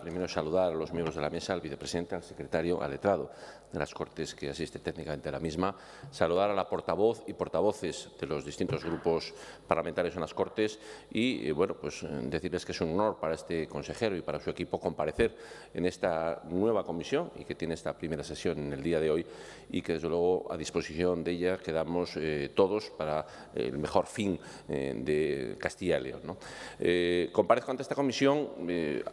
Primero saludar a los miembros de la mesa, al vicepresidente, al secretario, al letrado de las Cortes que asiste técnicamente a la misma. Saludar a la portavoz y portavoces de los distintos grupos parlamentarios en las Cortes y, eh, bueno, pues decirles que es un honor para este consejero y para su equipo comparecer en esta nueva comisión y que tiene esta primera sesión en el día de hoy y que, desde luego, a disposición de ella quedamos eh, todos para eh, el mejor fin de Castilla y León. comparezco ante esta comisión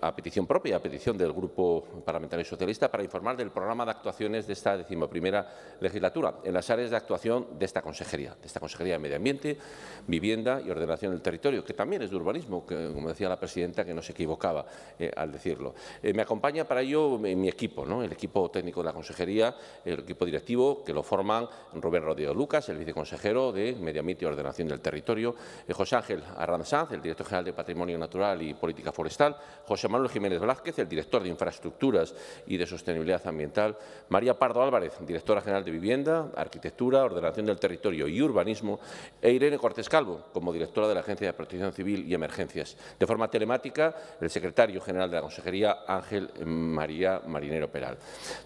a petición propia a petición del Grupo Parlamentario Socialista para informar del programa de actuaciones de esta decimoprimera legislatura en las áreas de actuación de esta consejería, de esta consejería de Medio Ambiente, Vivienda y Ordenación del Territorio, que también es de urbanismo, como decía la presidenta, que no se equivocaba eh, al decirlo. Eh, me acompaña para ello eh, mi equipo, el equipo técnico de la consejería, el equipo directivo, que lo forman Rubén Rodríguez Lucas, el viceconsejero de Medio Ambiente y Ordenación del Territorio, José Ángel Arranzanz, el director general de Patrimonio Natural y Política Forestal, José Manuel Jiménez Blas es el director de Infraestructuras y de Sostenibilidad Ambiental, María Pardo Álvarez, directora general de Vivienda, Arquitectura, Ordenación del Territorio y Urbanismo, e Irene Cortés Calvo, como directora de la Agencia de Protección Civil y Emergencias. De forma telemática, el secretario general de la Consejería, Ángel María Marinero Peral.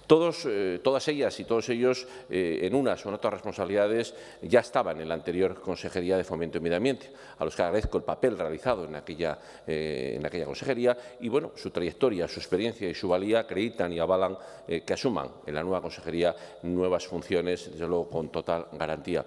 Todos, eh, todas ellas y todos ellos, eh, en unas o en otras responsabilidades, ya estaban en la anterior Consejería de Fomento y Medio Ambiente, a los que agradezco el papel realizado en aquella, eh, en aquella consejería y, bueno, su trayectoria su experiencia y su valía acreditan y avalan eh, que asuman en la nueva consejería nuevas funciones, desde luego con total garantía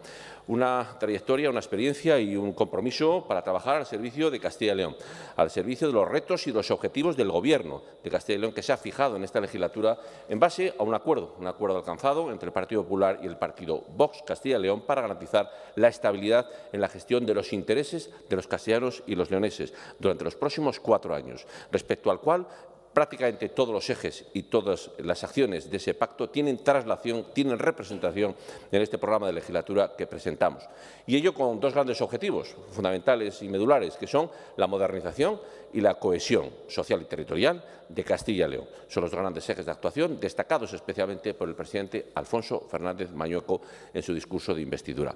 una trayectoria, una experiencia y un compromiso para trabajar al servicio de Castilla y León, al servicio de los retos y los objetivos del Gobierno de Castilla y León que se ha fijado en esta legislatura en base a un acuerdo, un acuerdo alcanzado entre el Partido Popular y el Partido Vox Castilla y León para garantizar la estabilidad en la gestión de los intereses de los castellanos y los leoneses durante los próximos cuatro años, respecto al cual prácticamente todos los ejes y todas las acciones de ese pacto tienen traslación, tienen representación en este programa de legislatura que presentamos. Y ello con dos grandes objetivos fundamentales y medulares, que son la modernización y la cohesión social y territorial de Castilla y León. Son los grandes ejes de actuación, destacados especialmente por el presidente Alfonso Fernández Mañueco en su discurso de investidura.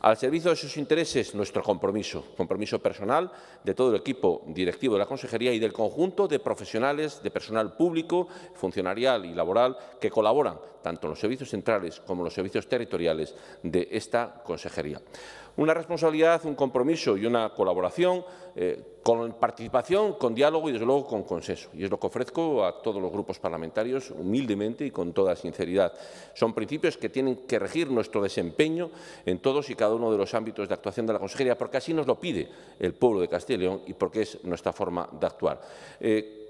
Al servicio de sus intereses, nuestro compromiso, compromiso personal de todo el equipo directivo de la Consejería y del conjunto de profesionales, de personal público, funcionarial y laboral que colaboran tanto en los servicios centrales como en los servicios territoriales de esta Consejería. Una responsabilidad, un compromiso y una colaboración eh, con participación, con diálogo y, desde luego, con consenso. Y es lo que ofrezco a todos los grupos parlamentarios, humildemente y con toda sinceridad. Son principios que tienen que regir nuestro desempeño en todos y cada uno de los ámbitos de actuación de la consejería, porque así nos lo pide el pueblo de Castilla y León y porque es nuestra forma de actuar. Eh,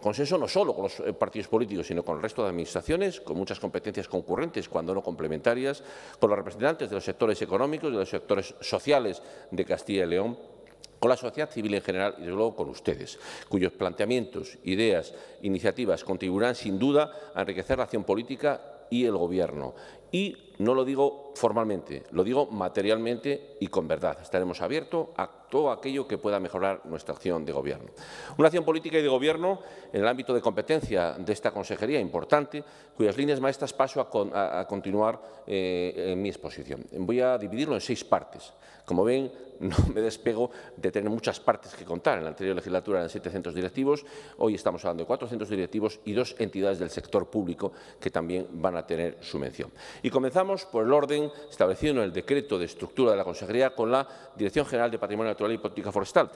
consenso no solo con los eh, partidos políticos, sino con el resto de administraciones, con muchas competencias concurrentes, cuando no complementarias, con los representantes de los sectores económicos, de los sectores sociales de Castilla y León, con la sociedad civil en general y, desde luego, con ustedes, cuyos planteamientos, ideas, iniciativas contribuirán sin duda a enriquecer la acción política y el Gobierno y no lo digo formalmente, lo digo materialmente y con verdad. Estaremos abiertos a todo aquello que pueda mejorar nuestra acción de Gobierno. Una acción política y de Gobierno en el ámbito de competencia de esta consejería importante, cuyas líneas maestras paso a, continuar eh, en mi exposición. Voy a dividirlo en seis partes. Como ven, no me despego de tener muchas partes que contar. En la anterior legislatura eran 700 directivos, hoy estamos hablando de 400 directivos y dos entidades del sector público que también van a tener su mención. Y comenzamos por el orden establecido en el decreto de estructura de la Consejería con la Dirección General de Patrimonio Natural y Política Forestal,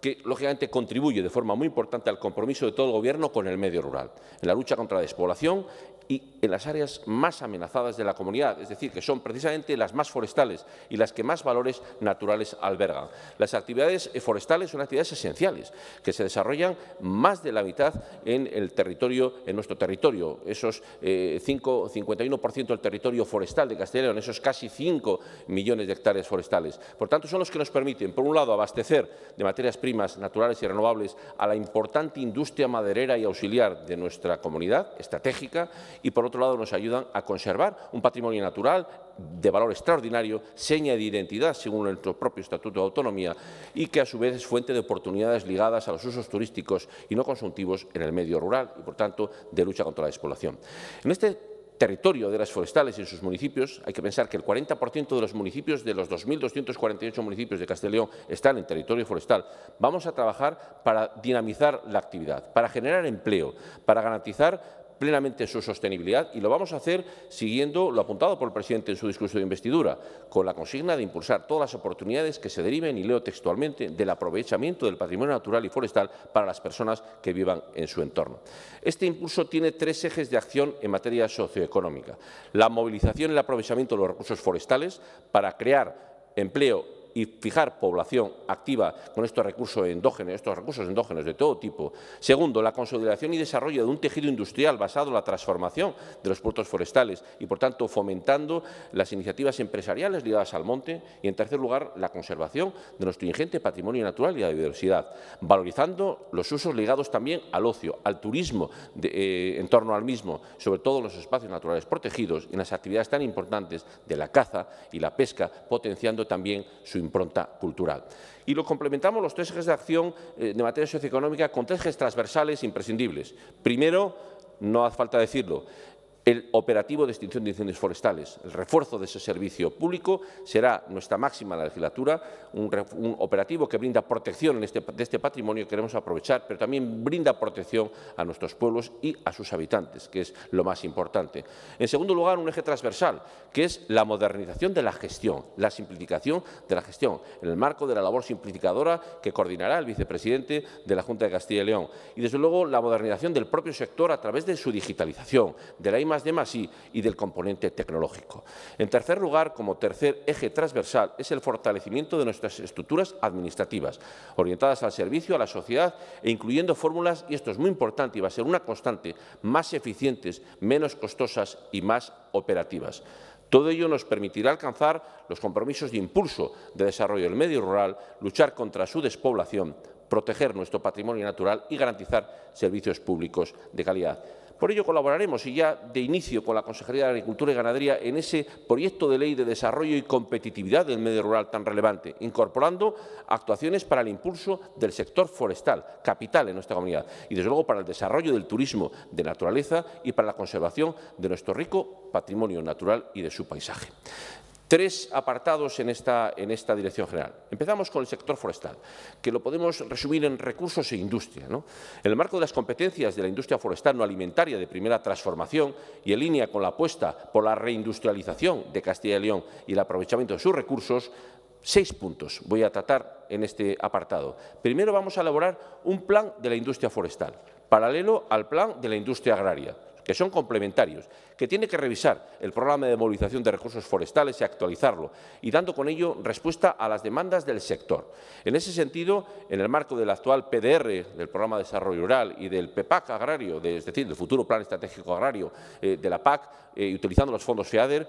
que lógicamente contribuye de forma muy importante al compromiso de todo el Gobierno con el medio rural, en la lucha contra la despoblación y en las áreas más amenazadas de la comunidad, es decir, que son precisamente las más forestales y las que más valores naturales albergan. Las actividades eh, forestales son actividades esenciales que se desarrollan más de la mitad en el territorio, en nuestro territorio. Esos 5, eh, 51% del territorio forestal de Castellón... esos casi 5 millones de hectáreas forestales. Por tanto, son los que nos permiten, por un lado, abastecer de materias primas naturales y renovables a la importante industria maderera y auxiliar de nuestra comunidad, estratégica, y por otro lado nos ayudan a conservar un patrimonio natural de valor extraordinario, seña de identidad según nuestro propio Estatuto de Autonomía y que a su vez es fuente de oportunidades ligadas a los usos turísticos y no consultivos en el medio rural y por tanto de lucha contra la despoblación. En este territorio de las forestales y sus municipios, hay que pensar que el 40% de los municipios, de los 2.248 municipios de Castellón, están en territorio forestal. Vamos a trabajar para dinamizar la actividad, para generar empleo, para garantizar plenamente su sostenibilidad y lo vamos a hacer siguiendo lo apuntado por el presidente en su discurso de investidura, con la consigna de impulsar todas las oportunidades que se deriven, y leo textualmente, del aprovechamiento del patrimonio natural y forestal para las personas que vivan en su entorno. Este impulso tiene tres ejes de acción en materia socioeconómica. La movilización y el aprovechamiento de los recursos forestales para crear empleo y fijar población activa con estos recursos endógenos, estos recursos endógenos de todo tipo. Segundo, la consolidación y desarrollo de un tejido industrial basado en la transformación de los puertos forestales y, por tanto, fomentando las iniciativas empresariales ligadas al monte. Y, en tercer lugar, la conservación de nuestro ingente patrimonio natural y la diversidad, valorizando los usos ligados también al ocio, al turismo eh, en torno al mismo, sobre todo los espacios naturales protegidos y en las actividades tan importantes de la caza y la pesca, potenciando también su impronta cultural. Y lo complementamos los tres ejes de acción eh, de materia socioeconómica con tres ejes transversales imprescindibles. Primero, no hace falta decirlo, el operativo de extinción de incendios forestales, el refuerzo de ese servicio público, será nuestra máxima en la legislatura, un, operativo que brinda protección este, de este patrimonio que queremos aprovechar, pero también brinda protección a nuestros pueblos y a sus habitantes, que es lo más importante. En segundo lugar, un eje transversal, que es la modernización de la gestión, la simplificación de la gestión, en el marco de la labor simplificadora que coordinará el vicepresidente de la Junta de Castilla y León. Y, desde luego, la modernización del propio sector a través de su digitalización, de la de demás y del componente tecnológico. En tercer lugar, como tercer eje transversal, es el fortalecimiento de nuestras estructuras administrativas, orientadas al servicio, a la sociedad e incluyendo fórmulas, y esto es muy importante y va a ser una constante, más eficientes, menos costosas y más operativas. Todo ello nos permitirá alcanzar los compromisos de impulso de desarrollo del medio rural, luchar contra su despoblación, proteger nuestro patrimonio natural y garantizar servicios públicos de calidad. Por ello colaboraremos y ya de inicio con la Consejería de Agricultura y Ganadería en ese proyecto de ley de desarrollo y competitividad del medio rural tan relevante, incorporando actuaciones para el impulso del sector forestal, capital en nuestra comunidad, y desde luego para el desarrollo del turismo de naturaleza y para la conservación de nuestro rico patrimonio natural y de su paisaje tres apartados en esta, en esta dirección general. Empezamos con el sector forestal, que lo podemos resumir en recursos e industria. En el marco de las competencias de la industria forestal no alimentaria de primera transformación y en línea con la apuesta por la reindustrialización de Castilla y León y el aprovechamiento de sus recursos, seis puntos voy a tratar en este apartado. Primero vamos a elaborar un plan de la industria forestal, paralelo al plan de la industria agraria que son complementarios, que tiene que revisar el programa de movilización de recursos forestales y actualizarlo, y dando con ello respuesta a las demandas del sector. En ese sentido, en el marco del actual PDR, del Programa de Desarrollo Rural, y del PEPAC agrario, es decir, del futuro Plan Estratégico Agrario eh, de la PAC, ...y eh, utilizando los fondos FEADER,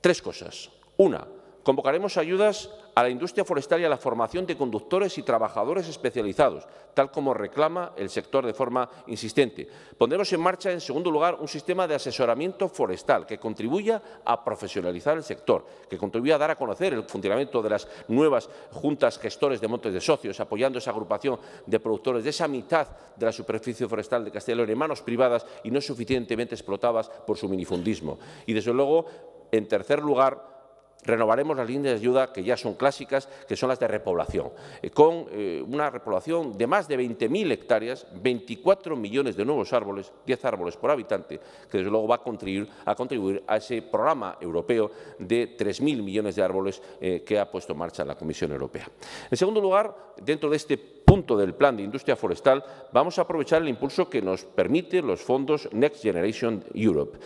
tres cosas. Una, Convocaremos ayudas a la industria forestal y a la formación de conductores y trabajadores especializados, tal como reclama el sector de forma insistente. Pondremos en marcha, en segundo lugar, un sistema de asesoramiento forestal que contribuya a profesionalizar el sector, que contribuya a dar a conocer el funcionamiento de las nuevas juntas gestores de montes de socios, apoyando esa agrupación de productores de esa mitad de la superficie forestal de Castellón en manos privadas y no suficientemente explotadas por su minifundismo. Y, desde luego, en tercer lugar, Renovaremos las líneas de ayuda que ya son clásicas, que son las de repoblación, eh, con eh, una repoblación de más de 20.000 hectáreas, 24 millones de nuevos árboles, 10 árboles por habitante, que desde luego va a contribuir a, contribuir a ese programa europeo de 3.000 millones de árboles eh, que ha puesto en marcha la Comisión Europea. En segundo lugar, dentro de este punto del plan de industria forestal, vamos a aprovechar el impulso que nos permite los fondos Next Generation Europe.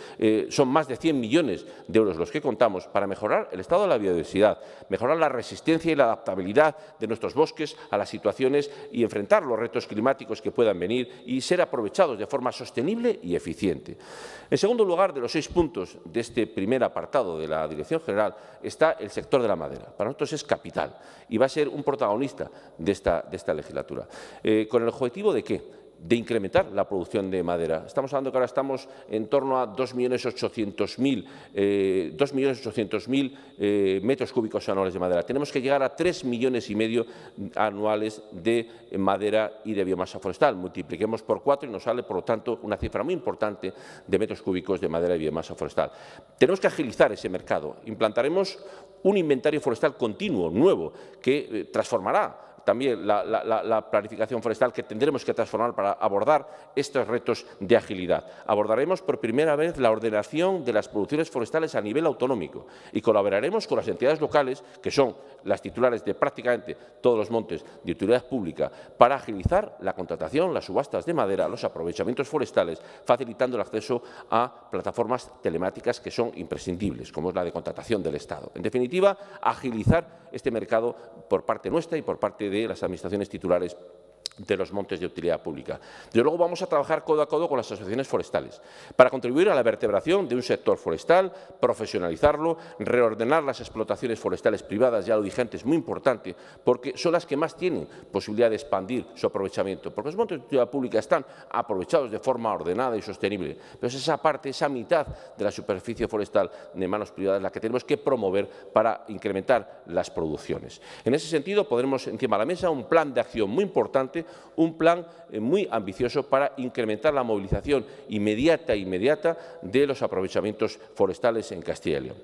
son más de 100 millones de euros los que contamos para mejorar el la biodiversidad, mejorar la resistencia y la adaptabilidad de nuestros bosques a las situaciones y enfrentar los retos climáticos que puedan venir y ser aprovechados de forma sostenible y eficiente. En segundo lugar, de los seis puntos de este primer apartado de la Dirección General está el sector de la madera. Para nosotros es capital y va a ser un protagonista de esta, de esta legislatura. Eh, ¿Con el objetivo de qué? de incrementar la producción de madera. Estamos hablando que ahora estamos en torno a 2.800.000 eh, eh, metros cúbicos anuales de madera. Tenemos que llegar a 3 millones y medio anuales de madera y de biomasa forestal. Multipliquemos por cuatro y nos sale, por lo tanto, una cifra muy importante de metros cúbicos de madera y biomasa forestal. Tenemos que agilizar ese mercado. Implantaremos un inventario forestal continuo, nuevo, que eh, transformará también la, planificación forestal que tendremos que transformar para abordar estos retos de agilidad. Abordaremos por primera vez la ordenación de las producciones forestales a nivel autonómico y colaboraremos con las entidades locales, que son las titulares de prácticamente todos los montes de utilidad pública, para agilizar la contratación, las subastas de madera, los aprovechamientos forestales, facilitando el acceso a plataformas telemáticas que son imprescindibles, como es la de contratación del Estado. En definitiva, agilizar este mercado por parte nuestra y por parte de las administraciones titulares de los montes de utilidad pública. Desde luego vamos a trabajar codo a codo con las asociaciones forestales para contribuir a la vertebración de un sector forestal, profesionalizarlo, reordenar las explotaciones forestales privadas, ya lo dije es muy importante, porque son las que más tienen posibilidad de expandir su aprovechamiento, porque los montes de utilidad pública están aprovechados de forma ordenada y sostenible, pero es esa parte, esa mitad de la superficie forestal de manos privadas la que tenemos que promover para incrementar las producciones. En ese sentido, podremos encima de la mesa un plan de acción muy importante un plan eh, muy ambicioso para incrementar la movilización inmediata e inmediata de los aprovechamientos forestales en Castilla y León.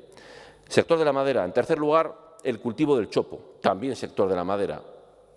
Sector de la madera. En tercer lugar, el cultivo del chopo, también sector de la madera.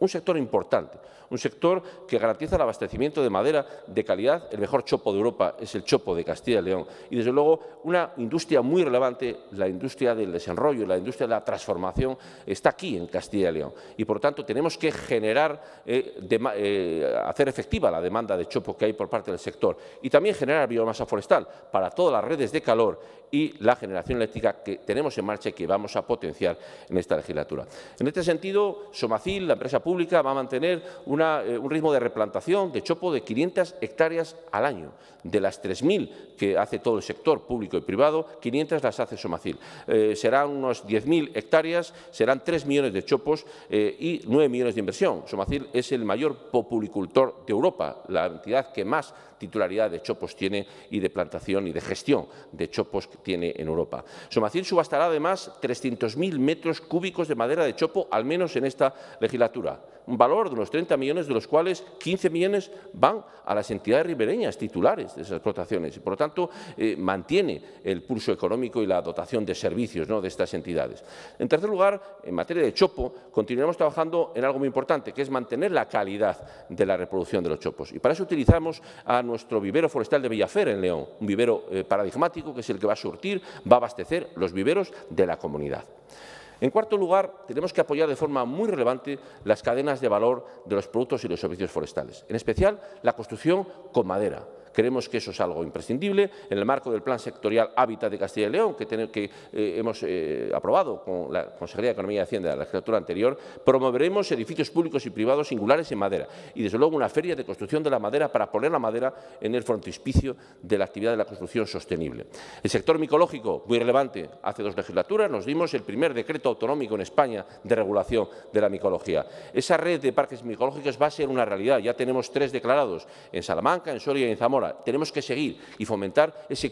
Un sector importante un sector que garantiza el abastecimiento de madera de calidad. El mejor chopo de Europa es el chopo de Castilla y León. Y, desde luego, una industria muy relevante, la industria del desarrollo, la industria de la transformación, está aquí en Castilla y León. Y, por tanto, tenemos que generar, eh, eh, hacer efectiva la demanda de chopo que hay por parte del sector. Y también generar biomasa forestal para todas las redes de calor y la generación eléctrica que tenemos en marcha y que vamos a potenciar en esta legislatura. En este sentido, Somacil, la empresa pública, va a mantener eh, un ritmo de replantación de chopo de 500 hectáreas al año. De las 3.000 que hace todo el sector público y privado, 500 las hace Somacil. Eh, serán unos 10.000 hectáreas, serán 3 millones de chopos eh, y 9 millones de inversión. Somacil es el mayor populicultor de Europa, la entidad que más titularidad de chopos tiene y de plantación y de gestión de chopos tiene en Europa. Somacil subastará además 300.000 metros cúbicos de madera de chopo, al menos en esta legislatura. Un valor de unos 30 millones, de los cuales 15 millones van a las entidades ribereñas titulares de esas explotaciones. Y por lo tanto, eh, mantiene el pulso económico y la dotación de servicios ¿no? de estas entidades. En tercer lugar, en materia de chopo, continuaremos trabajando en algo muy importante, que es mantener la calidad de la reproducción de los chopos. Y para eso utilizamos a nuestro vivero forestal de Villafer en León, un vivero eh, paradigmático que es el que va a surtir, va a abastecer los viveros de la comunidad. En cuarto lugar, tenemos que apoyar de forma muy relevante las cadenas de valor de los productos y los servicios forestales, en especial la construcción con madera. Creemos que eso es algo imprescindible en el marco del Plan Sectorial Hábitat de Castilla y León que, que eh, hemos eh, aprobado con la Consejería de Economía y Hacienda de la legislatura anterior. Promoveremos edificios públicos y privados singulares en madera y, desde luego, una feria de construcción de la madera para poner la madera en el frontispicio de la actividad de la construcción sostenible. El sector micológico, muy relevante, hace dos legislaturas nos dimos el primer decreto autonómico en España de regulación de la micología. Esa red de parques micológicos va a ser una realidad. Ya tenemos tres declarados en Salamanca, en Soria y en Zamora. Tenemos que seguir y fomentar ese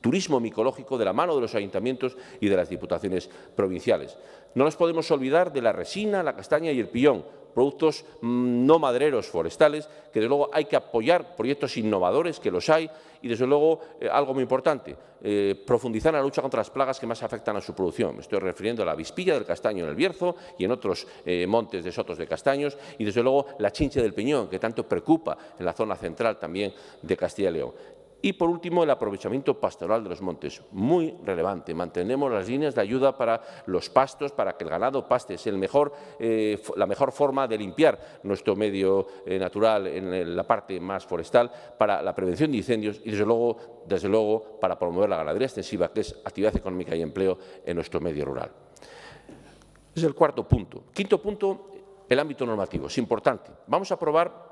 turismo micológico de la mano de los ayuntamientos y de las diputaciones provinciales. No nos podemos olvidar de la resina, la castaña y el pillón, productos mm, no madereros forestales, que desde luego hay que apoyar proyectos innovadores, que los hay, y desde luego eh, algo muy importante, eh, profundizar en la lucha contra las plagas que más afectan a su producción. Me estoy refiriendo a la Vispilla del castaño en el Bierzo y en otros eh, montes de sotos de castaños, y desde luego la chinche del piñón, que tanto preocupa en la zona central también de Castilla y León. Y por último, el aprovechamiento pastoral de los montes, muy relevante. Mantenemos las líneas de ayuda para los pastos, para que el ganado paste. Es eh, la mejor forma de limpiar nuestro medio eh, natural en la parte más forestal para la prevención de incendios y, desde luego, desde luego, para promover la ganadería extensiva, que es actividad económica y empleo en nuestro medio rural. Es el cuarto punto. Quinto punto, el ámbito normativo. Es importante. Vamos a aprobar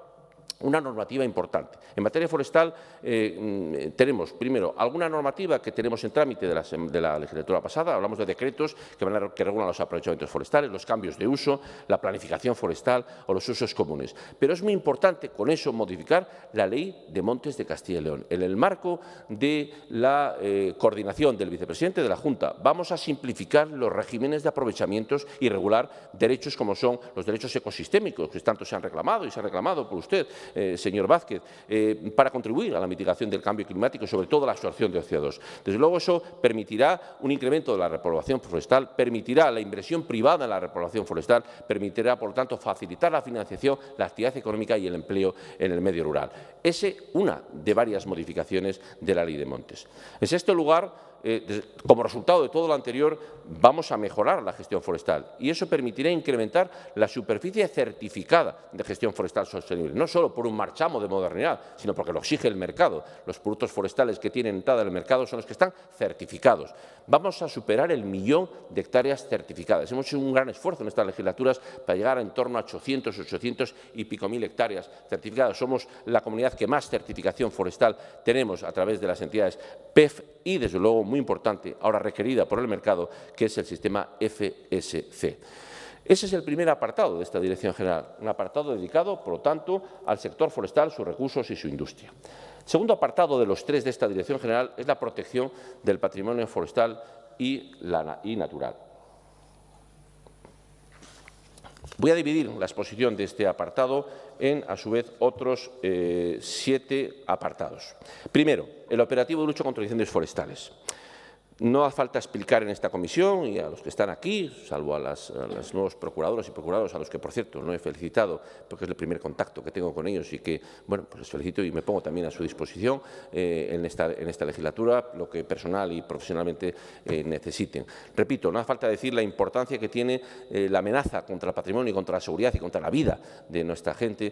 una normativa importante. En materia forestal eh, mm, tenemos, primero, alguna normativa que tenemos en trámite de, la, legislatura pasada, hablamos de decretos que, regulan los aprovechamientos forestales, los cambios de uso, la planificación forestal o los usos comunes. Pero es muy importante con eso modificar la ley de Montes de Castilla y León. En el marco de la eh, coordinación del vicepresidente de la Junta vamos a simplificar los regímenes de aprovechamientos y regular derechos como son los derechos ecosistémicos, que tanto se han reclamado y se han reclamado por usted, eh, señor Vázquez, eh, para contribuir a la mitigación del cambio climático y sobre todo a la absorción de CO2. Desde luego eso permitirá un incremento de la repoblación forestal, permitirá la inversión privada en la repoblación forestal, permitirá, por tanto, facilitar la financiación, la actividad económica y el empleo en el medio rural. es una de varias modificaciones de la Ley de Montes. En sexto este lugar, eh, como resultado de todo lo anterior, vamos a mejorar la gestión forestal y eso permitirá incrementar la superficie certificada de gestión forestal sostenible, no solo por un marchamo de modernidad, sino porque lo exige el mercado. Los productos forestales que tienen entrada el mercado son los que están certificados. Vamos a superar el millón de hectáreas certificadas. Hemos hecho un gran esfuerzo en estas legislaturas para llegar a en torno a 800, 800 y pico mil hectáreas certificadas. Somos la comunidad que más certificación forestal tenemos a través de las entidades PEF y, desde luego, muy importante, ahora requerida por el mercado, que es el sistema FSC. Ese es el primer apartado de esta Dirección General, un apartado dedicado, por lo tanto, al sector forestal, sus recursos y su industria. El segundo apartado de los tres de esta Dirección General es la protección del patrimonio forestal y, y natural. Voy a dividir la exposición de este apartado en, a su vez, otros eh, siete apartados. Primero, el operativo de lucha contra incendios forestales. No hace falta explicar en esta comisión y a los que están aquí, salvo a las, nuevos procuradores y procuradores, a los que, por cierto, no he felicitado, porque es el primer contacto que tengo con ellos y que, bueno, pues les felicito y me pongo también a su disposición eh, en, esta, en esta legislatura, lo que personal y profesionalmente eh, necesiten. Repito, no hace falta decir la importancia que tiene eh, la amenaza contra el patrimonio y contra la seguridad y contra la vida de nuestra gente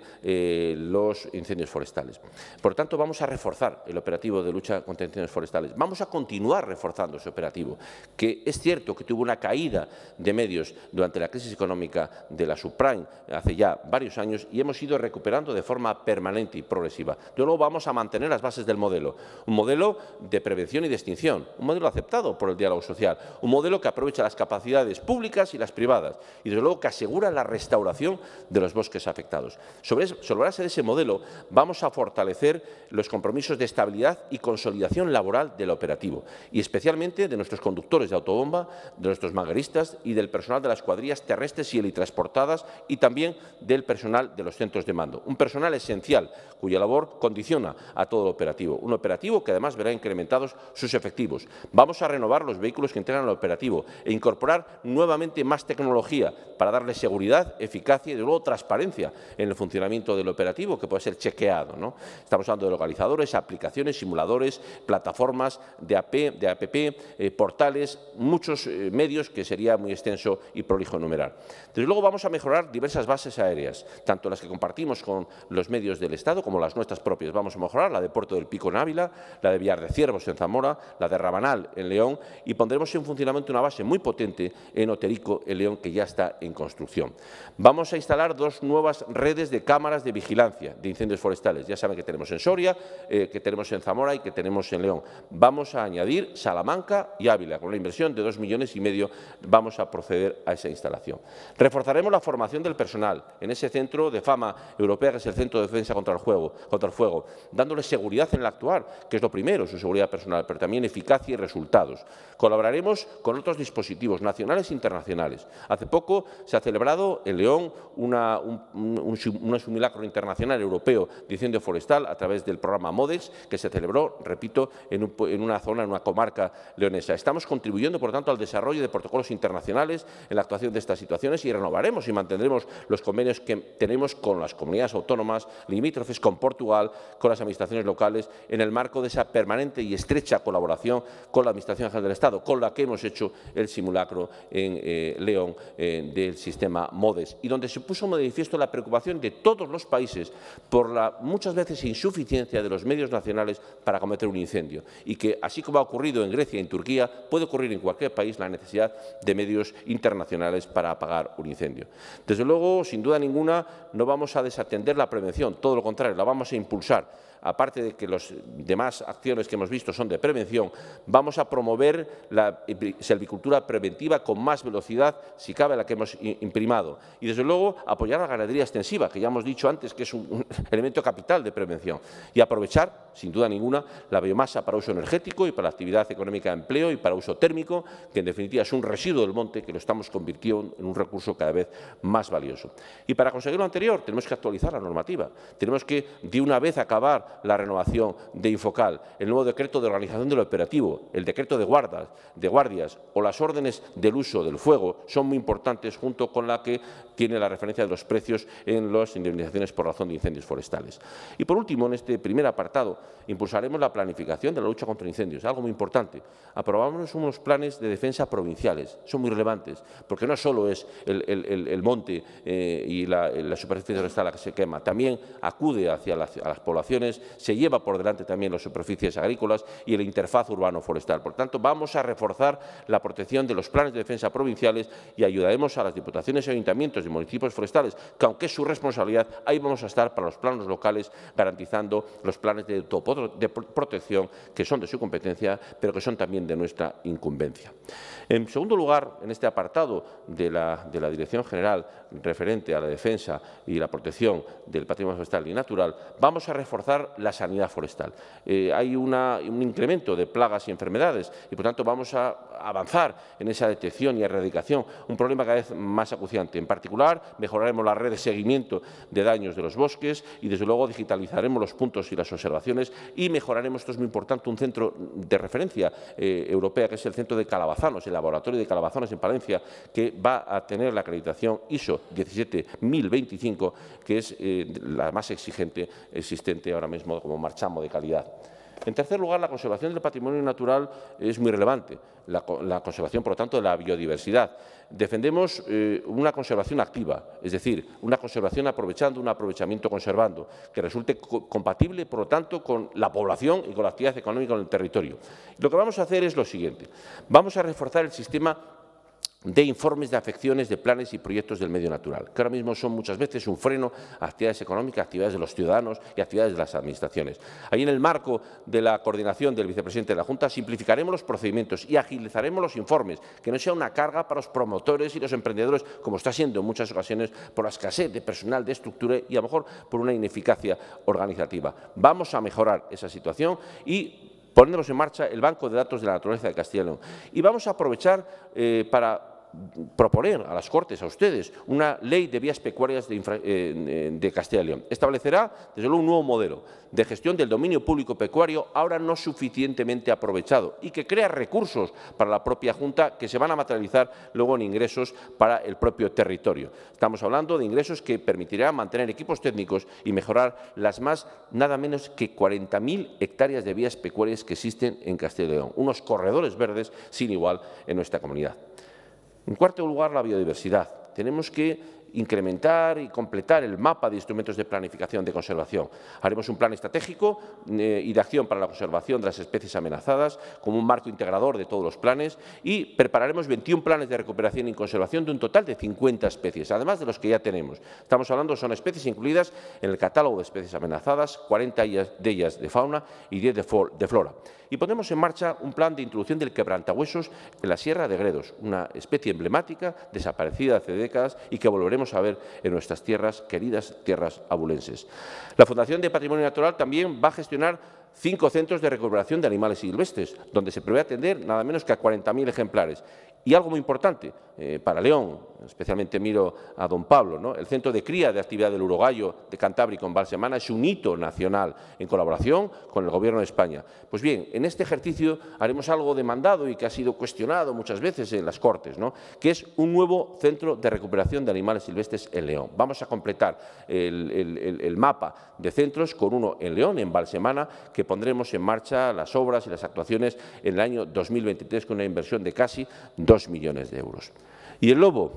los incendios forestales. Por tanto, vamos a reforzar el operativo de lucha contra incendios forestales. Vamos a continuar reforzando operativo, que es cierto que tuvo una caída de medios durante la crisis económica de la subprime hace ya varios años y hemos ido recuperando de forma permanente y progresiva. De luego vamos a mantener las bases del modelo, un modelo de prevención y de extinción, un modelo aceptado por el diálogo social, un modelo que aprovecha las capacidades públicas y las privadas y desde luego que asegura la restauración de los bosques afectados. Sobre, sobre de ese modelo vamos a fortalecer los compromisos de estabilidad y consolidación laboral del operativo y especialmente de nuestros conductores de autobomba, de nuestros magaristas y del personal de las cuadrillas terrestres y helitransportadas y también del personal de los centros de mando. Un personal esencial cuya labor condiciona a todo el operativo. Un operativo que además verá incrementados sus efectivos. Vamos a renovar los vehículos que entrenan al operativo e incorporar nuevamente más tecnología para darle seguridad, eficacia y de luego transparencia en el funcionamiento del operativo que puede ser chequeado. ¿no? Estamos hablando de localizadores, aplicaciones, simuladores, plataformas de, de APP, eh, portales, muchos eh, medios que sería muy extenso y prolijo enumerar. Desde luego vamos a mejorar diversas bases aéreas, tanto las que compartimos con los medios del Estado como las nuestras propias. Vamos a mejorar la de Puerto del Pico en Ávila, la de Villar de Ciervos en Zamora, la de Rabanal en León y pondremos en funcionamiento una base muy potente en Oterico, en León, que ya está en construcción. Vamos a instalar dos nuevas redes de cámaras de vigilancia de incendios forestales. Ya saben que tenemos en Soria, eh, que tenemos en Zamora y que tenemos en León. Vamos a añadir Salamanca y Ávila. Con la inversión de dos millones y medio vamos a proceder a esa instalación. Reforzaremos la formación del personal en ese centro de fama europea que es el Centro de Defensa contra el, Juego, contra el Fuego, dándole seguridad en el actuar, que es lo primero, su seguridad personal, pero también eficacia y resultados. Colaboraremos con otros dispositivos nacionales e internacionales. Hace poco se ha celebrado en León una, un, un, simulacro internacional europeo de incendio forestal a través del programa MODES que se celebró, repito, en una zona, en una comarca leonesa. Estamos contribuyendo, por tanto, al desarrollo de protocolos internacionales en la actuación de estas situaciones y renovaremos y mantendremos los convenios que tenemos con las comunidades autónomas, limítrofes, con Portugal, con las administraciones locales, en el marco de esa permanente y estrecha colaboración con la Administración General del Estado, con la que hemos hecho el simulacro en eh, León eh, del sistema MODES y donde se puso manifiesto la preocupación de todos los países por la muchas veces insuficiencia de los medios nacionales para cometer un incendio y que, así como ha ocurrido en Grecia en Turquía, puede ocurrir en cualquier país la necesidad de medios internacionales para apagar un incendio. Desde luego, sin duda ninguna, no vamos a desatender la prevención, todo lo contrario, la vamos a impulsar aparte de que las demás acciones que hemos visto son de prevención, vamos a promover la silvicultura preventiva con más velocidad, si cabe, la que hemos imprimado. Y, desde luego, apoyar la ganadería extensiva, que ya hemos dicho antes que es un elemento capital de prevención. Y aprovechar, sin duda ninguna, la biomasa para uso energético y para la actividad económica de empleo y para uso térmico, que en definitiva es un residuo del monte que lo estamos convirtiendo en un recurso cada vez más valioso. Y para conseguir lo anterior tenemos que actualizar la normativa. Tenemos que de una vez acabar la renovación de Infocal, el nuevo decreto de organización del operativo, el decreto de guardas, de guardias o las órdenes del uso del fuego son muy importantes junto con la que tiene la referencia de los precios en las indemnizaciones por razón de incendios forestales. Y por último, en este primer apartado, impulsaremos la planificación de la lucha contra incendios, algo muy importante. Aprobamos unos planes de defensa provinciales, son muy relevantes, porque no solo es el, monte eh, y la, superficie forestal la que se quema, también acude hacia las poblaciones se lleva por delante también las superficies agrícolas y la interfaz urbano-forestal. Por tanto, vamos a reforzar la protección de los planes de defensa provinciales y ayudaremos a las diputaciones, y ayuntamientos y municipios forestales, que aunque es su responsabilidad, ahí vamos a estar para los planos locales garantizando los planes de, de protección que son de su competencia, pero que son también de nuestra incumbencia. En segundo lugar, en este apartado de la Dirección General referente a la defensa y la protección del patrimonio forestal y natural, vamos a reforzar la sanidad forestal. Eh, hay un incremento de plagas y enfermedades y, por tanto, vamos a avanzar en esa detección y erradicación, un problema cada vez más acuciante. En particular, mejoraremos la red de seguimiento de daños de los bosques y, desde luego, digitalizaremos los puntos y las observaciones y mejoraremos, esto es muy importante, un centro de referencia eh, europea, que es el centro de Calabazanos, el laboratorio de Calabazanos en Palencia, que va a tener la acreditación ISO 17025, que es eh, la más exigente existente ahora mismo mismo como marchamo de calidad. En tercer lugar, la conservación del patrimonio natural es muy relevante, la, conservación, por lo tanto, de la biodiversidad. Defendemos eh, una conservación activa, es decir, una conservación aprovechando, un aprovechamiento conservando, que resulte compatible, por lo tanto, con la población y con la actividad económica en el territorio. Lo que vamos a hacer es lo siguiente, vamos a reforzar el sistema de informes de afecciones de planes y proyectos del medio natural, que ahora mismo son muchas veces un freno a actividades económicas, actividades de los ciudadanos y actividades de las administraciones. Ahí en el marco de la coordinación del vicepresidente de la Junta simplificaremos los procedimientos y agilizaremos los informes, que no sea una carga para los promotores y los emprendedores, como está siendo en muchas ocasiones por la escasez de personal, de estructura y a lo mejor por una ineficacia organizativa. Vamos a mejorar esa situación y ponemos en marcha el Banco de Datos de la Naturaleza de Castilla y León. Y vamos a aprovechar eh, para proponer a las Cortes, a ustedes, una ley de vías pecuarias eh, de, Castilla y León. Establecerá, desde luego, un nuevo modelo de gestión del dominio público pecuario ahora no suficientemente aprovechado y que crea recursos para la propia Junta que se van a materializar luego en ingresos para el propio territorio. Estamos hablando de ingresos que permitirán mantener equipos técnicos y mejorar las más, nada menos que 40.000 hectáreas de vías pecuarias que existen en Castilla y León, unos corredores verdes sin igual en nuestra comunidad. En cuarto lugar, la biodiversidad. Tenemos que incrementar y completar el mapa de instrumentos de planificación de conservación. Haremos un plan estratégico eh, y de acción para la conservación de las especies amenazadas como un marco integrador de todos los planes y prepararemos 21 planes de recuperación y conservación de un total de 50 especies, además de los que ya tenemos. Estamos hablando, son especies incluidas en el catálogo de especies amenazadas, 40 de ellas de fauna y 10 de flora. Y ponemos en marcha un plan de introducción del quebrantahuesos en la Sierra de Gredos, una especie emblemática desaparecida hace décadas y que volveremos a ver en nuestras tierras, queridas tierras abulenses. La Fundación de Patrimonio Natural también va a gestionar cinco centros de recuperación de animales silvestres, donde se prevé atender nada menos que a 40.000 ejemplares y algo muy importante eh, para León, especialmente miro a don Pablo, ¿no? el Centro de Cría de Actividad del Urogallo de Cantábrico en Valsemana es un hito nacional en colaboración con el Gobierno de España. Pues bien, en este ejercicio haremos algo demandado y que ha sido cuestionado muchas veces en las Cortes, ¿no? que es un nuevo Centro de Recuperación de Animales Silvestres en León. Vamos a completar el, mapa de centros con uno en León, en Valsemana, que pondremos en marcha las obras y las actuaciones en el año 2023 con una inversión de casi dos millones de euros. Y el lobo,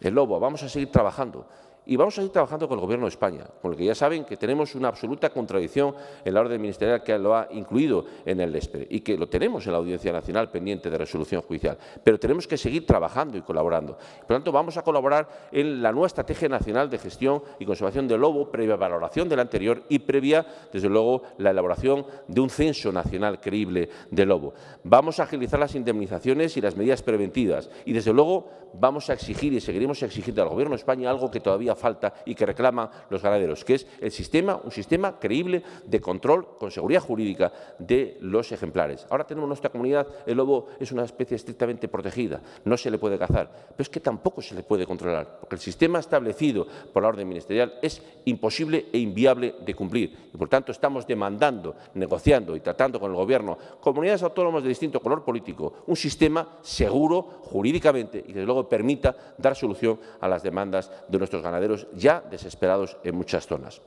el lobo, vamos a seguir trabajando y vamos a seguir trabajando con el Gobierno de España, con el que ya saben que tenemos una absoluta contradicción en la orden ministerial que lo ha incluido en el ESPRE y que lo tenemos en la Audiencia Nacional pendiente de resolución judicial. Pero tenemos que seguir trabajando y colaborando. Por lo tanto, vamos a colaborar en la nueva Estrategia Nacional de Gestión y Conservación del Lobo, previa valoración de la anterior y previa, desde luego, la elaboración de un censo nacional creíble del lobo. Vamos a agilizar las indemnizaciones y las medidas preventivas y, desde luego, vamos a exigir y seguiremos exigiendo al Gobierno de España algo que todavía falta y que reclaman los ganaderos, que es el sistema, un sistema creíble de control con seguridad jurídica de los ejemplares. Ahora tenemos nuestra comunidad, el lobo es una especie estrictamente protegida, no se le puede cazar, pero es que tampoco se le puede controlar, porque el sistema establecido por la orden ministerial es imposible e inviable de cumplir. Y por tanto estamos demandando, negociando y tratando con el Gobierno, comunidades autónomas de distinto color político, un sistema seguro jurídicamente y que desde luego permita dar solución a las demandas de nuestros ganaderos ya desesperados en muchas zonas.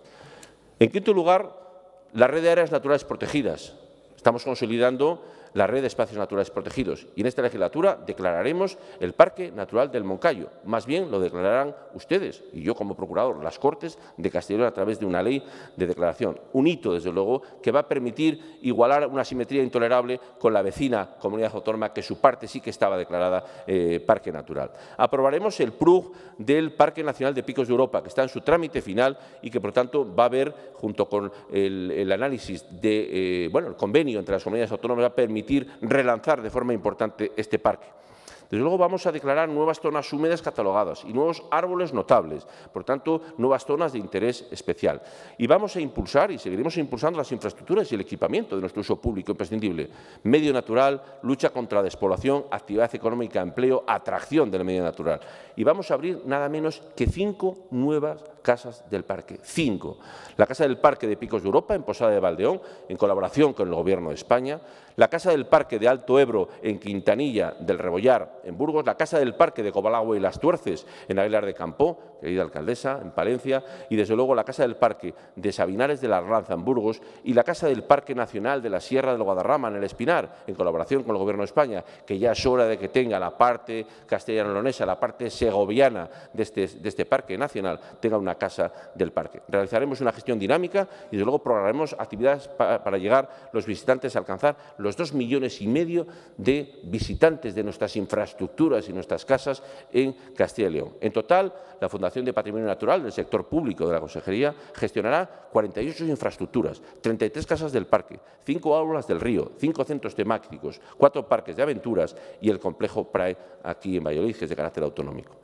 En quinto lugar, la red de áreas naturales protegidas. Estamos consolidando la red de espacios naturales protegidos. Y en esta legislatura declararemos el Parque Natural del Moncayo. Más bien lo declararán ustedes y yo como procurador, las Cortes de Castellón a través de una ley de declaración. Un hito, desde luego, que va a permitir igualar una simetría intolerable con la vecina comunidad autónoma que su parte sí que estaba declarada eh, Parque Natural. Aprobaremos el PRUG del Parque Nacional de Picos de Europa, que está en su trámite final y que, por tanto, va a haber, junto con el, análisis de, eh, bueno, el convenio entre las comunidades autónomas, va a permitir relanzar de forma importante este parque. Desde luego vamos a declarar nuevas zonas húmedas catalogadas y nuevos árboles notables, por tanto, nuevas zonas de interés especial. Y vamos a impulsar y seguiremos impulsando las infraestructuras y el equipamiento de nuestro uso público imprescindible. Medio natural, lucha contra la despoblación, actividad económica, empleo, atracción del medio natural. Y vamos a abrir nada menos que cinco nuevas casas del parque. Cinco. La Casa del Parque de Picos de Europa, en Posada de Valdeón, en colaboración con el Gobierno de España, la Casa del Parque de Alto Ebro en Quintanilla del Rebollar, en Burgos, la Casa del Parque de Cobalagüe y Las Tuerces en Aguilar de Campó, querida alcaldesa, en Palencia, y desde luego la Casa del Parque de Sabinares de la Arranza en Burgos y la Casa del Parque Nacional de la Sierra del Guadarrama en el Espinar, en colaboración con el Gobierno de España, que ya es hora de que tenga la parte castellano-lonesa, la parte segoviana este, de este, parque nacional, tenga una casa del parque. Realizaremos una gestión dinámica y desde luego programaremos actividades para llegar los visitantes a alcanzar los dos millones y medio de visitantes de nuestras infraestructuras y nuestras casas en Castilla y León. En total, la Fundación de Patrimonio Natural del sector público de la Consejería gestionará 48 infraestructuras, 33 casas del parque, 5 aulas del río, 5 centros temáticos, 4 parques de aventuras y el complejo PRAE aquí en Valladolid, que es de carácter autonómico.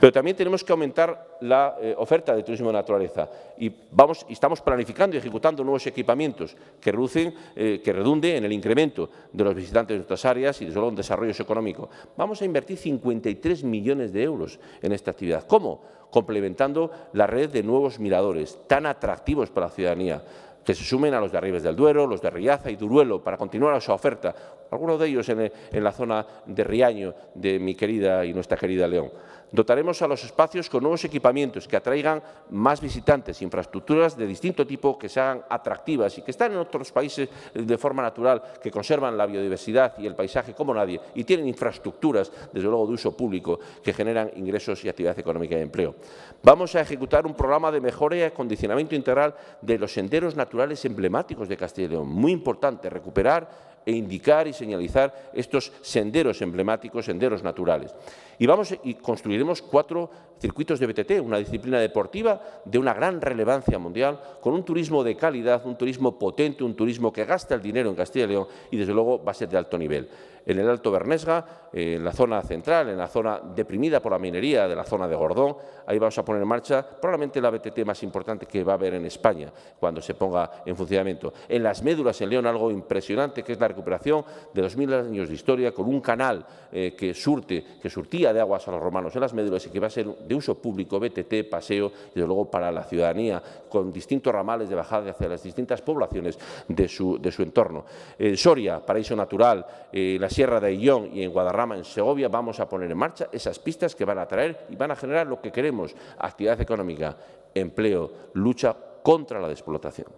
Pero también tenemos que aumentar la eh, oferta de turismo de naturaleza y vamos, estamos planificando y ejecutando nuevos equipamientos que, reducen, eh, que redunden en el incremento de los visitantes de nuestras áreas y, de luego, un desarrollo económico Vamos a invertir 53 millones de euros en esta actividad. ¿Cómo? Complementando la red de nuevos miradores, tan atractivos para la ciudadanía que se sumen a los de Arribes del Duero, los de Riaza y Duruelo, para continuar su oferta, algunos de ellos en la zona de Riaño, de mi querida y nuestra querida León. Dotaremos a los espacios con nuevos equipamientos que atraigan más visitantes, infraestructuras de distinto tipo que sean atractivas y que están en otros países de forma natural, que conservan la biodiversidad y el paisaje como nadie y tienen infraestructuras, desde luego de uso público, que generan ingresos y actividad económica y empleo. Vamos a ejecutar un programa de mejora y acondicionamiento integral de los senderos naturales emblemáticos de Castilla y León. Muy importante recuperar e indicar y señalizar estos senderos emblemáticos, senderos naturales. Y vamos y construiremos cuatro circuitos de BTT, una disciplina deportiva de una gran relevancia mundial, con un turismo de calidad, un turismo potente, un turismo que gasta el dinero en Castilla y León y, desde luego, va a ser de alto nivel. En el Alto Bernesga, en la zona central, en la zona deprimida por la minería de la zona de Gordón, ahí vamos a poner en marcha probablemente la BTT más importante que va a haber en España cuando se ponga en funcionamiento. En las médulas en León algo impresionante que es la recuperación de mil años de historia con un canal eh, que surte, que surtía de aguas a los romanos en las médulas y que va a ser de uso público, BTT, paseo y desde luego para la ciudadanía, con distintos ramales de bajada hacia las distintas poblaciones de su, de su entorno. En Soria, paraíso natural, eh, la Sierra de Ayllón y en Guadarrama, en Segovia, vamos a poner en marcha esas pistas que van a traer y van a generar lo que queremos, actividad económica, empleo, lucha contra la despoblación.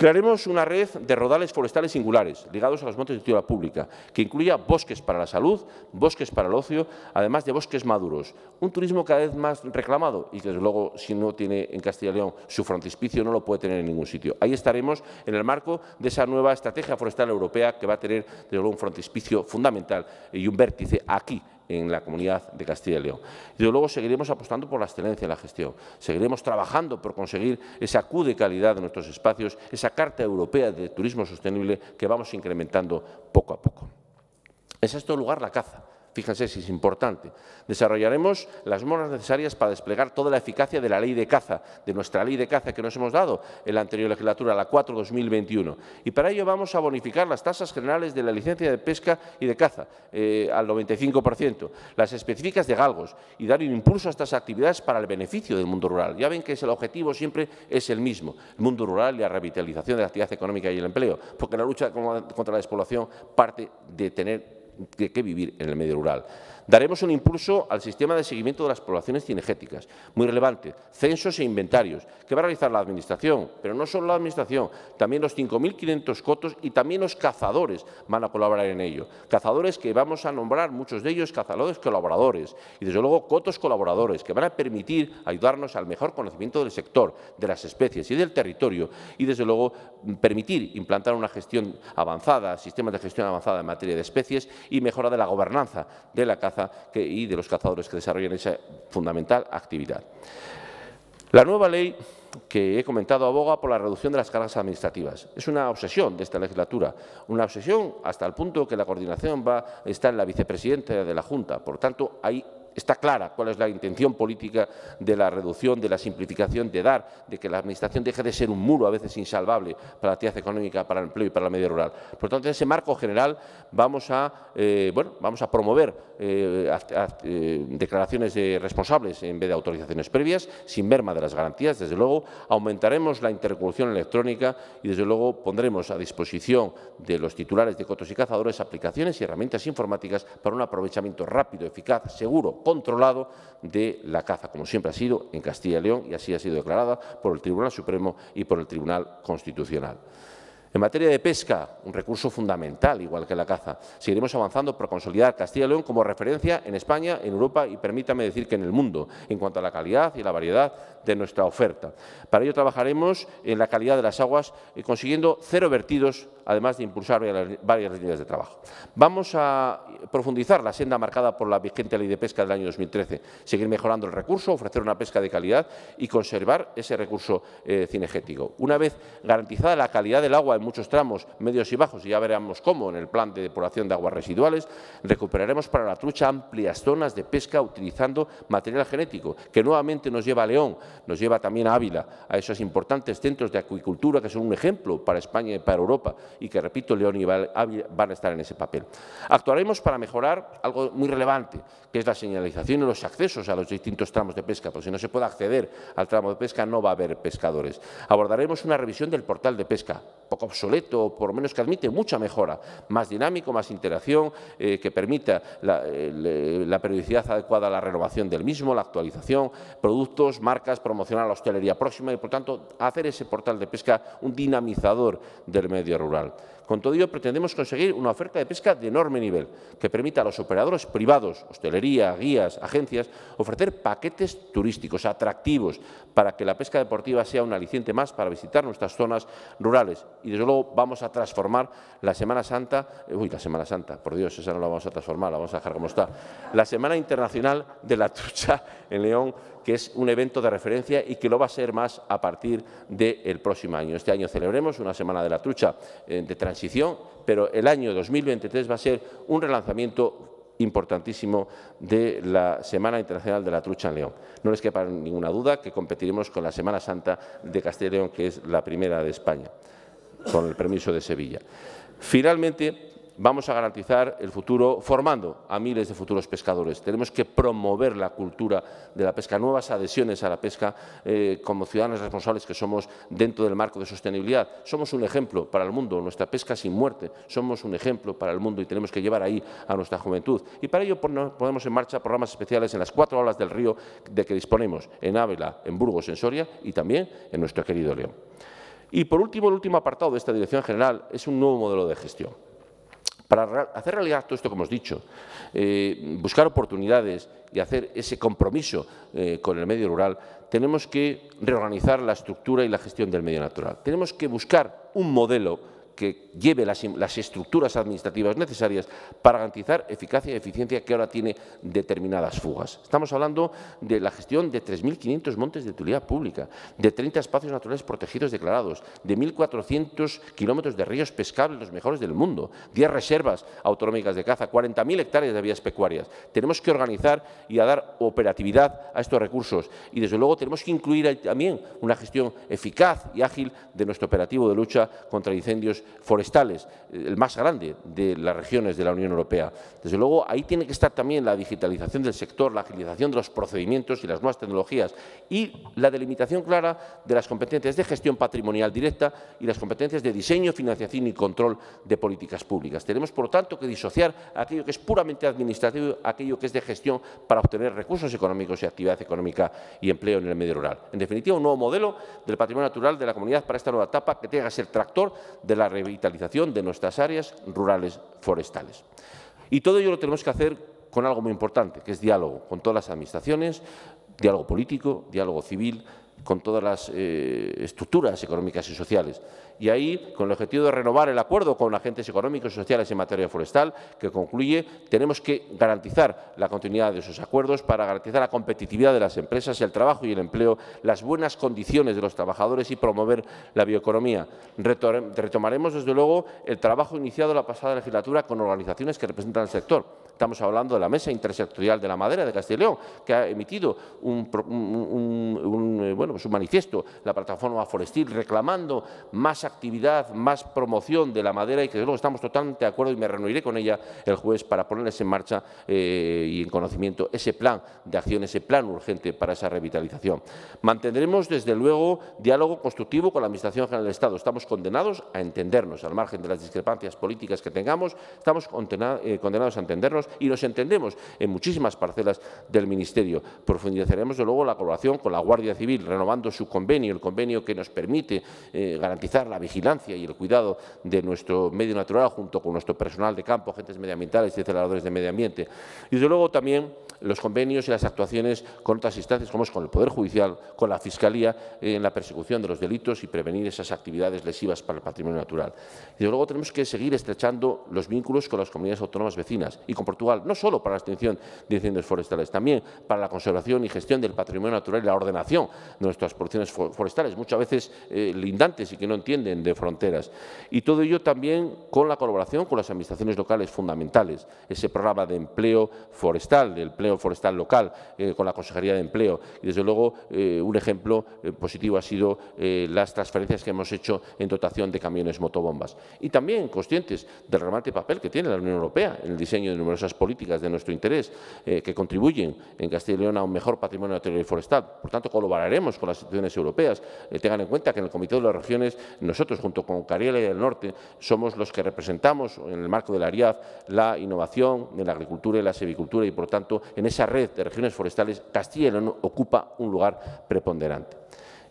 Crearemos una red de rodales forestales singulares ligados a los montes de tierra pública, que incluya bosques para la salud, bosques para el ocio, además de bosques maduros. Un turismo cada vez más reclamado y que, desde luego, si no tiene en Castilla y León su frontispicio, no lo puede tener en ningún sitio. Ahí estaremos en el marco de esa nueva estrategia forestal europea que va a tener, desde luego, un frontispicio fundamental y un vértice aquí, en la comunidad de Castilla y León. Y luego seguiremos apostando por la excelencia en la gestión, seguiremos trabajando por conseguir esa Q de calidad de nuestros espacios, esa Carta Europea de Turismo Sostenible que vamos incrementando poco a poco. En sexto lugar, la caza. Fíjense si es importante. Desarrollaremos las normas necesarias para desplegar toda la eficacia de la ley de caza, de nuestra ley de caza que nos hemos dado en la anterior legislatura, la 4-2021. Y para ello vamos a bonificar las tasas generales de la licencia de pesca y de caza eh, al 95%, las específicas de galgos y dar un impulso a estas actividades para el beneficio del mundo rural. Ya ven que es el objetivo siempre es el mismo, el mundo rural y la revitalización de la actividad económica y el empleo, porque la lucha contra la despoblación parte de tener que, vivir en el medio rural. Daremos un impulso al sistema de seguimiento de las poblaciones cinegéticas, muy relevante, censos e inventarios, que va a realizar la Administración, pero no solo la Administración, también los 5.500 cotos y también los cazadores van a colaborar en ello. Cazadores que vamos a nombrar, muchos de ellos cazadores colaboradores y, desde luego, cotos colaboradores, que van a permitir ayudarnos al mejor conocimiento del sector, de las especies y del territorio y, desde luego, permitir implantar una gestión avanzada, sistemas de gestión avanzada en materia de especies y mejora de la gobernanza de la caza y de los cazadores que desarrollan esa fundamental actividad. La nueva ley que he comentado aboga por la reducción de las cargas administrativas. Es una obsesión de esta legislatura, una obsesión hasta el punto que la coordinación va, está en la vicepresidenta de la Junta. Por tanto, hay Está clara cuál es la intención política de la reducción, de la simplificación, de dar, de que la Administración deje de ser un muro a veces insalvable para la actividad económica, para el empleo y para la media rural. Por lo tanto, en ese marco general vamos a, eh, bueno, vamos a promover eh, eh, declaraciones de responsables en vez de autorizaciones previas, sin merma de las garantías, desde luego. Aumentaremos la interlocución electrónica y, desde luego, pondremos a disposición de los titulares de cotos y cazadores aplicaciones y herramientas informáticas para un aprovechamiento rápido, eficaz, seguro, controlado de la caza, como siempre ha sido en Castilla y León y así ha sido declarada por el Tribunal Supremo y por el Tribunal Constitucional. En materia de pesca, un recurso fundamental, igual que la caza. Seguiremos avanzando para consolidar Castilla y León como referencia en España, en Europa y, permítame decir, que en el mundo, en cuanto a la calidad y la variedad de nuestra oferta. Para ello trabajaremos en la calidad de las aguas, ...y consiguiendo cero vertidos, además de impulsar varias líneas de trabajo. Vamos a profundizar la senda marcada por la vigente ley de pesca del año 2013, seguir mejorando el recurso, ofrecer una pesca de calidad y conservar ese recurso eh, cinegético. Una vez garantizada la calidad del agua en muchos tramos, medios y bajos, y ya veremos cómo en el plan de depuración de aguas residuales, recuperaremos para la trucha amplias zonas de pesca utilizando material genético, que nuevamente nos lleva a León, nos lleva también a Ávila, a esos importantes centros de acuicultura que son un ejemplo para España y para Europa y que, repito, León y Ávila van a estar en ese papel. Actuaremos para mejorar algo muy relevante, que es la señalización y los accesos a los distintos tramos de pesca, porque si no se puede acceder al tramo de pesca no va a haber pescadores. Abordaremos una revisión del portal de pesca, poco obsoleto, por lo menos que admite mucha mejora, más dinámico, más interacción, eh, que permita la, eh, la periodicidad adecuada a la renovación del mismo, la actualización, productos, marcas, promocionar la hostelería próxima y, por tanto, hacer ese portal de pesca un dinamizador del medio rural. Con todo ello, pretendemos conseguir una oferta de pesca de enorme nivel, que permita a los operadores privados, hostelería, guías, agencias, ofrecer paquetes turísticos atractivos para que la pesca deportiva sea un aliciente más para visitar nuestras zonas rurales. Y, desde luego, vamos a transformar la Semana Santa, uy, la Semana Santa, por Dios, esa no la vamos a transformar, la vamos a dejar como está, la Semana Internacional de la Trucha en León, que es un evento de referencia y que lo va a ser más a partir del próximo año. Este año celebremos una Semana de la Trucha eh, de transición, pero el año 2023 va a ser un relanzamiento importantísimo de la Semana Internacional de la Trucha en León. No les quepa ninguna duda que competiremos con la Semana Santa de Castilla y León, que es la primera de España, con el permiso de Sevilla. Finalmente, vamos a garantizar el futuro formando a miles de futuros pescadores. Tenemos que promover la cultura de la pesca, nuevas adhesiones a la pesca eh, como ciudadanos responsables que somos dentro del marco de sostenibilidad. Somos un ejemplo para el mundo, nuestra pesca sin muerte, somos un ejemplo para el mundo y tenemos que llevar ahí a nuestra juventud. Y para ello ponemos en marcha programas especiales en las cuatro olas del río de que disponemos, en Ávila, en Burgos, en Soria y también en nuestro querido León. Y por último, el último apartado de esta Dirección General es un nuevo modelo de gestión. Para hacer realidad todo esto que hemos dicho, eh, buscar oportunidades y hacer ese compromiso eh, con el medio rural, tenemos que reorganizar la estructura y la gestión del medio natural. Tenemos que buscar un modelo que lleve em, las, estructuras administrativas necesarias para garantizar eficacia y eficiencia que ahora tiene determinadas fugas. Estamos hablando de la gestión de 3.500 montes de utilidad pública, de 30 espacios naturales protegidos declarados, de 1.400 kilómetros de ríos pescables, los mejores del mundo, 10 reservas autonómicas de caza, 40.000 hectáreas de vías pecuarias. Tenemos que organizar y dar operatividad a estos recursos y, desde luego, tenemos que incluir también una gestión eficaz y ágil de nuestro operativo de lucha contra incendios forestales, el más grande de las regiones de la Unión Europea. Desde luego, ahí tiene que estar también la digitalización del sector, la agilización de los procedimientos y las nuevas tecnologías y la delimitación clara de las competencias de gestión patrimonial directa y las competencias de diseño, financiación y control de políticas públicas. Tenemos, por lo tanto, que disociar aquello que es puramente administrativo, aquello que es de gestión para obtener recursos económicos y actividad económica y empleo en el medio rural. En definitiva, un nuevo modelo del patrimonio natural de la comunidad para esta nueva etapa que tenga que ser tractor de la revitalización de nuestras áreas rurales forestales. Y todo ello lo tenemos que hacer con algo muy importante, que es diálogo con todas las administraciones, diálogo político, diálogo civil, con todas las eh, estructuras económicas y sociales. Y ahí, con el objetivo de renovar el acuerdo con agentes económicos y sociales en materia forestal, que concluye, tenemos que garantizar la continuidad de esos acuerdos para garantizar la competitividad de las empresas, el trabajo y el empleo, las buenas condiciones de los trabajadores y promover la bioeconomía. Retomaremos, desde luego, el trabajo iniciado la pasada legislatura con organizaciones que representan el sector. Estamos hablando de la Mesa Intersectorial de la Madera de Castileón, León, que ha emitido un, eh, bueno, un manifiesto, la plataforma forestil, reclamando más actividad, más promoción de la madera y que luego estamos totalmente de acuerdo y me reuniré con ella el jueves para ponerles en marcha eh, y en conocimiento ese plan de acción, ese plan urgente para esa revitalización. Mantendremos, desde luego, diálogo constructivo con la Administración General del Estado. Estamos condenados a entendernos, al margen de las discrepancias políticas que tengamos, estamos eh, condenados a entendernos y nos entendemos en muchísimas parcelas del Ministerio. Profundizaremos, de luego, la colaboración con la Guardia Civil, renovando su convenio, el convenio que nos permite eh, garantizar la vigilancia y el cuidado de nuestro medio natural junto con nuestro personal de campo, agentes medioambientales y aceleradores de medio ambiente. Y desde luego también los convenios y las actuaciones con otras instancias, como es con el Poder Judicial, con la Fiscalía, eh, en la persecución de los delitos y prevenir esas actividades lesivas para el patrimonio natural. Y desde luego tenemos que seguir estrechando los vínculos con las comunidades autónomas vecinas y con Portugal, no solo para la extinción de incendios forestales, también para la conservación y gestión del patrimonio natural y la ordenación de nuestras producciones forestales, muchas veces eh, lindantes y que no entienden de fronteras. Y todo ello también con la colaboración con las administraciones locales fundamentales, ese programa de empleo forestal, de empleo forestal local, eh, con la Consejería de Empleo. Y desde luego, eh, un ejemplo positivo ha sido las transferencias que hemos hecho en dotación de camiones motobombas. Y también conscientes del remate papel que tiene la Unión Europea en el diseño de numerosas políticas de nuestro interés, que contribuyen en Castilla y León a un mejor patrimonio natural y forestal. Por tanto, colaboraremos por las instituciones europeas. Eh, tengan en cuenta que en el Comité de las Regiones nosotros, junto con Cariela y el Norte, somos los que representamos en el marco de la ARIAD la innovación en la agricultura y la silvicultura y, por tanto, en esa red de regiones forestales, Castilla y León ocupa un lugar preponderante.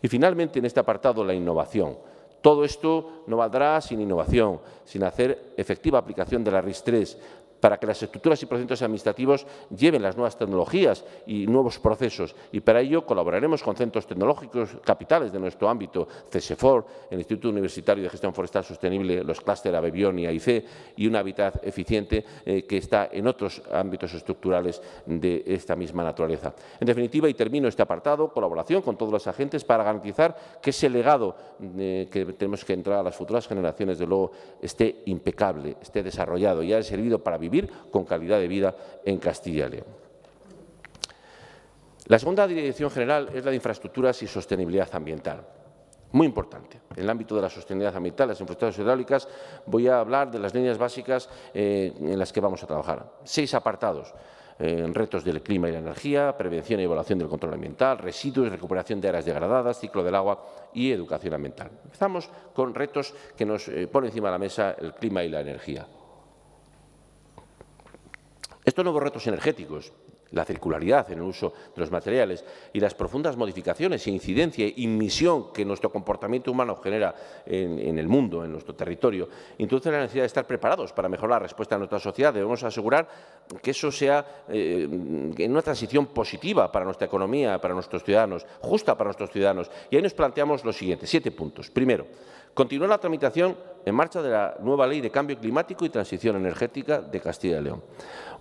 Y finalmente, en este apartado, la innovación. Todo esto no valdrá sin innovación, sin hacer efectiva aplicación de la RIS 3, para que las estructuras y procedimientos administrativos lleven las nuevas tecnologías y nuevos procesos. Y para ello colaboraremos con centros tecnológicos capitales de nuestro ámbito, CESEFOR, el Instituto Universitario de Gestión Forestal Sostenible, los clústeres Abebión y AIC, y un hábitat eficiente eh, que está en otros ámbitos estructurales de esta misma naturaleza. En definitiva, y termino este apartado, colaboración con todos los agentes para garantizar que ese legado eh, que tenemos que entrar a las futuras generaciones, de lo esté impecable, esté desarrollado y haya servido para vivir con calidad de vida en Castilla y León. La segunda dirección general es la de infraestructuras y sostenibilidad ambiental. Muy importante. En el ámbito de la sostenibilidad ambiental, las infraestructuras hidráulicas, voy a hablar de las líneas básicas eh, en las que vamos a trabajar. Seis apartados. Eh, en retos del clima y la energía, prevención y evaluación del control ambiental, residuos, recuperación de áreas degradadas, ciclo del agua y educación ambiental. Empezamos con retos que nos eh, pone encima de la mesa el clima y la energía. Estos nuevos retos energéticos, la circularidad en el uso de los materiales y las profundas modificaciones e incidencia y inmisión que nuestro comportamiento humano genera en, el mundo, en nuestro territorio, introducen la necesidad de estar preparados para mejorar la respuesta de nuestra sociedad. Debemos asegurar que eso sea eh, una transición positiva para nuestra economía, para nuestros ciudadanos, justa para nuestros ciudadanos. Y ahí nos planteamos los siguientes siete puntos. Primero, Continúa la tramitación en marcha de la nueva Ley de Cambio Climático y Transición Energética de Castilla y León.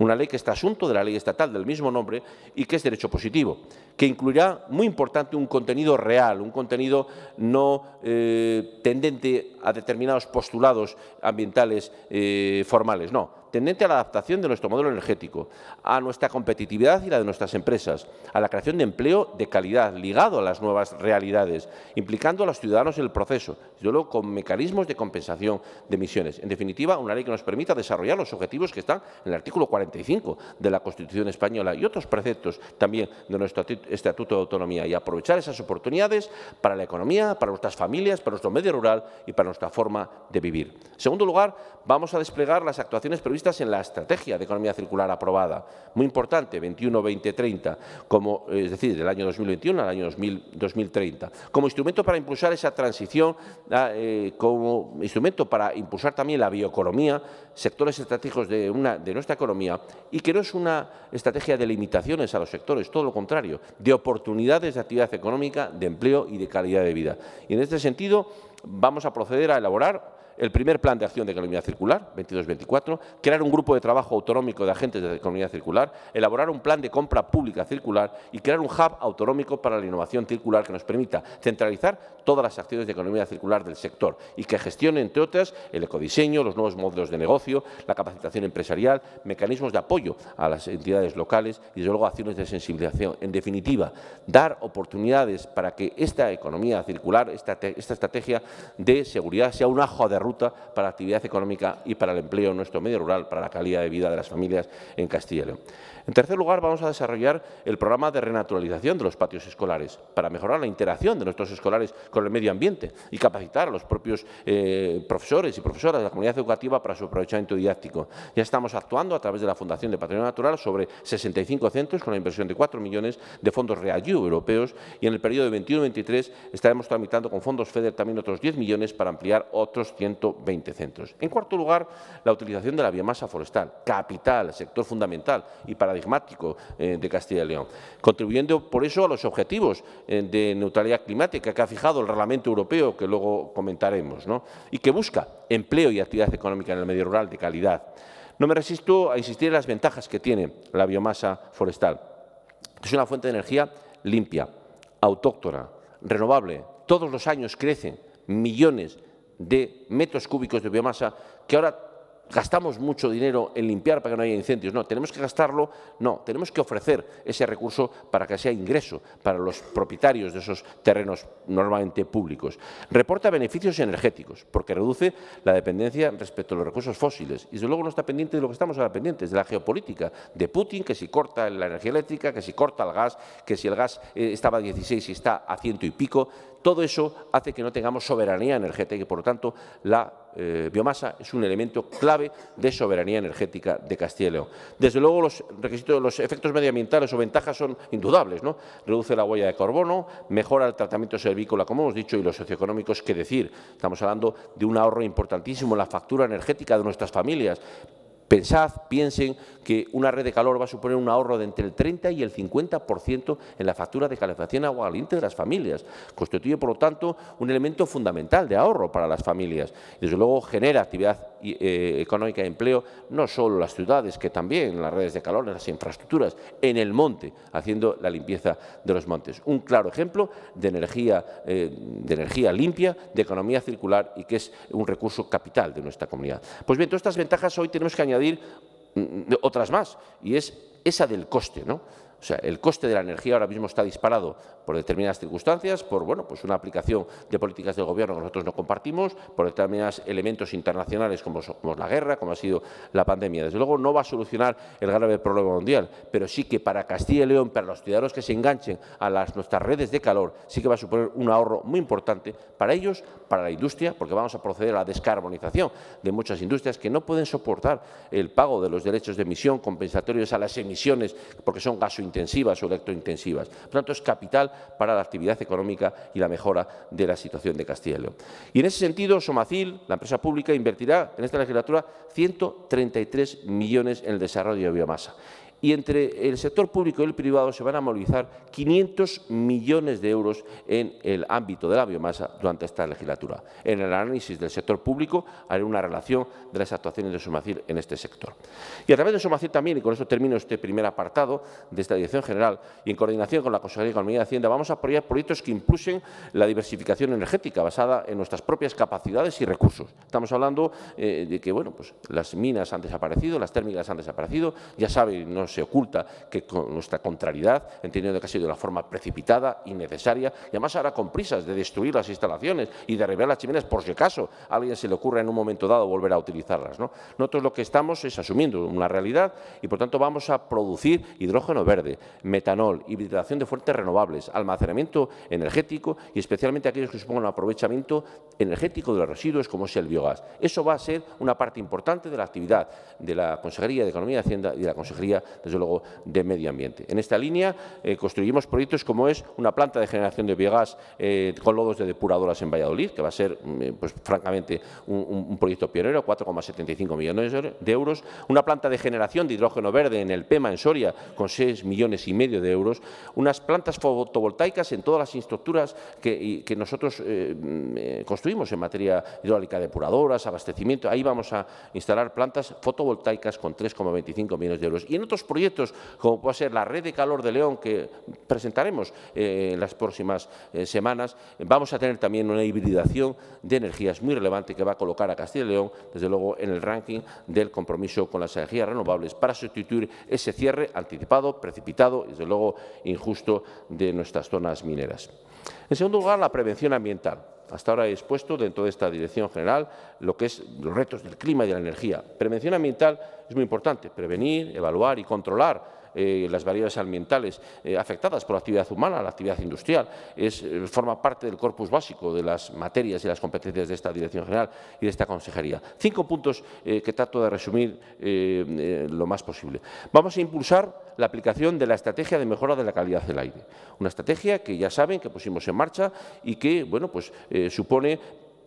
Una ley que está asunto de la ley estatal del mismo nombre y que es derecho positivo, que incluirá, muy importante, un contenido real, un contenido no eh, tendente a determinados postulados ambientales eh, formales, no, tendente a la adaptación de nuestro modelo energético, a nuestra competitividad y la de nuestras empresas, a la creación de empleo de calidad, ligado a las nuevas realidades, implicando a los ciudadanos en el proceso, solo con mecanismos de compensación de emisiones. En definitiva, una ley que nos permita desarrollar los objetivos que están en el artículo 45 de la Constitución española y otros preceptos también de nuestro Estatuto de Autonomía y aprovechar esas oportunidades para la economía, para nuestras familias, para nuestro medio rural y para nuestra forma de vivir. En segundo lugar, vamos a desplegar las actuaciones previstas en la estrategia de economía circular aprobada, muy importante, 21-20-30, como, eh, es decir, del año 2021 al año 2030, como instrumento para impulsar esa transición, ah, eh, como instrumento para impulsar también la bioeconomía, sectores estratégicos de, una, de nuestra economía, y que no es una estrategia de limitaciones a los sectores, todo lo contrario, de oportunidades de actividad económica, de empleo y de calidad de vida. Y en este sentido, vamos a proceder a elaborar el primer plan de acción de economía circular, 22-24, crear un grupo de trabajo autonómico de agentes de economía circular, elaborar un plan de compra pública circular y crear un hub autonómico para la innovación circular que nos permita centralizar todas las acciones de economía circular del sector y que gestione, entre otras, el ecodiseño, los nuevos modelos de negocio, la capacitación empresarial, mecanismos de apoyo a las entidades locales y, desde luego, acciones de sensibilización. En definitiva, dar oportunidades para que esta economía circular, esta, esta estrategia de seguridad sea un ajo de para la actividad económica y para el empleo en nuestro medio rural, para la calidad de vida de las familias en Castilla y León. En tercer lugar, vamos a desarrollar el programa de renaturalización de los patios escolares para mejorar la interacción de nuestros escolares con el medio ambiente y capacitar a los propios eh, profesores y profesoras de la comunidad educativa para su aprovechamiento didáctico. Ya estamos actuando a través de la Fundación de Patrimonio Natural sobre 65 centros con la inversión de 4 millones de fondos REAYU europeos y en el periodo de 21-23 estaremos tramitando con fondos FEDER también otros 10 millones para ampliar otros 120 centros. En cuarto lugar, la utilización de la biomasa forestal, capital, sector fundamental y para eh, de Castilla y León, contribuyendo por eso a los objetivos eh, de neutralidad climática que ha fijado el Reglamento Europeo, que luego comentaremos, ¿no? y que busca empleo y actividad económica en el medio rural de calidad. No me resisto a insistir en las ventajas que tiene la biomasa forestal. Es una fuente de energía limpia, autóctona, renovable. Todos los años crecen millones de metros cúbicos de biomasa que ahora gastamos mucho dinero en limpiar para que no haya incendios. No, tenemos que gastarlo, no, tenemos que ofrecer ese recurso para que sea ingreso para los propietarios de esos terrenos normalmente públicos. Reporta beneficios energéticos, porque reduce la dependencia respecto a los recursos fósiles. Y desde luego no está pendiente de lo que estamos ahora pendientes, de la geopolítica, de Putin, que si corta la energía eléctrica, que si corta el gas, que si el gas eh, estaba a 16 y está a ciento y pico, todo eso hace que no tengamos soberanía energética y por lo tanto, la eh, biomasa es un elemento clave de soberanía energética de Castilla y León. Desde luego, los requisitos, los efectos medioambientales o ventajas son indudables, ¿no? Reduce la huella de carbono, mejora el tratamiento servícola, como hemos dicho, y los socioeconómicos, qué decir, estamos hablando de un ahorro importantísimo en la factura energética de nuestras familias, Pensad, piensen que una red de calor va a suponer un ahorro de entre el 30 y el 50% en la factura de calefacción agua caliente de las familias. Constituye, por lo tanto, un elemento fundamental de ahorro para las familias. Desde luego, genera actividad eh, económica y empleo no solo en las ciudades, que también en las redes de calor, en las infraestructuras, en el monte, haciendo la limpieza de los montes. Un claro ejemplo de energía, eh, de energía limpia, de economía circular y que es un recurso capital de nuestra comunidad. Pues bien, todas estas ventajas hoy tenemos que añadir añadir mm, mm, otras más, y es esa del coste. ¿no? O sea, el coste de la energía ahora mismo está disparado por determinadas circunstancias, por bueno, pues una aplicación de políticas del Gobierno que nosotros no compartimos, por determinados elementos internacionales como, la guerra, como ha sido la pandemia. Desde luego no va a solucionar el grave problema mundial, pero sí que para Castilla y León, para los ciudadanos que se enganchen a las, nuestras redes de calor, sí que va a suponer un ahorro muy importante para ellos, para la industria, porque vamos a proceder a la descarbonización de muchas industrias que no pueden soportar el pago de los derechos de emisión compensatorios a las emisiones, porque son gasointendentes, intensivas o electrointensivas. Por lo tanto, es capital para la actividad económica y la mejora de la situación de Castilla y León. Y en ese sentido, Somacil, la empresa pública, invertirá en esta legislatura 133 millones en el desarrollo de biomasa y entre el sector público y el privado se van a movilizar 500 millones de euros en el ámbito de la biomasa durante esta legislatura. En el análisis del sector público haré una relación de las actuaciones de Sumacir en este sector. Y a través de Sumacir también, y con esto termino este primer apartado de esta Dirección General, y en coordinación con la Consejería de Economía y Hacienda, vamos a apoyar proyectos que impulsen la diversificación energética basada en nuestras propias capacidades y recursos. Estamos hablando eh, de que bueno, pues, las minas han desaparecido, las térmicas han desaparecido, ya saben, no se oculta que con nuestra contrariedad, entendiendo que ha sido de una forma precipitada, innecesaria, y además ahora con prisas de destruir las instalaciones y de arreglar las chimeneas, por si acaso a alguien se le ocurra en un momento dado volver a utilizarlas. Nosotros lo que estamos es asumiendo una realidad y, por tanto, vamos a producir hidrógeno verde, metanol, hibridación de fuentes renovables, almacenamiento energético y especialmente aquellos que supongan aprovechamiento energético de los residuos, como es el biogás. Eso va a ser una parte importante de la actividad de la Consejería de Economía y Hacienda y de la Consejería desde luego, de medio ambiente. En esta línea eh, construimos proyectos como es una planta de generación de biogás eh, con lodos de depuradoras en Valladolid, que va a ser, mm, eh, pues, francamente, un, proyecto pionero, 4,75 millones de euros. Una planta de generación de hidrógeno verde en el PEMA, en Soria, con 6 millones y medio de euros. Unas plantas fotovoltaicas en todas las estructuras que, nosotros mm, construimos en materia hidráulica, depuradoras, abastecimiento. Ahí vamos a instalar plantas fotovoltaicas con 3,25 millones de euros. Y en otros proyectos, como puede ser la red de calor de León, que presentaremos eh, en las próximas eh, semanas, vamos a tener también una hibridación de energías muy relevante que va a colocar a Castilla y León, desde luego, en el ranking del compromiso con las energías renovables para sustituir ese cierre anticipado, precipitado y, desde luego, injusto de nuestras zonas mineras. En segundo lugar, la prevención ambiental hasta ahora he expuesto dentro de esta dirección general lo que es los retos del clima y de la energía. Prevención ambiental es muy importante, prevenir, evaluar y controlar eh, las variedades ambientales eh, afectadas por la actividad humana, la actividad industrial, eh, forma parte del corpus básico de las materias y las competencias de esta Dirección General y de esta Consejería. Cinco puntos que trato de resumir lo más posible. Vamos a impulsar la aplicación de la estrategia de mejora de la calidad del aire, una estrategia que ya saben que pusimos en marcha y que bueno, pues, supone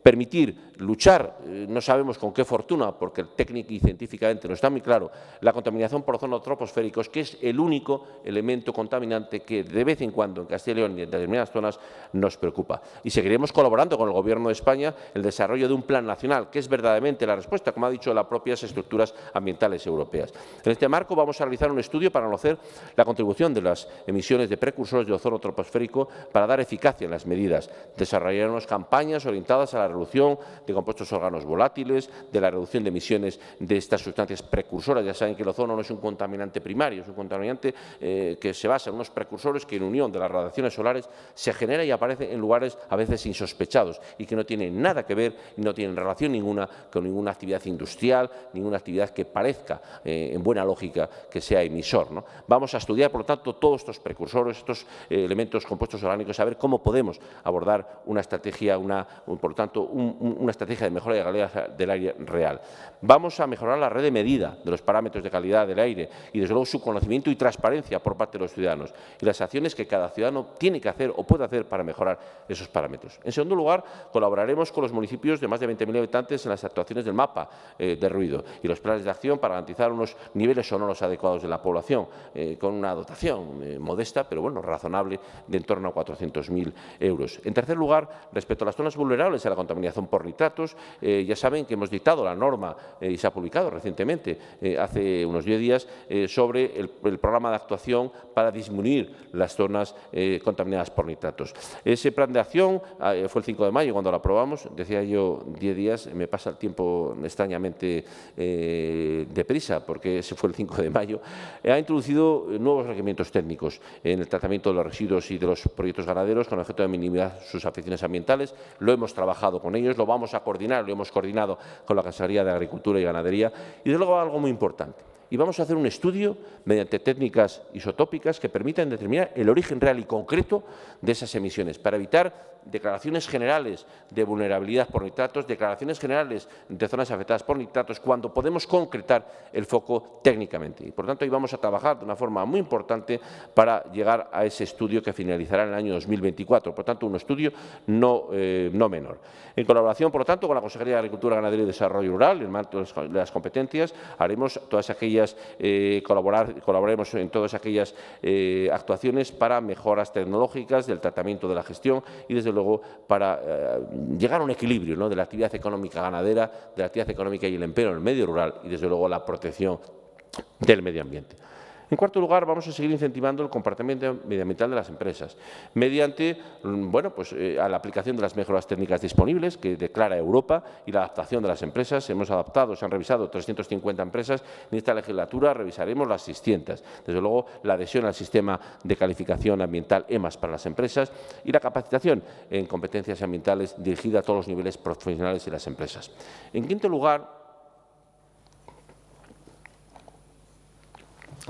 permitir luchar, eh, no sabemos con qué fortuna, porque técnica y científicamente no está muy claro, la contaminación por ozono troposféricos, que es el único elemento contaminante que de vez en cuando en Castilla y León y en determinadas zonas nos preocupa. Y seguiremos colaborando con el Gobierno de España en el desarrollo de un plan nacional, que es verdaderamente la respuesta, como ha dicho, las propias estructuras ambientales europeas. En este marco vamos a realizar un estudio para conocer la contribución de las emisiones de precursores de ozono troposférico para dar eficacia en las medidas. Desarrollaremos campañas orientadas a la reducción de compuestos órganos volátiles, de la reducción de emisiones de estas sustancias precursoras. Ya saben que el ozono no es un contaminante primario, es un contaminante eh, que se basa en unos precursores que en unión de las radiaciones solares se genera y aparece en lugares a veces insospechados y que no tienen nada que ver, no tienen relación ninguna con ninguna actividad industrial, ninguna actividad que parezca, eh, en buena lógica, que sea emisor. ¿no? Vamos a estudiar, por lo tanto, todos estos precursores, estos eh, elementos compuestos orgánicos, a ver cómo podemos abordar una estrategia, una, por lo tanto, una estrategia de mejora de calidad del aire real. Vamos a mejorar la red de medida de los parámetros de calidad del aire y, desde luego, su conocimiento y transparencia por parte de los ciudadanos y las acciones que cada ciudadano tiene que hacer o puede hacer para mejorar esos parámetros. En segundo lugar, colaboraremos con los municipios de más de 20.000 habitantes en las actuaciones del mapa eh, de ruido y los planes de acción para garantizar unos niveles sonoros adecuados de la población, eh, con una dotación eh, modesta, pero bueno, razonable, de en torno a 400.000 euros. En tercer lugar, respecto a las zonas vulnerables a la contaminación, contaminación por nitratos. Eh, ya saben que hemos dictado la norma eh, y se ha publicado recientemente, eh, hace unos 10 días, sobre el, programa de actuación para disminuir las zonas contaminadas por nitratos. Ese plan de acción ah, fue el 5 de mayo cuando lo aprobamos, decía yo 10 días, me pasa el tiempo extrañamente deprisa porque ese fue el 5 de mayo, ha introducido nuevos requerimientos técnicos en el tratamiento de los residuos y de los proyectos ganaderos con el objeto de minimizar sus afecciones ambientales. Lo hemos trabajado con ellos, lo vamos a coordinar, lo hemos coordinado con la casería de Agricultura y Ganadería. Y desde luego algo muy importante y vamos a hacer un estudio mediante técnicas isotópicas que permitan determinar el origen real y concreto de esas emisiones para evitar declaraciones generales de vulnerabilidad por nitratos, declaraciones generales de zonas afectadas por nitratos, cuando podemos concretar el foco técnicamente. Y por tanto, ahí vamos a trabajar de una forma muy importante para llegar a ese estudio que finalizará en el año 2024. Por tanto, un estudio no, eh, no menor. En colaboración, por lo tanto, con la Consejería de Agricultura, Ganadería y Desarrollo Rural, en marco de las competencias, haremos todas aquellas eh, colaboraremos en todas aquellas eh, actuaciones para mejoras tecnológicas del tratamiento de la gestión y, desde luego, para eh, llegar a un equilibrio de la actividad económica ganadera, de la actividad económica y el empleo en el medio rural y, desde luego, la protección del medio ambiente. En cuarto lugar, vamos a seguir incentivando el comportamiento medioambiental de las empresas mediante bueno, pues, eh, la aplicación de las mejoras técnicas disponibles que declara Europa y la adaptación de las empresas. Hemos adaptado, se han revisado 350 empresas. En esta legislatura revisaremos las 600. Desde luego, la adhesión al sistema de calificación ambiental EMAS para las empresas y la capacitación en competencias ambientales dirigida a todos los niveles profesionales y las empresas. En quinto lugar,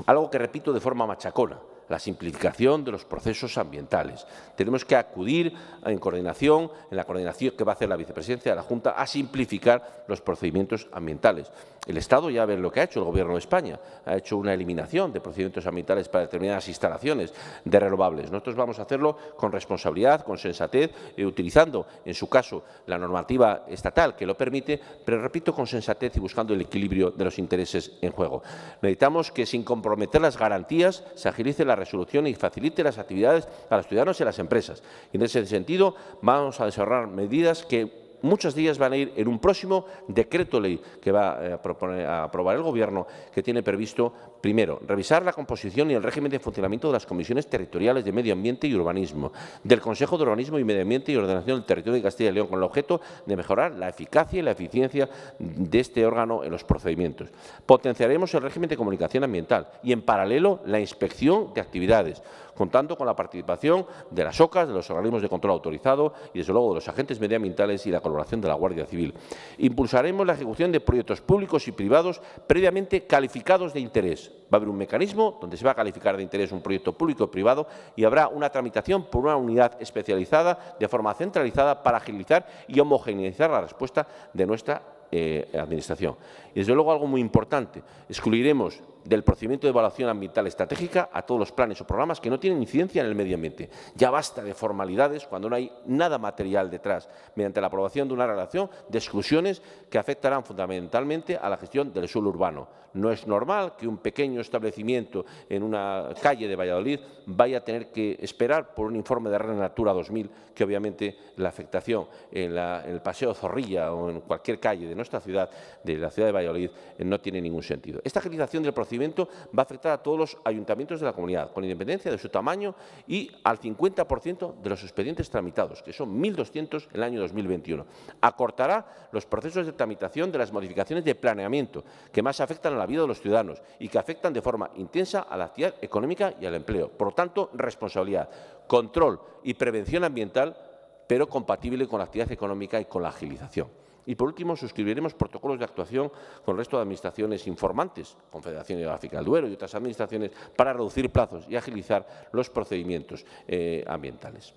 algo que repito de forma machacona, la simplificación de los procesos ambientales. Tenemos que acudir en coordinación, en la coordinación que va a hacer la vicepresidencia de la Junta, a simplificar los procedimientos ambientales. El Estado ya ve lo que ha hecho el Gobierno de España. Ha hecho una eliminación de procedimientos ambientales para determinadas instalaciones de renovables. Nosotros vamos a hacerlo con responsabilidad, con sensatez, eh, utilizando, en su caso, la normativa estatal que lo permite, pero repito, con sensatez y buscando el equilibrio de los intereses en juego. Necesitamos que, sin comprometer las garantías, se agilice la resolución y facilite las actividades a los ciudadanos y a las empresas. en ese sentido vamos a desarrollar medidas que muchos días van a ir en un próximo decreto ley que va eh, a, a aprobar el Gobierno, que tiene previsto, primero, revisar la composición y el régimen de funcionamiento de las comisiones territoriales de Medio Ambiente y Urbanismo, del Consejo de Urbanismo y Medio Ambiente y Ordenación del Territorio de Castilla y León, con el objeto de mejorar la eficacia y la eficiencia de este órgano en los procedimientos. Potenciaremos el régimen de comunicación ambiental y, en paralelo, la inspección de actividades contando con la participación de las OCAS, de los organismos de control autorizado y, desde luego, de los agentes medioambientales y la colaboración de la Guardia Civil. Impulsaremos la ejecución de proyectos públicos y privados previamente calificados de interés. Va a haber un mecanismo donde se va a calificar de interés un proyecto público o privado y habrá una tramitación por una unidad especializada de forma centralizada para agilizar y homogeneizar la respuesta de nuestra eh, Administración. Y desde luego algo muy importante, excluiremos del procedimiento de evaluación ambiental estratégica a todos los planes o programas que no tienen incidencia en el medio ambiente. Ya basta de formalidades cuando no hay nada material detrás, mediante la aprobación de una relación de exclusiones que afectarán fundamentalmente a la gestión del suelo urbano. No es normal que un pequeño establecimiento en una calle de Valladolid vaya a tener que esperar por un informe de Renatura 2000, que obviamente la afectación en, el paseo Zorrilla o en cualquier calle de nuestra ciudad, de la ciudad de Valladolid, no tiene ningún sentido. Esta agilización del proceso va a afectar a todos los ayuntamientos de la comunidad, con independencia de su tamaño y al 50% de los expedientes tramitados, que son 1.200 en el año 2021. Acortará los procesos de tramitación de las modificaciones de planeamiento que más afectan a la vida de los ciudadanos y que afectan de forma intensa a la actividad económica y al empleo. Por lo tanto, responsabilidad, control y prevención ambiental, pero compatible con la actividad económica y con la agilización. Y, por último, suscribiremos protocolos de actuación con el resto de administraciones informantes, Confederación Geográfica del Duero y otras administraciones, para reducir plazos y agilizar los procedimientos eh, ambientales.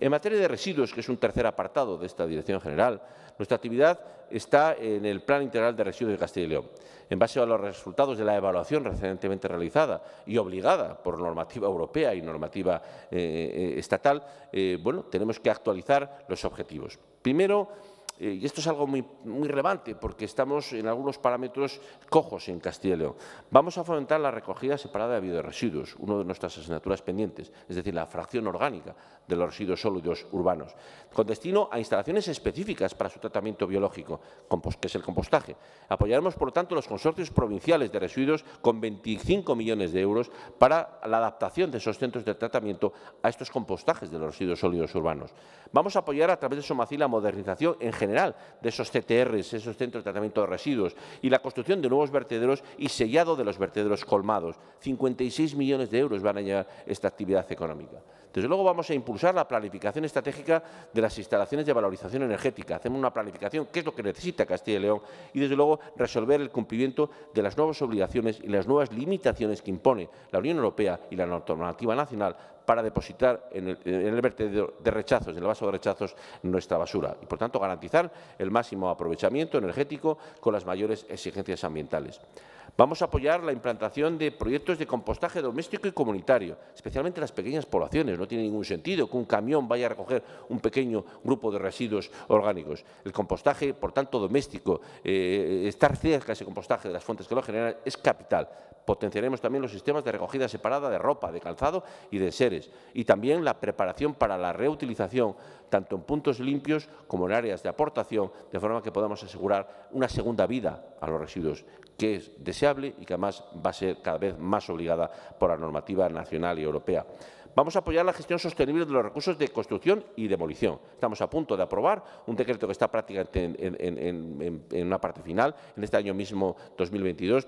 En materia de residuos, que es un tercer apartado de esta Dirección General, nuestra actividad está en el Plan Integral de Residuos de Castilla y León. En base a los resultados de la evaluación recientemente realizada y obligada por normativa europea y normativa eh, eh, estatal, bueno, tenemos que actualizar los objetivos. Primero, eh, y esto es algo muy, relevante porque estamos en algunos parámetros cojos en Castilla y León, vamos a fomentar la recogida separada de bioresiduos, uno de nuestras asignaturas pendientes, es decir, la fracción orgánica de los residuos sólidos urbanos, con destino a instalaciones específicas para su tratamiento biológico, que es el compostaje. Apoyaremos, por lo tanto, los consorcios provinciales de residuos con 25 millones de euros para la adaptación de esos centros de tratamiento a estos compostajes de los residuos sólidos urbanos. Vamos a apoyar a través de Somacil la modernización en general de esos CTRs, esos centros de tratamiento de residuos, y la construcción de nuevos vertederos y sellado de los vertederos colmados. 56 millones de euros van a añadir esta actividad económica. Desde luego vamos a impulsar la planificación estratégica de las instalaciones de valorización energética. Hacemos una planificación, qué es lo que necesita Castilla y León, y desde luego resolver el cumplimiento de las nuevas obligaciones y las nuevas limitaciones que impone la Unión Europea y la normativa nacional para depositar en el, vertedero de rechazos, en el vaso de rechazos, nuestra basura. Y, por tanto, garantizar el máximo aprovechamiento energético con las mayores exigencias ambientales. Vamos a apoyar la implantación de proyectos de compostaje doméstico y comunitario, especialmente en las pequeñas poblaciones. No tiene ningún sentido que un camión vaya a recoger un pequeño grupo de residuos orgánicos. El compostaje, por tanto, doméstico, eh, estar cerca de ese compostaje de las fuentes que lo generan es capital Potenciaremos también los sistemas de recogida separada de ropa, de calzado y de seres, y también la preparación para la reutilización, tanto en puntos limpios como en áreas de aportación, de forma que podamos asegurar una segunda vida a los residuos, que es deseable y que además va a ser cada vez más obligada por la normativa nacional y europea. Vamos a apoyar la gestión sostenible de los recursos de construcción y demolición. Estamos a punto de aprobar un decreto que está prácticamente en, en una parte final, en este año mismo 2022,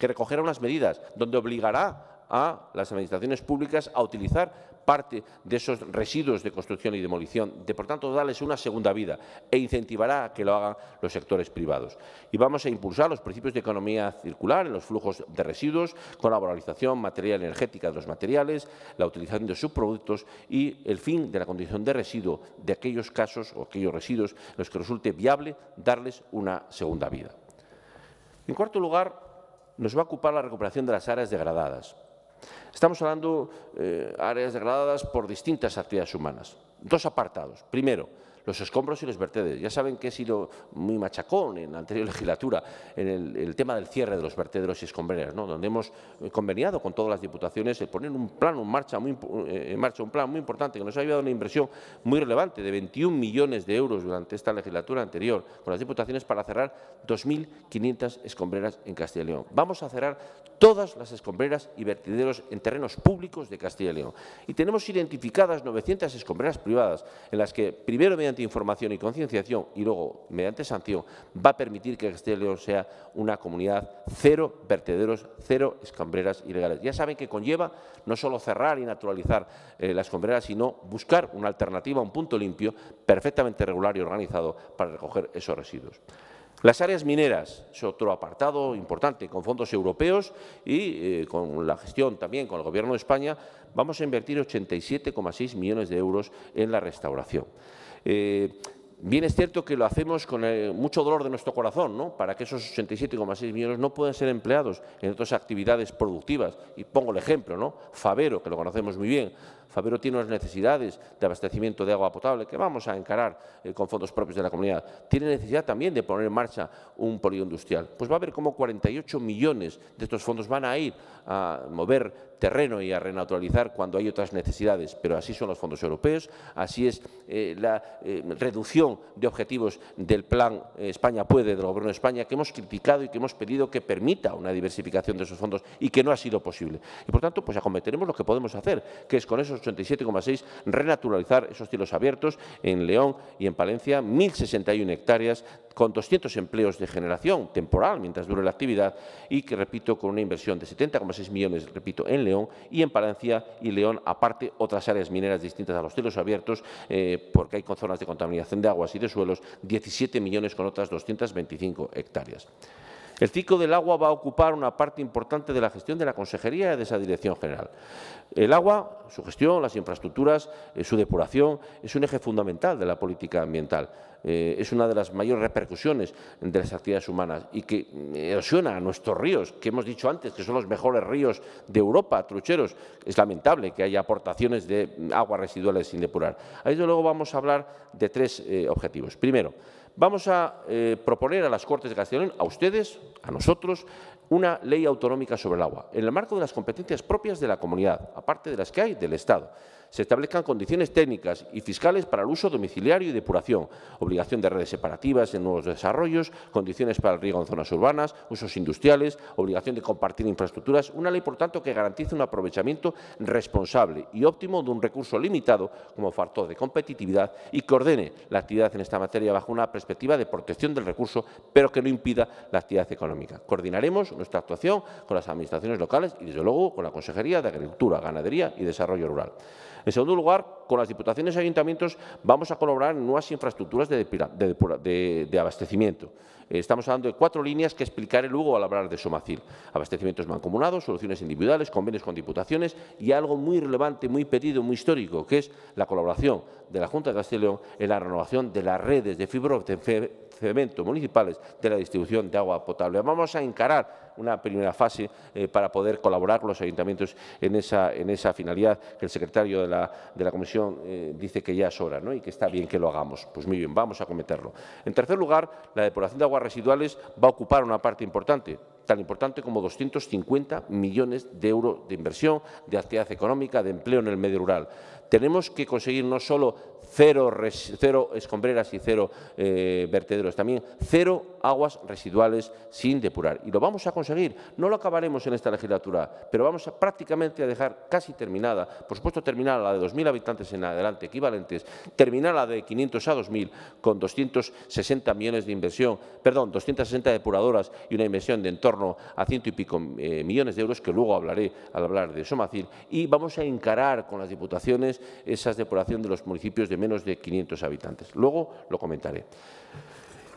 que recogerá unas medidas donde obligará a las administraciones públicas a utilizar parte de esos residuos de construcción y demolición, de por tanto darles una segunda vida e incentivará a que lo hagan los sectores privados. Y vamos a impulsar los principios de economía circular en los flujos de residuos, con la valorización material energética de los materiales, la utilización de subproductos y el fin de la condición de residuo de aquellos casos o aquellos residuos en los que resulte viable darles una segunda vida. En cuarto lugar, nos va a ocupar la recuperación de las áreas degradadas. Estamos hablando de eh, áreas degradadas por distintas actividades humanas. Dos apartados. Primero, los escombros y los vertederos. Ya saben que he sido muy machacón en la anterior legislatura en el, tema del cierre de los vertederos y escombreras, ¿no? donde hemos eh, conveniado con todas las diputaciones el poner un plan en marcha, muy, eh, en marcha, un plan muy importante que nos ha ayudado a una inversión muy relevante de 21 millones de euros durante esta legislatura anterior con las diputaciones para cerrar 2.500 escombreras en Castilla y León. Vamos a cerrar todas las escombreras y vertederos en terrenos públicos de Castilla y León. Y tenemos identificadas 900 escombreras privadas en las que primero mediante información y concienciación y luego mediante sanción, va a permitir que Castellón sea una comunidad cero vertederos, cero escambreras ilegales. Ya saben que conlleva no solo cerrar y naturalizar eh, las escombreras, sino buscar una alternativa, un punto limpio, perfectamente regular y organizado para recoger esos residuos. Las áreas mineras es otro apartado importante, con fondos europeos y eh, con la gestión también con el Gobierno de España, vamos a invertir 87,6 millones de euros en la restauración. Eh, bien es cierto que lo hacemos con eh, mucho dolor de nuestro corazón, ¿no? para que esos 87,6 millones no puedan ser empleados en otras actividades productivas. Y pongo el ejemplo, ¿no? Favero, que lo conocemos muy bien, Fabero tiene unas necesidades de abastecimiento de agua potable que vamos a encarar eh, con fondos propios de la comunidad. Tiene necesidad también de poner en marcha un polígono industrial. Pues va a haber como 48 millones de estos fondos van a ir a mover terreno y a renaturalizar cuando hay otras necesidades, pero así son los fondos europeos, así es eh, la eh, reducción de objetivos del plan España puede del Gobierno de España que hemos criticado y que hemos pedido que permita una diversificación de esos fondos y que no ha sido posible. Y por tanto, pues acometeremos lo que podemos hacer, que es con esos 87,6 renaturalizar esos cielos abiertos en León y en Palencia, 1.061 hectáreas con 200 empleos de generación temporal mientras dure la actividad y que, repito, con una inversión de 70,6 millones, repito, en León y en Palencia y León, aparte otras áreas mineras distintas a los cielos abiertos, eh, porque hay con zonas de contaminación de aguas y de suelos, 17 millones con otras 225 hectáreas. El ciclo del agua va a ocupar una parte importante de la gestión de la Consejería y de esa Dirección General. El agua, su gestión, las infraestructuras, eh, su depuración, es un eje fundamental de la política ambiental. Eh, es una de las mayores repercusiones de las actividades humanas y que eh, erosiona a nuestros ríos, que hemos dicho antes que son los mejores ríos de Europa, trucheros. Es lamentable que haya aportaciones de aguas residuales sin depurar. Ahí, desde luego, vamos a hablar de tres objetivos. Primero, vamos a eh, proponer a las Cortes de Castellón, a ustedes, a nosotros, una ley autonómica sobre el agua, en el marco de las competencias propias de la comunidad, aparte de las que hay del Estado se establezcan condiciones técnicas y fiscales para el uso domiciliario y depuración, obligación de redes separativas en nuevos desarrollos, condiciones para el riego en zonas urbanas, usos industriales, obligación de compartir infraestructuras, una ley, por tanto, que garantice un aprovechamiento responsable y óptimo de un recurso limitado como factor de competitividad y que ordene la actividad en esta materia bajo una perspectiva de protección del recurso, pero que no impida la actividad económica. Coordinaremos nuestra actuación con las administraciones locales y, desde luego, con la Consejería de Agricultura, Ganadería y Desarrollo Rural. En segundo lugar, con las diputaciones y ayuntamientos vamos a colaborar en nuevas infraestructuras de, abastecimiento. Estamos hablando de cuatro líneas que explicaré luego al hablar de Somacil. Abastecimientos mancomunados, soluciones individuales, convenios con diputaciones y algo muy relevante, muy pedido, muy histórico, que es la colaboración de la Junta de Castilla y León en la renovación de las redes de fibro de cemento municipales de la distribución de agua potable. Vamos a encarar una primera fase eh, para poder colaborar con los ayuntamientos en esa, en esa finalidad que el secretario de la, Comisión eh, dice que ya es hora ¿no? y que está bien que lo hagamos. Pues muy bien, vamos a cometerlo. En tercer lugar, la depuración de aguas residuales va a ocupar una parte importante tan importante como 250 millones de euros de inversión, de actividad económica, de empleo en el medio rural tenemos que conseguir no solo cero, escombreras y cero eh, vertederos, también cero aguas residuales sin depurar. Y lo vamos a conseguir. No lo acabaremos en esta legislatura, pero vamos a, prácticamente a dejar casi terminada, por supuesto terminar la de 2.000 habitantes en adelante, equivalentes, terminar la de 500 a 2.000 con 260 millones de inversión, perdón, 260 depuradoras y una inversión de en torno a ciento y pico eh, millones de euros, que luego hablaré al hablar de Somacil, y vamos a encarar con las diputaciones esas esa depuración de los municipios de menos de 500 habitantes. Luego lo comentaré.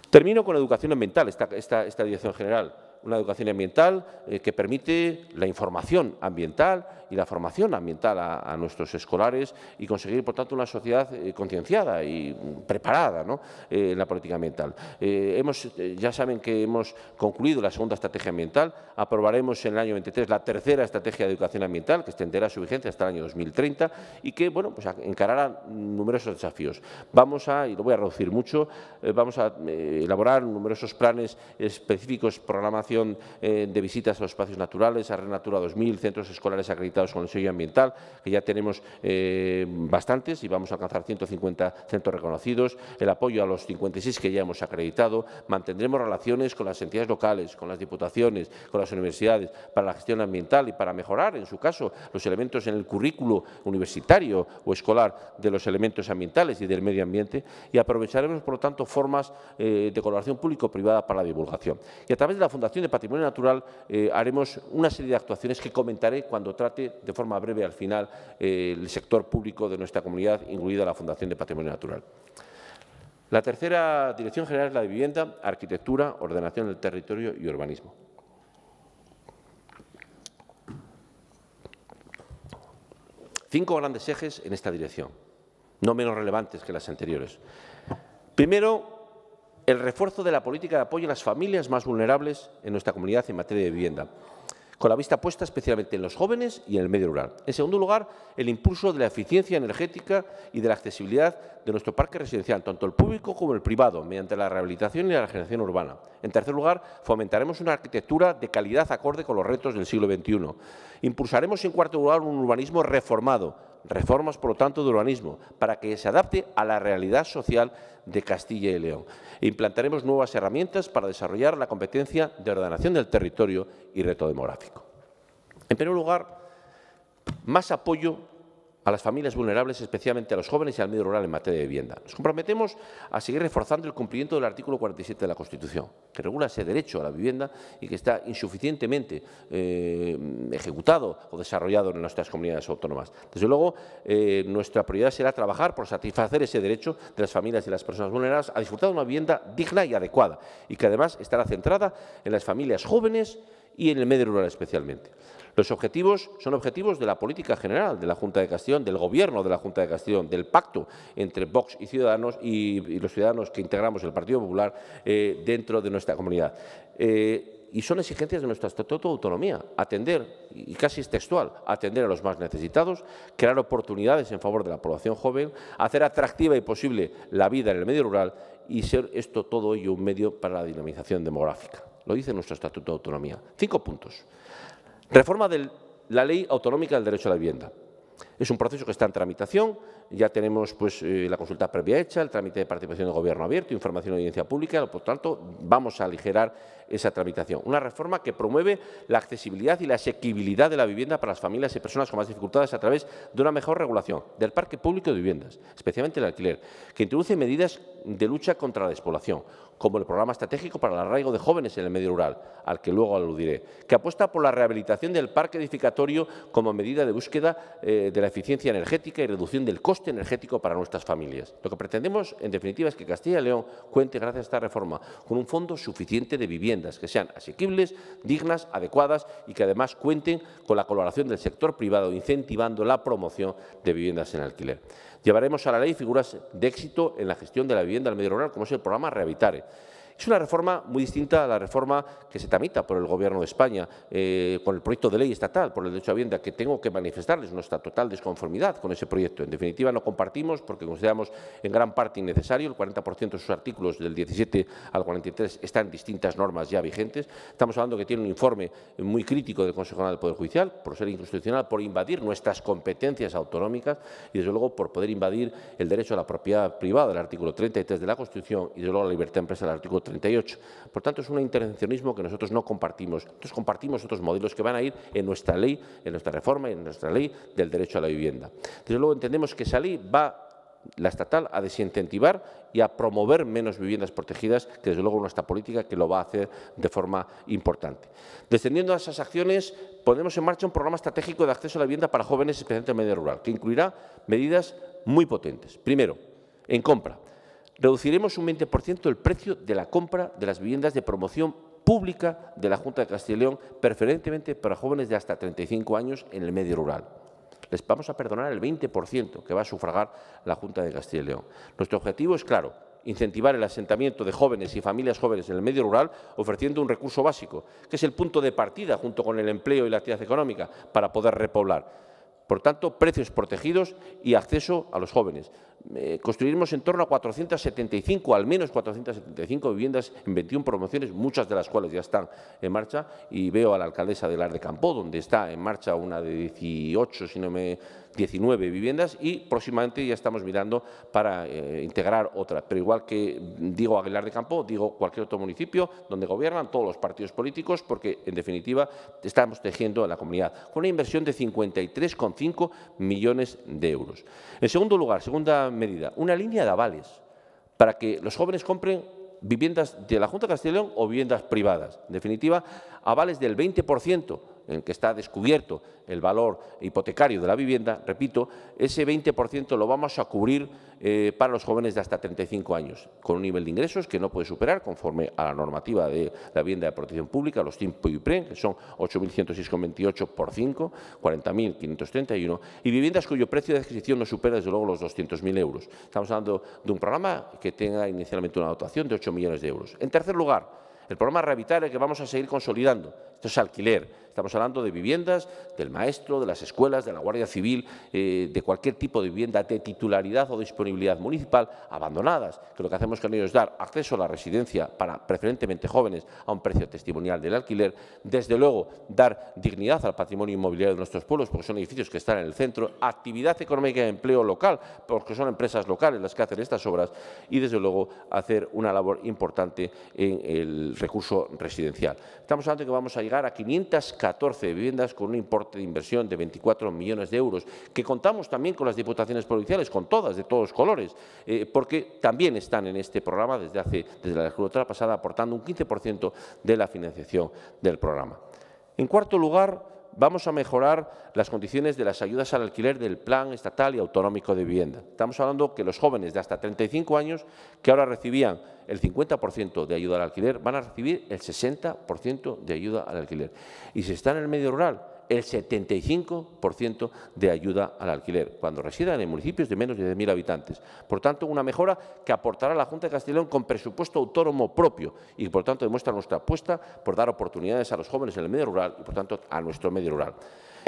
Termino con la educación ambiental, esta, dirección general. Una educación ambiental eh, que permite la información ambiental y la formación ambiental a, nuestros escolares y conseguir, por tanto, una sociedad eh, concienciada y mm, preparada eh, en la política ambiental. Eh, hemos, ya saben que hemos concluido la segunda estrategia ambiental, aprobaremos en el año 23 la tercera estrategia de educación ambiental, que extenderá su vigencia hasta el año 2030 y que bueno, pues encarará numerosos desafíos. Vamos a, y lo voy a reducir mucho, vamos a elaborar numerosos planes específicos, programación de visitas a los espacios naturales, a Renatura 2000, centros escolares acreditados con el sello ambiental, que ya tenemos eh, bastantes y vamos a alcanzar 150 centros reconocidos, el apoyo a los 56 que ya hemos acreditado, mantendremos relaciones con las entidades locales, con las diputaciones, con las universidades, para la gestión ambiental y para mejorar, en su caso, los elementos en el currículo universitario o escolar de los elementos ambientales y del medio ambiente y aprovecharemos, por lo tanto, formas eh, de colaboración público-privada para la divulgación. Y a través de la Fundación de Patrimonio Natural eh, haremos una serie de actuaciones que comentaré cuando trate de, forma breve al final eh, el sector público de nuestra comunidad, incluida la Fundación de Patrimonio Natural. La tercera dirección general es la de vivienda, arquitectura, ordenación del territorio y urbanismo. Cinco grandes ejes en esta dirección, no menos relevantes que las anteriores. Primero, el refuerzo de la política de apoyo a las familias más vulnerables en nuestra comunidad en materia de vivienda con la vista puesta especialmente en los jóvenes y en el medio rural. En segundo lugar, el impulso de la eficiencia energética y de la accesibilidad de nuestro parque residencial, tanto el público como el privado, mediante la rehabilitación y la regeneración urbana. En tercer lugar, fomentaremos una arquitectura de calidad acorde con los retos del siglo XXI. Impulsaremos, en cuarto lugar, un urbanismo reformado, reformas, por lo tanto, de urbanismo, para que se adapte a la realidad social de Castilla y León. implantaremos nuevas herramientas para desarrollar la competencia de ordenación del territorio y reto demográfico. En primer lugar, más apoyo a las familias vulnerables, especialmente a los jóvenes y al medio rural en materia de vivienda. Nos comprometemos a seguir reforzando el cumplimiento del artículo 47 de la Constitución, que regula ese derecho a la vivienda y que está insuficientemente eh, ejecutado o desarrollado en nuestras comunidades autónomas. Desde luego, eh, nuestra prioridad será trabajar por satisfacer ese derecho de las familias y las personas vulnerables a disfrutar de una vivienda digna y adecuada y que además estará centrada en las familias jóvenes, y en el medio rural especialmente. Los objetivos son objetivos de la política general de la Junta de Castellón, del Gobierno de la Junta de Castellón, del pacto entre Vox y Ciudadanos y, los ciudadanos que integramos el Partido Popular eh, dentro de nuestra comunidad. Eh, y son exigencias de nuestra estatuto de autonomía. Atender, y casi es textual, atender a los más necesitados, crear oportunidades en favor de la población joven, hacer atractiva y posible la vida en el medio rural y ser esto todo ello un medio para la dinamización demográfica. Lo dice nuestro Estatuto de Autonomía. Cinco puntos. Reforma de la Ley Autonómica del Derecho a la Vivienda. Es un proceso que está en tramitación. Ya tenemos pues, eh, la consulta previa hecha, el trámite de participación del Gobierno abierto, información de audiencia pública. Por tanto, vamos a aligerar esa tramitación. Una reforma que promueve la accesibilidad y la asequibilidad de la vivienda para las familias y personas con más dificultades a través de una mejor regulación del parque público de viviendas, especialmente el alquiler, que introduce medidas de lucha contra la despoblación, como el programa estratégico para el arraigo de jóvenes en el medio rural, al que luego aludiré, que apuesta por la rehabilitación del parque edificatorio como medida de búsqueda eh, de la eficiencia energética y reducción del coste energético para nuestras familias. Lo que pretendemos, en definitiva, es que Castilla y León cuente, gracias a esta reforma, con un fondo suficiente de vivienda que sean asequibles, dignas, adecuadas y que además cuenten con la colaboración del sector privado incentivando la promoción de viviendas en alquiler. Llevaremos a la ley figuras de éxito en la gestión de la vivienda al medio rural, como es el programa Rehabitare es una reforma muy distinta a la reforma que se tramita por el Gobierno de España, eh, con el proyecto de ley estatal, por el derecho a vivienda, que tengo que manifestarles nuestra total desconformidad con ese proyecto. En definitiva, no compartimos porque consideramos en gran parte innecesario. El 40% de sus artículos, del 17 al 43, están en distintas normas ya vigentes. Estamos hablando que tiene un informe muy crítico del Consejo General del Poder Judicial por ser inconstitucional, por invadir nuestras competencias autonómicas y, desde luego, por poder invadir el derecho a la propiedad privada, el artículo 33 de la Constitución, y, desde luego, la libertad de empresa, el artículo por tanto, es un intervencionismo que nosotros no compartimos. Nosotros compartimos otros modelos que van a ir en nuestra ley, en nuestra reforma y en nuestra ley del derecho a la vivienda. Desde luego entendemos que esa ley va la estatal a desincentivar y a promover menos viviendas protegidas, que desde luego nuestra política que lo va a hacer de forma importante. Descendiendo a esas acciones, ponemos en marcha un programa estratégico de acceso a la vivienda para jóvenes, especialmente en medio rural, que incluirá medidas muy potentes. Primero, en compra reduciremos un 20% el precio de la compra de las viviendas de promoción pública de la Junta de Castilla y León, preferentemente para jóvenes de hasta 35 años en el medio rural. Les vamos a perdonar el 20% que va a sufragar la Junta de Castilla y León. Nuestro objetivo es claro, incentivar el asentamiento de jóvenes y familias jóvenes en el medio rural, ofreciendo un recurso básico, que es el punto de partida junto con el empleo y la actividad económica, para poder repoblar. Por tanto, precios protegidos y acceso a los jóvenes. Eh, construimos en torno a 475, al menos 475 viviendas en 21 promociones, muchas de las cuales ya están en marcha. Y veo a la alcaldesa de Lar de Campo, donde está en marcha una de 18, si no me 19 viviendas y próximamente ya estamos mirando para eh, integrar otra, Pero igual que digo Aguilar de Campo, digo cualquier otro municipio donde gobiernan todos los partidos políticos, porque en definitiva estamos tejiendo a la comunidad con una inversión de 53,5 millones de euros. En segundo lugar, segunda medida, una línea de avales para que los jóvenes compren viviendas de la Junta de Castellón o viviendas privadas. En definitiva, avales del 20% en que está descubierto el valor hipotecario de la vivienda, repito, ese 20% lo vamos a cubrir eh, para los jóvenes de hasta 35 años, con un nivel de ingresos que no puede superar, conforme a la normativa de la vivienda de protección pública, los tiempos y PREN, que son 8.106,28 por 5, 40.531, y viviendas cuyo precio de adquisición no supera, desde luego, los 200.000 euros. Estamos hablando de un programa que tenga inicialmente una dotación de 8 millones de euros. En tercer lugar, el programa rehabilitar que vamos a seguir consolidando, esto es alquiler, Estamos hablando de viviendas del maestro, de las escuelas, de la Guardia Civil, eh, de cualquier tipo de vivienda de titularidad o disponibilidad municipal abandonadas, que lo que hacemos con ellos es dar acceso a la residencia para preferentemente jóvenes a un precio testimonial del alquiler, desde luego dar dignidad al patrimonio inmobiliario de nuestros pueblos, porque son edificios que están en el centro, actividad económica y empleo local, porque son empresas locales las que hacen estas obras, y desde luego hacer una labor importante en el recurso residencial. Estamos hablando de que vamos a llegar a 500 14 viviendas con un importe de inversión de 24 millones de euros, que contamos también con las diputaciones provinciales, con todas, de todos colores, eh, porque también están en este programa desde, hace, desde la legislatura pasada, aportando un 15% de la financiación del programa. En cuarto lugar, vamos a mejorar las condiciones de las ayudas al alquiler del Plan Estatal y Autonómico de Vivienda. Estamos hablando que los jóvenes de hasta 35 años, que ahora recibían el 50% de ayuda al alquiler, van a recibir el 60% de ayuda al alquiler. Y si están en el medio rural, el 75% de ayuda al alquiler, cuando residan en municipios de menos de 10.000 habitantes. Por tanto, una mejora que aportará la Junta de Castellón con presupuesto autónomo propio y, por tanto, demuestra nuestra apuesta por dar oportunidades a los jóvenes en el medio rural y, por tanto, a nuestro medio rural.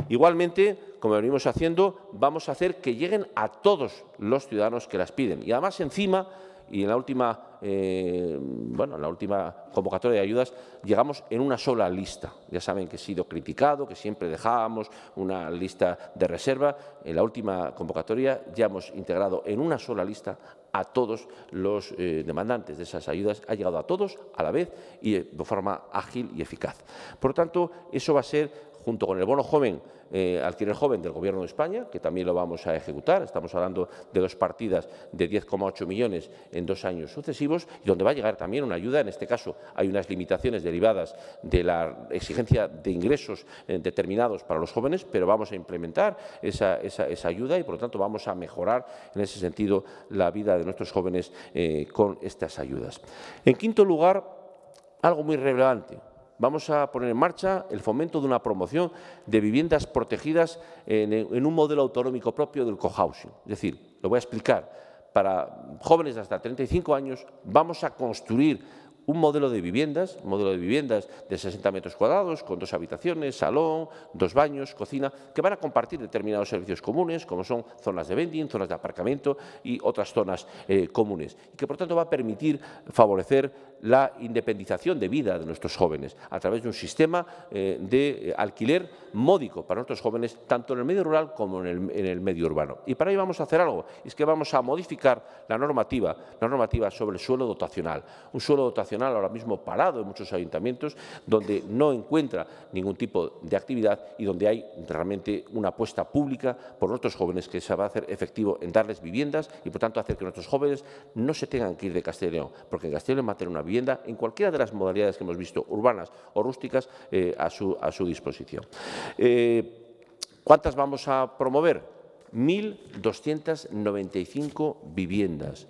Igualmente, como venimos haciendo, vamos a hacer que lleguen a todos los ciudadanos que las piden. Y, además, encima, y en la última, eh, bueno, la última convocatoria de ayudas llegamos en una sola lista. Ya saben que he sido criticado, que siempre dejábamos una lista de reserva. En la última convocatoria ya hemos integrado en una sola lista a todos los eh, demandantes de esas ayudas, ha llegado a todos a la vez y de forma ágil y eficaz. Por lo tanto, eso va a ser junto con el bono joven, eh, alquiler joven del Gobierno de España, que también lo vamos a ejecutar. Estamos hablando de dos partidas de 10,8 millones en dos años sucesivos, y donde va a llegar también una ayuda. En este caso hay unas limitaciones derivadas de la exigencia de ingresos eh, determinados para los jóvenes, pero vamos a implementar esa, ayuda y, por lo tanto, vamos a mejorar en ese sentido la vida de nuestros jóvenes eh, con estas ayudas. En quinto lugar, algo muy relevante Vamos a poner en marcha el fomento de una promoción de viviendas protegidas en, un modelo autonómico propio del cohousing. Es decir, lo voy a explicar, para jóvenes de hasta 35 años vamos a construir un modelo de viviendas, un modelo de viviendas de 60 metros cuadrados, con dos habitaciones, salón, dos baños, cocina, que van a compartir determinados servicios comunes, como son zonas de vending, zonas de aparcamiento y otras zonas eh, comunes, y que por tanto va a permitir favorecer la independización de vida de nuestros jóvenes a través de un sistema eh, de alquiler módico para nuestros jóvenes, tanto en el medio rural como en el, medio urbano. Y para ello vamos a hacer algo, es que vamos a modificar la normativa, la normativa sobre el suelo dotacional, un suelo dotacional ahora mismo parado en muchos ayuntamientos, donde no encuentra ningún tipo de actividad y donde hay realmente una apuesta pública por nuestros jóvenes que se va a hacer efectivo en darles viviendas y, por tanto, hacer que nuestros jóvenes no se tengan que ir de Castellón, porque en Castellón va a tener una vivienda en cualquiera de las modalidades que hemos visto, urbanas o rústicas, eh, a, su, disposición. Eh, ¿Cuántas vamos a promover? 1.295 viviendas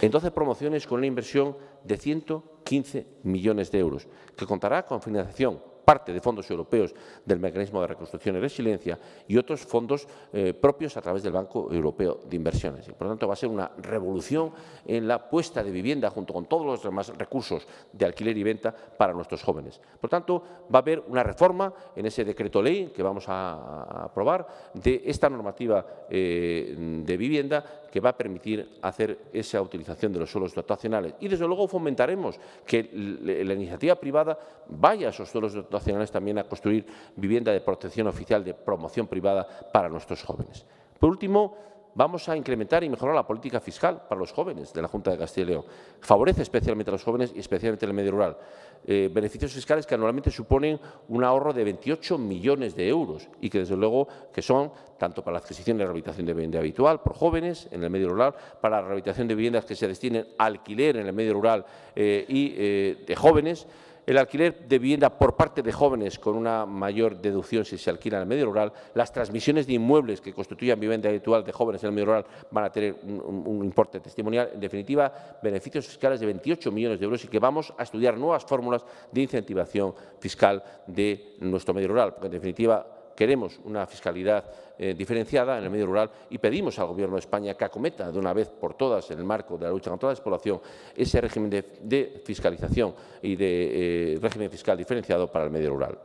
entonces, promociones con una inversión de 115 millones de euros, que contará con financiación parte de fondos europeos del Mecanismo de Reconstrucción y Resiliencia y otros fondos eh, propios a través del Banco Europeo de Inversiones. por lo tanto, va a ser una revolución en la puesta de vivienda junto con todos los demás recursos de alquiler y venta para nuestros jóvenes. Por lo tanto, va a haber una reforma en ese decreto ley que vamos a, aprobar de esta normativa eh, de vivienda que va a permitir hacer esa utilización de los suelos dotacionales. Y desde luego fomentaremos que la iniciativa privada vaya a esos suelos dotacionales también a construir vivienda de protección oficial de promoción privada para nuestros jóvenes. Por último, vamos a incrementar y mejorar la política fiscal para los jóvenes de la Junta de Castilla y León. Favorece especialmente a los jóvenes y especialmente el medio rural. Eh, beneficios fiscales que anualmente suponen un ahorro de 28 millones de euros y que, desde luego, que son tanto para la adquisición de rehabilitación de vivienda habitual por jóvenes en el medio rural, para la rehabilitación de viviendas que se destinen a alquiler en el medio rural eh, y eh, de jóvenes, el alquiler de vivienda por parte de jóvenes con una mayor deducción si se alquila en el medio rural, las transmisiones de inmuebles que constituyan vivienda habitual de jóvenes en el medio rural van a tener un, importe testimonial, en definitiva, beneficios fiscales de 28 millones de euros y que vamos a estudiar nuevas fórmulas de incentivación fiscal de nuestro medio rural, porque en definitiva queremos una fiscalidad eh, diferenciada en el medio rural y pedimos al Gobierno de España que acometa de una vez por todas, en el marco de la lucha contra la despoblación, ese régimen de, fiscalización y de eh, régimen fiscal diferenciado para el medio rural.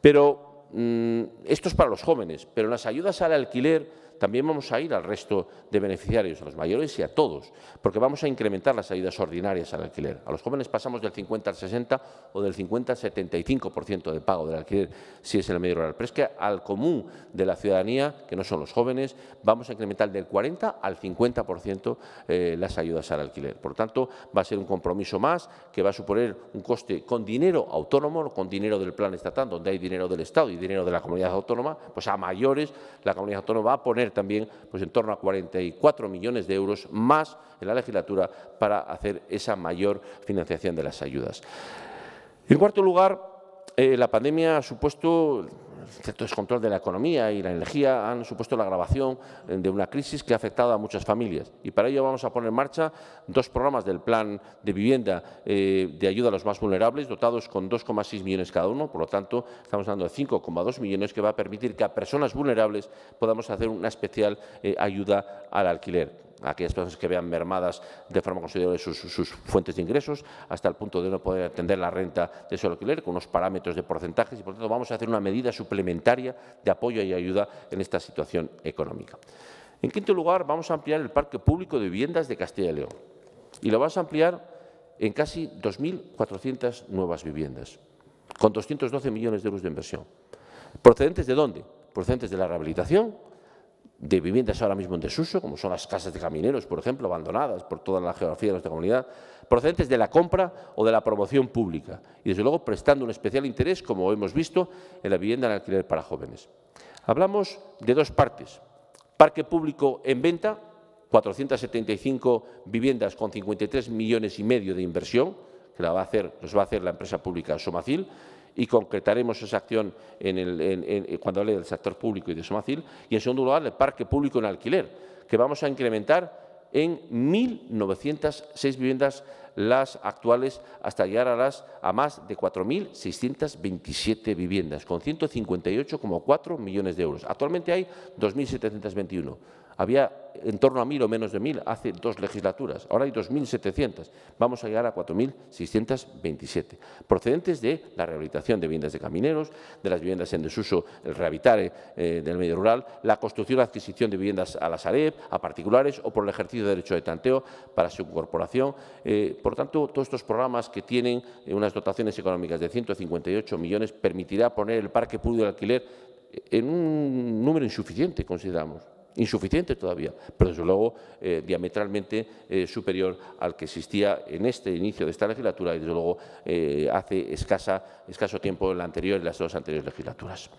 Pero mm, esto es para los jóvenes, pero las ayudas al alquiler también vamos a ir al resto de beneficiarios, a los mayores y a todos, porque vamos a incrementar las ayudas ordinarias al alquiler. A los jóvenes pasamos del 50 al 60 o del 50 al 75% de pago del alquiler, si es en el medio rural. Pero es que al común de la ciudadanía, que no son los jóvenes, vamos a incrementar del 40 al 50% eh, las ayudas al alquiler. Por tanto, va a ser un compromiso más que va a suponer un coste con dinero autónomo, con dinero del plan estatal, donde hay dinero del Estado y dinero de la comunidad autónoma, pues a mayores la comunidad autónoma va a poner también pues, en torno a 44 millones de euros más en la legislatura para hacer esa mayor financiación de las ayudas. En cuarto lugar, eh, la pandemia ha supuesto el descontrol de la economía y la energía han supuesto la grabación eh, de una crisis que ha afectado a muchas familias. Y para ello vamos a poner en marcha dos programas del plan de vivienda eh, de ayuda a los más vulnerables, dotados con 2,6 millones cada uno. Por lo tanto, estamos hablando de 5,2 millones que va a permitir que a personas vulnerables podamos hacer una especial eh, ayuda al alquiler aquellas personas que vean mermadas de forma considerable sus, fuentes de ingresos, hasta el punto de no poder atender la renta de su alquiler, con unos parámetros de porcentajes, y por tanto vamos a hacer una medida suplementaria de apoyo y ayuda en esta situación económica. En quinto lugar, vamos a ampliar el parque público de viviendas de Castilla y León, y lo vamos a ampliar en casi 2.400 nuevas viviendas, con 212 millones de euros de inversión. ¿Procedentes de dónde? Procedentes de la rehabilitación, de viviendas ahora mismo en desuso, como son las casas de camineros, por ejemplo, abandonadas por toda la geografía de nuestra comunidad, procedentes de la compra o de la promoción pública y, desde luego, prestando un especial interés, como hemos visto, en la vivienda en alquiler para jóvenes. Hablamos de dos partes. Parque público en venta, 475 viviendas con 53 millones y medio de inversión, que la va a hacer, va a hacer la empresa pública Somacil, y concretaremos esa acción en el, eh, cuando hable del sector público y de Somacil. Y en segundo lugar, el parque público en alquiler, que vamos a incrementar en 1.906 viviendas las actuales hasta llegar a, las, a más de 4.627 viviendas, con 158,4 millones de euros. Actualmente hay 2.721. Había en torno a mil o menos de mil hace dos legislaturas. Ahora hay 2.700. Vamos a llegar a 4.627. Procedentes de la rehabilitación de viviendas de camineros, de las viviendas en desuso, el rehabilitar eh, del medio rural, la construcción y adquisición de viviendas a la Sareb, a particulares o por el ejercicio de derecho de tanteo para su incorporación. Eh, por tanto, todos estos programas que tienen eh, unas dotaciones económicas de 158 millones permitirá poner el parque público de alquiler en un número insuficiente, consideramos insuficiente todavía, pero desde luego eh, diametralmente eh, superior al que existía en este inicio de esta legislatura y desde luego eh, hace escasa, escaso tiempo la anterior, en las dos anteriores legislaturas.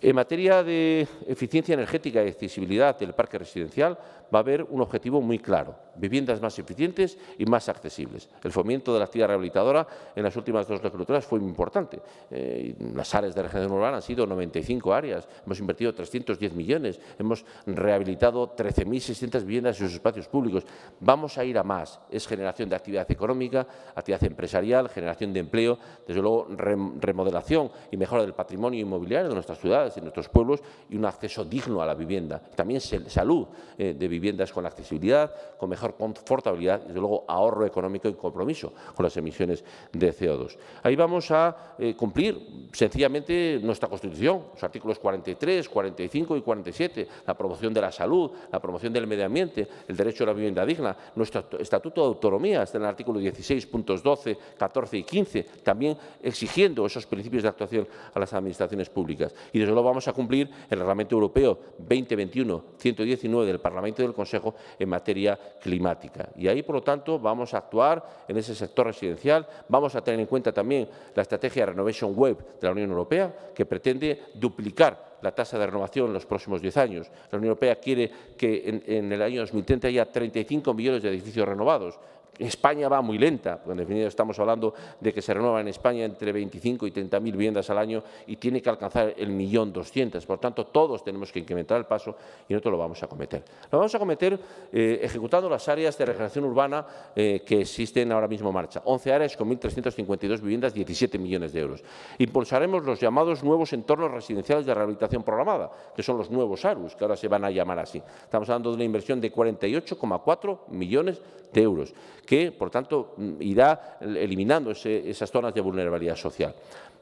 En materia de eficiencia energética y accesibilidad del parque residencial, va a haber un objetivo muy claro, viviendas más eficientes y más accesibles. El fomento de la actividad rehabilitadora en las últimas dos legislaturas fue muy importante. Eh, las áreas de regeneración urbana han sido 95 áreas, hemos invertido 310 millones, hemos rehabilitado 13.600 viviendas ...y sus espacios públicos. Vamos a ir a más, es generación de actividad económica, actividad empresarial, generación de empleo, desde luego remodelación y mejora del patrimonio inmobiliario de nuestras ciudades y nuestros pueblos y un acceso digno a la vivienda. También salud eh, de vivienda viviendas con accesibilidad, con mejor confortabilidad y, desde luego, ahorro económico y compromiso con las emisiones de CO2. Ahí vamos a eh, cumplir sencillamente nuestra Constitución, los artículos 43, 45 y 47, la promoción de la salud, la promoción del medio ambiente, el derecho a la vivienda digna, nuestro Estatuto de Autonomía, está en el artículo 16, puntos 12, 14 y 15, también exigiendo esos principios de actuación a las administraciones públicas. Y desde luego vamos a cumplir el Reglamento Europeo 2021-119 del Parlamento del Consejo en materia climática. Y ahí, por lo tanto, vamos a actuar en ese sector residencial. Vamos a tener en cuenta también la estrategia Renovation Web de la Unión Europea, que pretende duplicar la tasa de renovación en los próximos 10 años. La Unión Europea quiere que en, en el año 2030 haya 35 millones de edificios renovados. España va muy lenta, en definitiva estamos hablando de que se renuevan en España entre 25 y 30 mil viviendas al año y tiene que alcanzar el millón 200, Por tanto, todos tenemos que incrementar el paso y nosotros lo vamos a cometer. Lo vamos a cometer eh, ejecutando las áreas de regeneración urbana eh, que existen ahora mismo en marcha. 11 áreas con 1.352 viviendas, 17 millones de euros. Impulsaremos los llamados nuevos entornos residenciales de rehabilitación programada, que son los nuevos ARUS, que ahora se van a llamar así. Estamos hablando de una inversión de 48,4 millones de euros que, por tanto, irá eliminando esas zonas de vulnerabilidad social.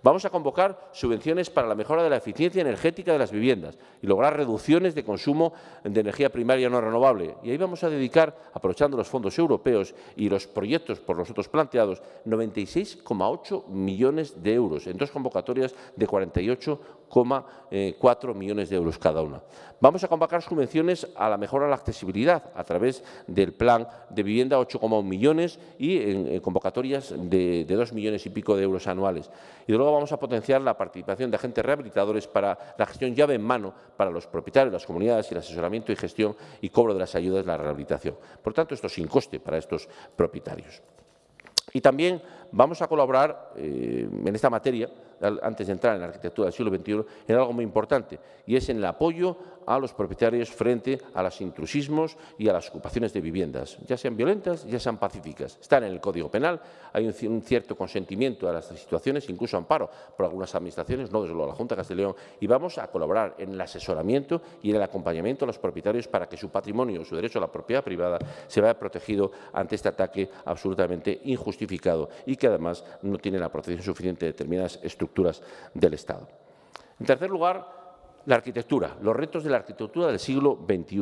Vamos a convocar subvenciones para la mejora de la eficiencia energética de las viviendas y lograr reducciones de consumo de energía primaria no renovable. Y ahí vamos a dedicar, aprovechando los fondos europeos y los proyectos por nosotros planteados, 96,8 millones de euros en dos convocatorias de 48,4 millones de euros cada una. Vamos a convocar subvenciones a la mejora de la accesibilidad a través del plan de vivienda 8,1 millones y en convocatorias de, de 2 millones y pico de euros anuales. Y luego vamos a potenciar la participación de agentes rehabilitadores para la gestión llave en mano para los propietarios, las comunidades y el asesoramiento y gestión y cobro de las ayudas de la rehabilitación. Por tanto, esto sin coste para estos propietarios. Y también vamos a colaborar eh, en esta materia, antes de entrar en la arquitectura del siglo XXI, en algo muy importante, y es en el apoyo a los propietarios frente a los intrusismos y a las ocupaciones de viviendas, ya sean violentas, ya sean pacíficas. Están en el Código Penal, hay un, cierto consentimiento a las situaciones, incluso amparo por algunas administraciones, no desde luego la Junta de Castellón, y vamos a colaborar en el asesoramiento y en el acompañamiento a los propietarios para que su patrimonio, su derecho a la propiedad privada, se vaya protegido ante este ataque absolutamente injustificado y que además no tiene la protección suficiente de determinadas estructuras del Estado. En tercer lugar, la arquitectura, los retos de la arquitectura del siglo XXI.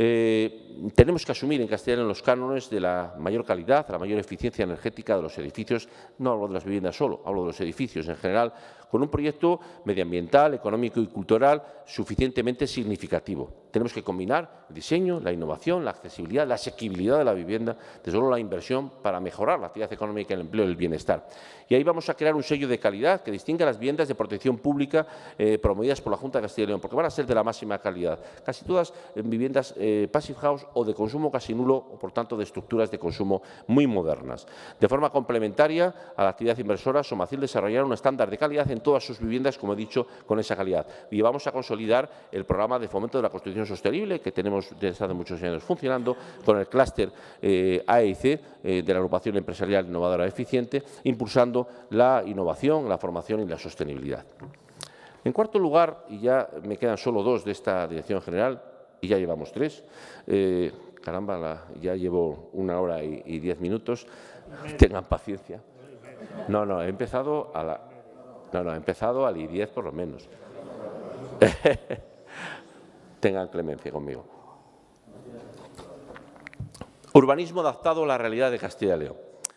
Eh, tenemos que asumir en castellano los cánones de la mayor calidad, la mayor eficiencia energética de los edificios. No hablo de las viviendas solo, hablo de los edificios en general, con un proyecto medioambiental, económico y cultural suficientemente significativo. Tenemos que combinar el diseño, la innovación, la accesibilidad, la asequibilidad de la vivienda, de solo la inversión para mejorar la actividad económica, el empleo y el bienestar. Y ahí vamos a crear un sello de calidad que distinga las viviendas de protección pública eh, promovidas por la Junta de Castilla y León, porque van a ser de la máxima calidad. Casi todas eh, viviendas eh, passive house o de consumo casi nulo o, por tanto, de estructuras de consumo muy modernas. De forma complementaria a la actividad inversora, Somacil desarrollará un estándar de calidad en todas sus viviendas, como he dicho, con esa calidad. Y vamos a consolidar el programa de fomento de la construcción sostenible, que tenemos desde hace muchos años funcionando, con el clúster eh, AEC eh, de la agrupación empresarial innovadora eficiente, impulsando la innovación, la formación y la sostenibilidad. En cuarto lugar, y ya me quedan solo dos de esta dirección general, y ya llevamos tres, eh, caramba, ya llevo una hora y, y diez minutos, tengan paciencia. No, no, he empezado a la, no, no, ha empezado al I10 por lo menos. Tengan clemencia conmigo. Urbanismo adaptado a la realidad de Castilla y León.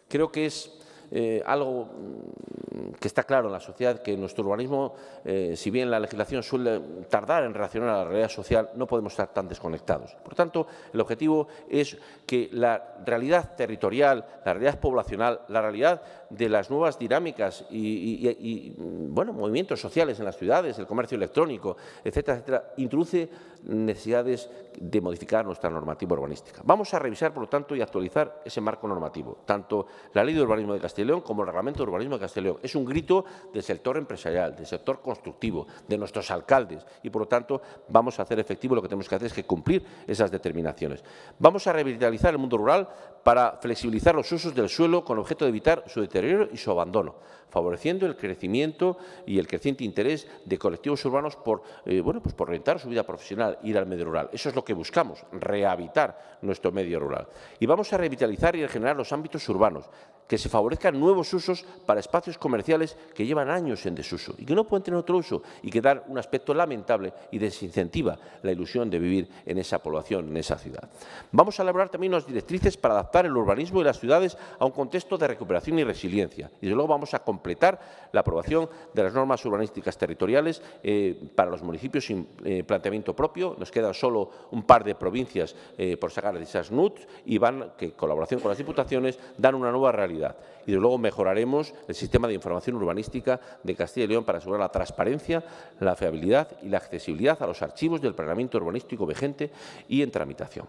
Creo que es eh, algo mm, que está claro en la sociedad, que nuestro urbanismo, eh, si bien la legislación suele tardar en relacionar a la realidad social, no podemos estar tan desconectados. Por tanto, el objetivo es que la realidad territorial, la realidad poblacional, la realidad de las nuevas dinámicas y, y mm, bueno, movimientos sociales en las ciudades, el comercio electrónico, etcétera, etcétera, introduce necesidades de modificar nuestra normativa urbanística. Vamos a revisar, por lo tanto, y actualizar ese marco normativo, tanto la Ley de Urbanismo de Castilla León como Reglamento de Urbanismo de Castellón. Es un grito del sector empresarial, del sector constructivo, de nuestros alcaldes y, por lo tanto, vamos a hacer efectivo lo que tenemos que hacer es que cumplir esas determinaciones. Vamos a revitalizar el mundo rural para flexibilizar los usos del suelo con objeto de evitar su deterioro y su abandono, favoreciendo el crecimiento y el creciente interés de colectivos urbanos por, eh, bueno, pues por orientar su vida profesional, ir al medio rural. Eso es lo que buscamos, rehabilitar nuestro medio rural. Y vamos a revitalizar y regenerar los ámbitos urbanos, que se favorezcan nuevos usos para espacios comerciales que llevan años en desuso y que no pueden tener otro uso y que dan un aspecto lamentable y desincentiva la ilusión de vivir en esa población, en esa ciudad. Vamos a elaborar también unas directrices para adaptar el urbanismo y las ciudades a un contexto de recuperación y resiliencia. Y desde luego vamos a completar la aprobación de las normas urbanísticas territoriales eh, para los municipios sin eh, planteamiento propio. Nos quedan solo un par de provincias eh, por sacar de esas NUT y van, que en colaboración con las diputaciones, dan una nueva realidad y desde luego mejoraremos el sistema de información urbanística de Castilla y León para asegurar la transparencia, la fiabilidad y la accesibilidad a los archivos del planeamiento urbanístico vigente y en tramitación.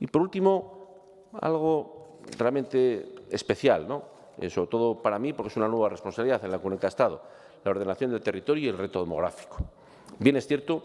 Y por último, algo realmente especial, eh, sobre todo para mí, porque es una nueva responsabilidad en la Comunidad Estado, la ordenación del territorio y el reto demográfico. Bien es cierto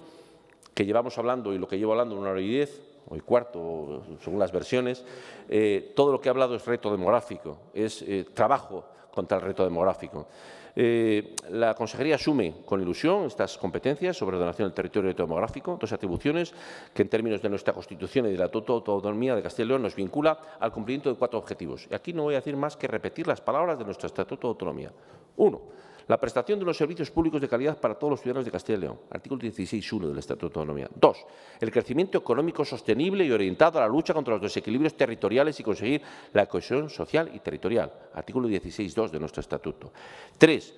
que llevamos hablando, y lo que llevo hablando en una hora y diez, Hoy cuarto, según las versiones, eh, todo lo que he hablado es reto demográfico, es eh, trabajo contra el reto demográfico. Eh, la Consejería asume con ilusión estas competencias sobre donación del territorio demográfico, dos atribuciones que en términos de nuestra Constitución y de la autonomía de Castilla y León nos vincula al cumplimiento de cuatro objetivos. Y aquí no voy a decir más que repetir las palabras de nuestro Estatuto de Autonomía. Uno, la prestación de los servicios públicos de calidad para todos los ciudadanos de Castilla y León. Artículo 16.1 del Estatuto de Autonomía. Dos, el crecimiento económico sostenible y orientado a la lucha contra los desequilibrios territoriales y conseguir la cohesión social y territorial. Artículo 16.2 de nuestro Estatuto. Tres,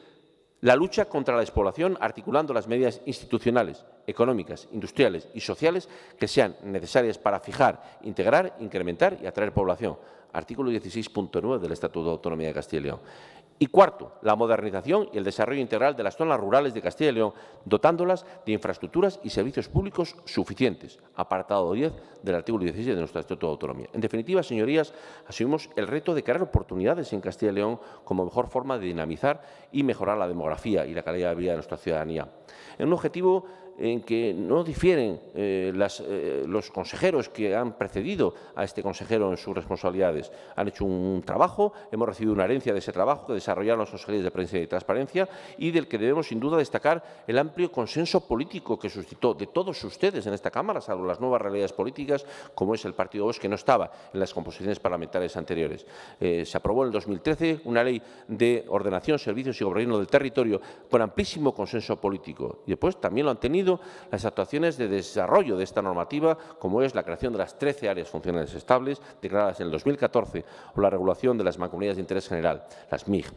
la lucha contra la despoblación articulando las medidas institucionales, económicas, industriales y sociales que sean necesarias para fijar, integrar, incrementar y atraer población. Artículo 16.9 del Estatuto de Autonomía de Castilla y León. Y cuarto, la modernización y el desarrollo integral de las zonas rurales de Castilla y León, dotándolas de infraestructuras y servicios públicos suficientes, apartado 10 del artículo 16 de nuestro Estatuto de Autonomía. En definitiva, señorías, asumimos el reto de crear oportunidades en Castilla y León como mejor forma de dinamizar y mejorar la demografía y la calidad de vida de nuestra ciudadanía. En un objetivo en que no difieren eh, eh, los consejeros que han precedido a este consejero en sus responsabilidades. Han hecho un, trabajo, hemos recibido una herencia de ese trabajo que desarrollaron los consejeros de prensa y transparencia y del que debemos sin duda destacar el amplio consenso político que suscitó de todos ustedes en esta Cámara, salvo las nuevas realidades políticas, como es el Partido Vox, que no estaba en las composiciones parlamentarias anteriores. Eh, se aprobó en el 2013 una ley de ordenación, servicios y gobierno del territorio con amplísimo consenso político. Y después también lo han tenido las actuaciones de desarrollo de esta normativa, como es la creación de las 13 áreas funcionales estables declaradas en el 2014 o la regulación de las mancomunidades de interés general, las MIG.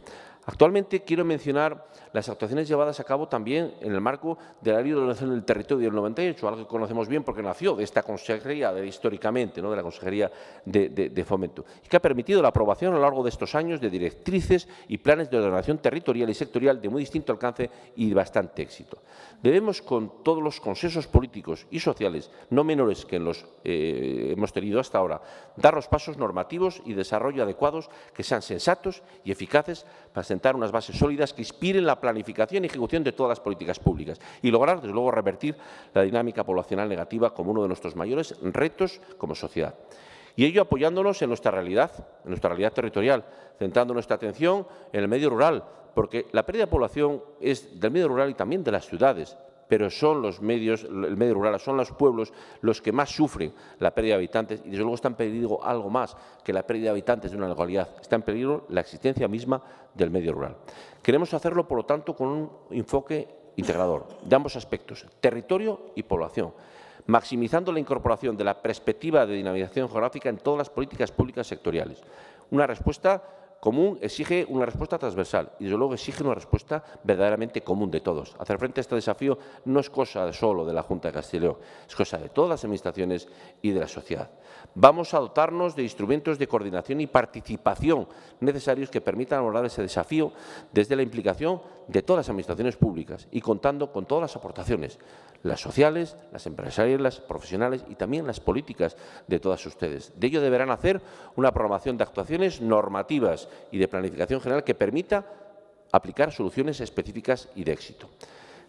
Actualmente quiero mencionar las actuaciones llevadas a cabo también en el marco de la Ley de Ordenación del Territorio del 98, algo que conocemos bien porque nació de esta consejería de, históricamente, ¿no? de la Consejería de, Fomento, y que ha permitido la aprobación a lo largo de estos años de directrices y planes de ordenación territorial y sectorial de muy distinto alcance y bastante éxito. Debemos, con todos los consensos políticos y sociales, no menores que los eh, hemos tenido hasta ahora, dar los pasos normativos y desarrollo adecuados que sean sensatos y eficaces para unas bases sólidas que inspiren la planificación y ejecución de todas las políticas públicas y lograr, desde luego, revertir la dinámica poblacional negativa como uno de nuestros mayores retos como sociedad. Y ello apoyándonos en nuestra realidad, en nuestra realidad territorial, centrando nuestra atención en el medio rural, porque la pérdida de población es del medio rural y también de las ciudades, pero son los medios, el medio rural, son los pueblos los que más sufren la pérdida de habitantes y desde luego está en peligro algo más que la pérdida de habitantes de una localidad, está en peligro la existencia misma del medio rural. Queremos hacerlo, por lo tanto, con un enfoque integrador de ambos aspectos, territorio y población maximizando la incorporación de la perspectiva de dinamización geográfica en todas las políticas públicas sectoriales. Una respuesta común exige una respuesta transversal y, desde luego, exige una respuesta verdaderamente común de todos. Hacer frente a este desafío no es cosa solo de la Junta de Castilla y León, es cosa de todas las administraciones y de la sociedad. Vamos a dotarnos de instrumentos de coordinación y participación necesarios que permitan abordar ese desafío desde la implicación de todas las administraciones públicas y contando con todas las aportaciones, las sociales, las empresariales, las profesionales y también las políticas de todas ustedes. De ello deberán hacer una programación de actuaciones normativas y de planificación general que permita aplicar soluciones específicas y de éxito.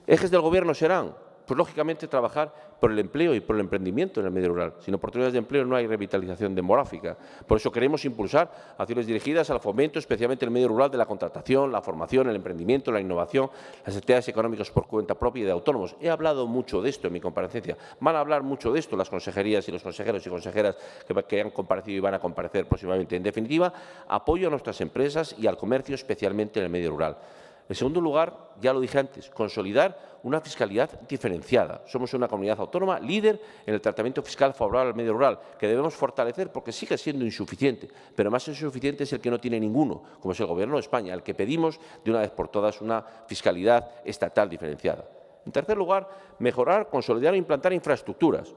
Ejes del Gobierno serán pues lógicamente trabajar por el empleo y por el emprendimiento en el medio rural. Sin oportunidades de empleo no hay revitalización demográfica. Por eso queremos impulsar acciones dirigidas al fomento, especialmente en el medio rural, de la contratación, la formación, el emprendimiento, la innovación, las actividades económicas por cuenta propia y de autónomos. He hablado mucho de esto en mi comparecencia. Van a hablar mucho de esto las consejerías y los consejeros y consejeras que, que han comparecido y van a comparecer próximamente. En definitiva, apoyo a nuestras empresas y al comercio, especialmente en el medio rural. En segundo lugar, ya lo dije antes, consolidar una fiscalidad diferenciada. Somos una comunidad autónoma líder en el tratamiento fiscal favorable al medio rural, que debemos fortalecer porque sigue siendo insuficiente, pero más insuficiente es el que no tiene ninguno, como es el Gobierno de España, al que pedimos de una vez por todas una fiscalidad estatal diferenciada. En tercer lugar, mejorar, consolidar e implantar infraestructuras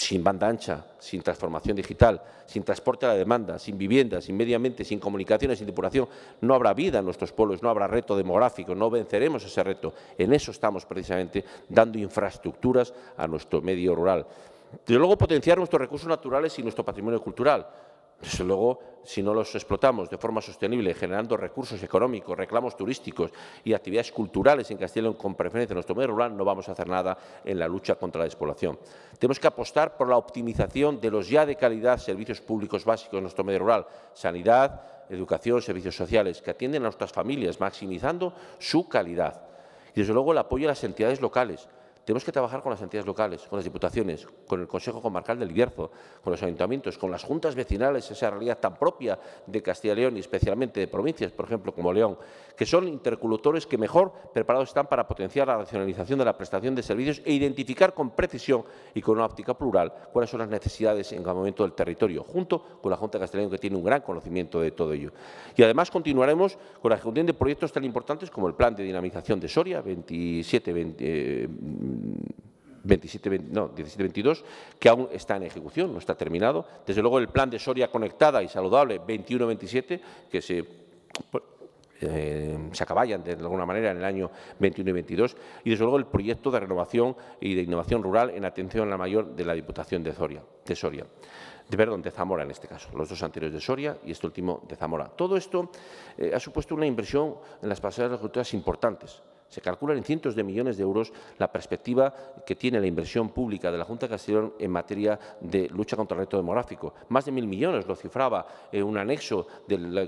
sin banda ancha, sin transformación digital, sin transporte a la demanda, sin vivienda, sin medio ambiente, sin comunicaciones, sin depuración, no habrá vida en nuestros pueblos, no habrá reto demográfico, no venceremos ese reto. En eso estamos precisamente dando infraestructuras a nuestro medio rural. Desde luego potenciar nuestros recursos naturales y nuestro patrimonio cultural desde luego, si no los explotamos de forma sostenible, generando recursos económicos, reclamos turísticos y actividades culturales en Castellón, con preferencia en nuestro medio rural, no vamos a hacer nada en la lucha contra la despoblación. Tenemos que apostar por la optimización de los ya de calidad servicios públicos básicos en nuestro medio rural, sanidad, educación, servicios sociales, que atienden a nuestras familias, maximizando su calidad. Y, desde luego, el apoyo a las entidades locales, tenemos que trabajar con las entidades locales, con las diputaciones, con el Consejo Comarcal del Bierzo, con los ayuntamientos, con las juntas vecinales, esa realidad tan propia de Castilla y León y especialmente de provincias, por ejemplo, como León, que son interlocutores que mejor preparados están para potenciar la racionalización de la prestación de servicios e identificar con precisión y con una óptica plural cuáles son las necesidades en cada momento del territorio, junto con la Junta de Castilla y León, que tiene un gran conocimiento de todo ello. Y además continuaremos con la ejecución de proyectos tan importantes como el Plan de Dinamización de Soria, 27, 20, 27, no, 17-22, que aún está en ejecución, no está terminado. Desde luego, el plan de Soria conectada y saludable 21-27, que se, eh, se de alguna manera en el año 21 y 22, y desde luego el proyecto de renovación y de innovación rural en atención a la mayor de la Diputación de, Soria, de Soria. De, perdón, de Zamora en este caso, los dos anteriores de Soria y este último de Zamora. Todo esto eh, ha supuesto una inversión en las pasadas rutas importantes. Se calcula en cientos de millones de euros la perspectiva que tiene la inversión pública de la Junta de Castellón en materia de lucha contra el reto demográfico. Más de mil millones lo cifraba un anexo del,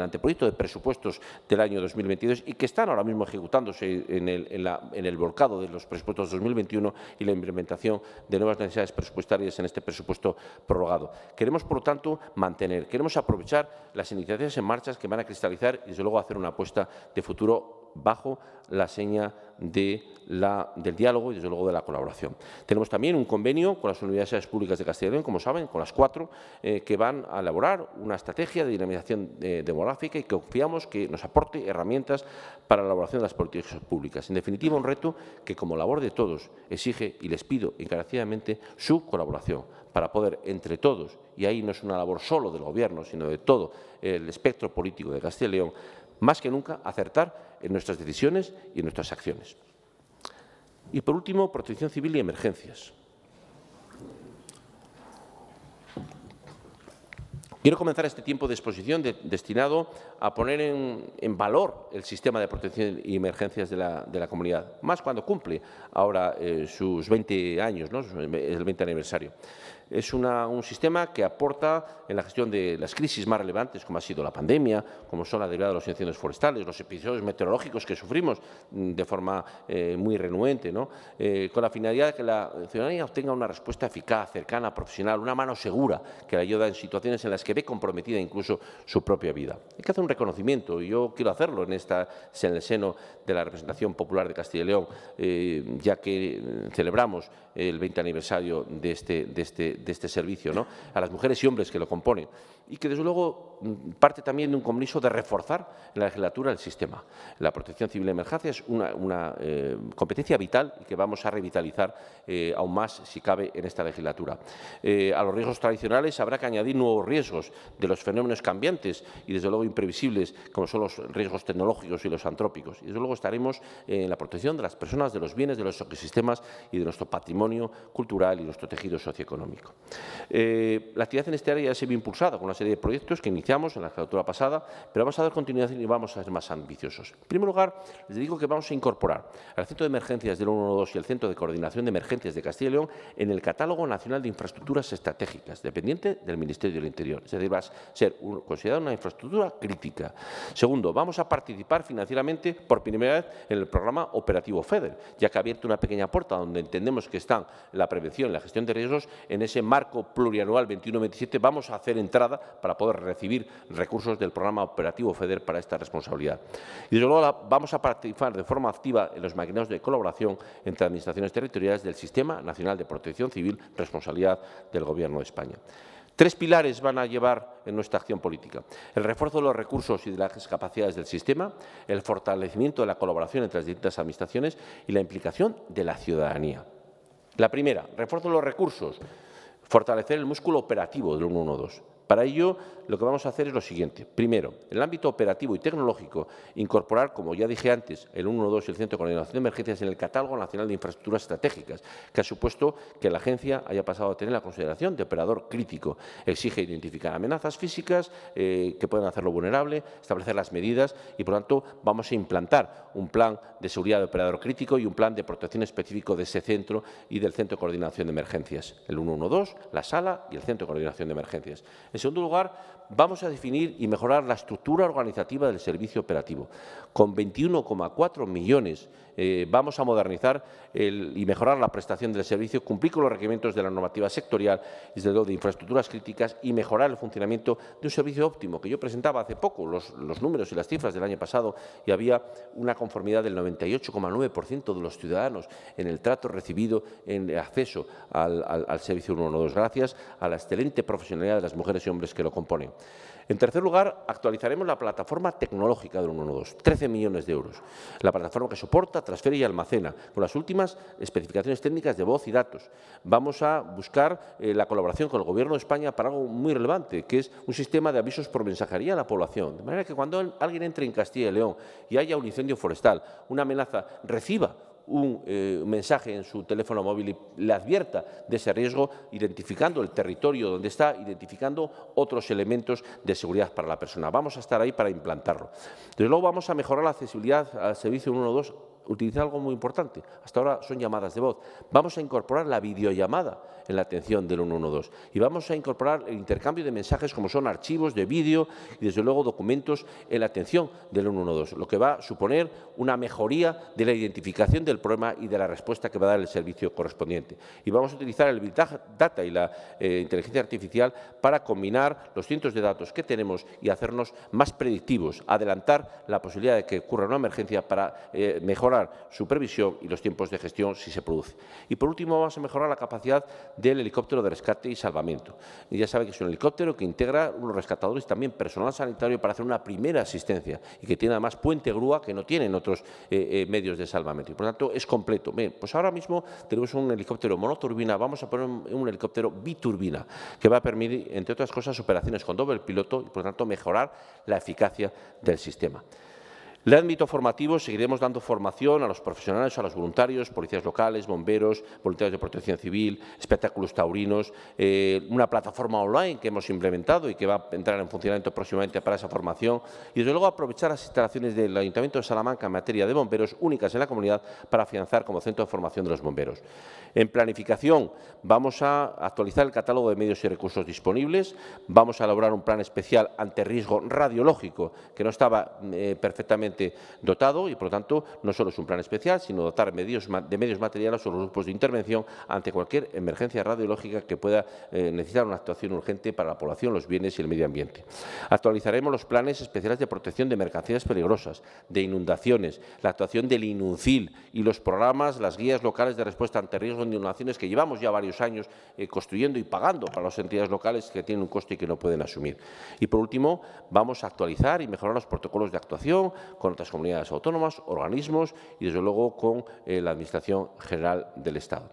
anteproyecto de presupuestos del año 2022 y que están ahora mismo ejecutándose en el, en en el volcado de los presupuestos 2021 y la implementación de nuevas necesidades presupuestarias en este presupuesto prorrogado. Queremos, por lo tanto, mantener, queremos aprovechar las iniciativas en marcha que van a cristalizar y, desde luego, hacer una apuesta de futuro bajo la seña del diálogo y, desde luego, de la colaboración. Tenemos también un convenio con las universidades públicas de Castilla y León, como saben, con las cuatro, eh, que van a elaborar una estrategia de dinamización eh, demográfica y que confiamos que nos aporte herramientas para la elaboración de las políticas públicas. En definitiva, un reto que, como labor de todos, exige y les pido encarecidamente su colaboración para poder, entre todos, y ahí no es una labor solo del Gobierno, sino de todo el espectro político de Castilla y León, más que nunca acertar en nuestras decisiones y en nuestras acciones. Y por último, protección civil y emergencias. Quiero comenzar este tiempo de exposición destinado a poner en, valor el sistema de protección y emergencias de la, comunidad, más cuando cumple ahora eh, sus 20 años, ¿no? el 20 aniversario es una, un sistema que aporta en la gestión de las crisis más relevantes, como ha sido la pandemia, como son la derivada de los incendios forestales, los episodios meteorológicos que sufrimos mm, de forma eh, muy renuente, eh, con la finalidad de que la ciudadanía obtenga una respuesta eficaz, cercana, profesional, una mano segura que la ayuda en situaciones en las que ve comprometida incluso su propia vida. Hay que hacer un reconocimiento, y yo quiero hacerlo en, esta, en el seno de la representación popular de Castilla y León, eh, ya que celebramos el 20 aniversario de este, de este de este servicio, ¿no? a las mujeres y hombres que lo componen y que, desde luego, mm, parte también de un compromiso de reforzar en la legislatura el sistema. La protección civil de emergencia es una, eh, competencia vital que vamos a revitalizar eh, aún más, si cabe, en esta legislatura. Eh, a los riesgos tradicionales habrá que añadir nuevos riesgos de los fenómenos cambiantes y, desde luego, imprevisibles, como son los riesgos tecnológicos y los antrópicos. Y, desde luego, estaremos en la protección de las personas, de los bienes, de los ecosistemas y de nuestro patrimonio cultural y nuestro tejido socioeconómico. la actividad en este área ya se ve impulsada con serie de proyectos que iniciamos en la legislatura pasada, pero vamos a dar continuación y vamos a ser más ambiciosos. En primer lugar, les digo que vamos a incorporar al Centro de Emergencias del 112 y al Centro de Coordinación de Emergencias de Castilla y León en el Catálogo Nacional de Infraestructuras Estratégicas, dependiente del Ministerio del Interior. Es decir, va a ser considerada una infraestructura crítica. Segundo, vamos a participar financieramente por primera vez en el programa operativo FEDER, ya que ha abierto una pequeña puerta donde entendemos que están la prevención y la gestión de riesgos. En ese marco plurianual 21-27 vamos a hacer entrada para poder recibir recursos del programa operativo FEDER para esta responsabilidad. Y desde luego vamos a participar de forma activa en los mecanismos de colaboración entre administraciones territoriales del Sistema Nacional de Protección Civil, responsabilidad del Gobierno de España. Tres pilares van a llevar en nuestra acción política. El refuerzo de los recursos y de las capacidades del sistema, el fortalecimiento de la colaboración entre las distintas administraciones y la implicación de la ciudadanía. La primera, refuerzo de los recursos, fortalecer el músculo operativo del 112. Para ello, lo que vamos a hacer es lo siguiente. Primero, en el ámbito operativo y tecnológico, incorporar, como ya dije antes, el 112 y el Centro de Coordinación de Emergencias en el Catálogo Nacional de Infraestructuras Estratégicas, que ha supuesto que la agencia haya pasado a tener la consideración de operador crítico. Exige identificar amenazas físicas eh, que puedan hacerlo vulnerable, establecer las medidas y, por tanto, vamos a implantar un plan de seguridad de operador crítico y un plan de protección específico de ese centro y del Centro de Coordinación de Emergencias, el 112, la sala y el Centro de Coordinación de Emergencias. em segundo lugar, vamos a definir y mejorar la estructura organizativa del servicio operativo. Con 21,4 millones eh, vamos a modernizar y mejorar la prestación del servicio, cumplir con los requerimientos de la normativa sectorial, desde luego de infraestructuras críticas y mejorar el funcionamiento de un servicio óptimo, que yo presentaba hace poco los, números y las cifras del año pasado y había una conformidad del 98,9% de los ciudadanos en el trato recibido en acceso al, al servicio 112, gracias a la excelente profesionalidad de las mujeres y hombres que lo componen. En tercer lugar, actualizaremos la plataforma tecnológica del 112, 13 millones de euros. La plataforma que soporta, transfiere y almacena, con las últimas especificaciones técnicas de voz y datos. Vamos a buscar eh, la colaboración con el Gobierno de España para algo muy relevante, que es un sistema de avisos por mensajería a la población. De manera que cuando alguien entre en Castilla y León y haya un incendio forestal, una amenaza, reciba un eh, mensaje en su teléfono móvil y le advierta de ese riesgo, identificando el territorio donde está, identificando otros elementos de seguridad para la persona. Vamos a estar ahí para implantarlo. Desde luego vamos a mejorar la accesibilidad al servicio 112 utilizar algo muy importante. Hasta ahora son llamadas de voz. Vamos a incorporar la videollamada en la atención del 112 y vamos a incorporar el intercambio de mensajes como son archivos de vídeo y desde luego documentos en la atención del 112, lo que va a suponer una mejoría de la identificación del problema y de la respuesta que va a dar el servicio correspondiente. Y vamos a utilizar el Big Data y la eh, inteligencia artificial para combinar los cientos de datos que tenemos y hacernos más predictivos, adelantar la posibilidad de que ocurra una emergencia para eh, mejorar supervisión y los tiempos de gestión si se produce. Y por último, vamos a mejorar la capacidad del helicóptero de rescate y salvamento. ya sabe que es un helicóptero que integra unos rescatadores y también personal sanitario para hacer una primera asistencia y que tiene además puente grúa que no tienen otros eh, eh, medios de salvamento. Por lo tanto, es completo. pues ahora mismo tenemos un helicóptero monoturbina, vamos a poner un, helicóptero biturbina que va a permitir, entre otras cosas, operaciones con doble piloto y, por lo tanto, mejorar la eficacia del sistema. El ámbito formativo seguiremos dando formación a los profesionales, a los voluntarios, policías locales, bomberos, voluntarios de protección civil, espectáculos taurinos, eh, una plataforma online que hemos implementado y que va a entrar en funcionamiento próximamente para esa formación y desde luego aprovechar las instalaciones del Ayuntamiento de Salamanca en materia de bomberos únicas en la comunidad para afianzar como centro de formación de los bomberos. En planificación vamos a actualizar el catálogo de medios y recursos disponibles, vamos a elaborar un plan especial ante riesgo radiológico que no estaba eh, perfectamente dotado y, por lo tanto, no solo es un plan especial, sino dotar de medios materiales o los grupos de intervención ante cualquier emergencia radiológica que pueda eh, necesitar una actuación urgente para la población, los bienes y el medio ambiente. Actualizaremos los planes especiales de protección de mercancías peligrosas, de inundaciones, la actuación del INUNCIL y los programas, las guías locales de respuesta ante riesgos de inundaciones que llevamos ya varios años eh, construyendo y pagando para las entidades locales que tienen un coste y que no pueden asumir. Y, por último, vamos a actualizar y mejorar los protocolos de actuación con otras comunidades autónomas, organismos y, desde luego, con eh, la Administración General del Estado.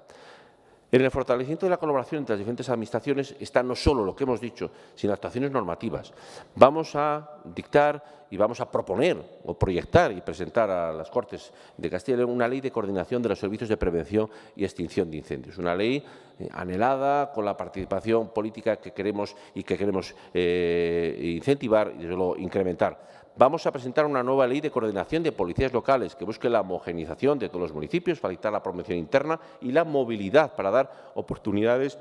En el fortalecimiento de la colaboración entre las diferentes administraciones está no solo lo que hemos dicho, sino actuaciones normativas. Vamos a dictar y vamos a proponer o proyectar y presentar a las Cortes de Castilla y León una ley de coordinación de los servicios de prevención y extinción de incendios. Una ley eh, anhelada con la participación política que queremos y que queremos eh, incentivar y, desde luego, incrementar Vamos a presentar una nueva ley de coordinación de policías locales que busque la homogenización de todos los municipios, facilitar la promoción interna y la movilidad para dar oportunidades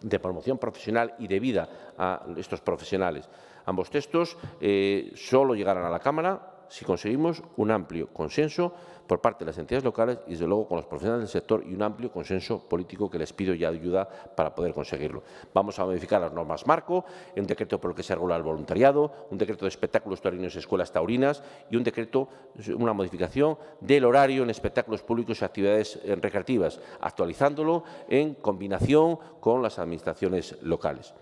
de promoción profesional y de vida a estos profesionales. Ambos textos eh, solo llegarán a la Cámara si conseguimos un amplio consenso por parte de las entidades locales y, desde luego, con los profesionales del sector y un amplio consenso político que les pido ya ayuda para poder conseguirlo. Vamos a modificar las normas marco, un decreto por el que se regula el voluntariado, un decreto de espectáculos taurinos y escuelas taurinas y un decreto, una modificación del horario en espectáculos públicos y actividades eh, recreativas, actualizándolo en combinación con las administraciones locales.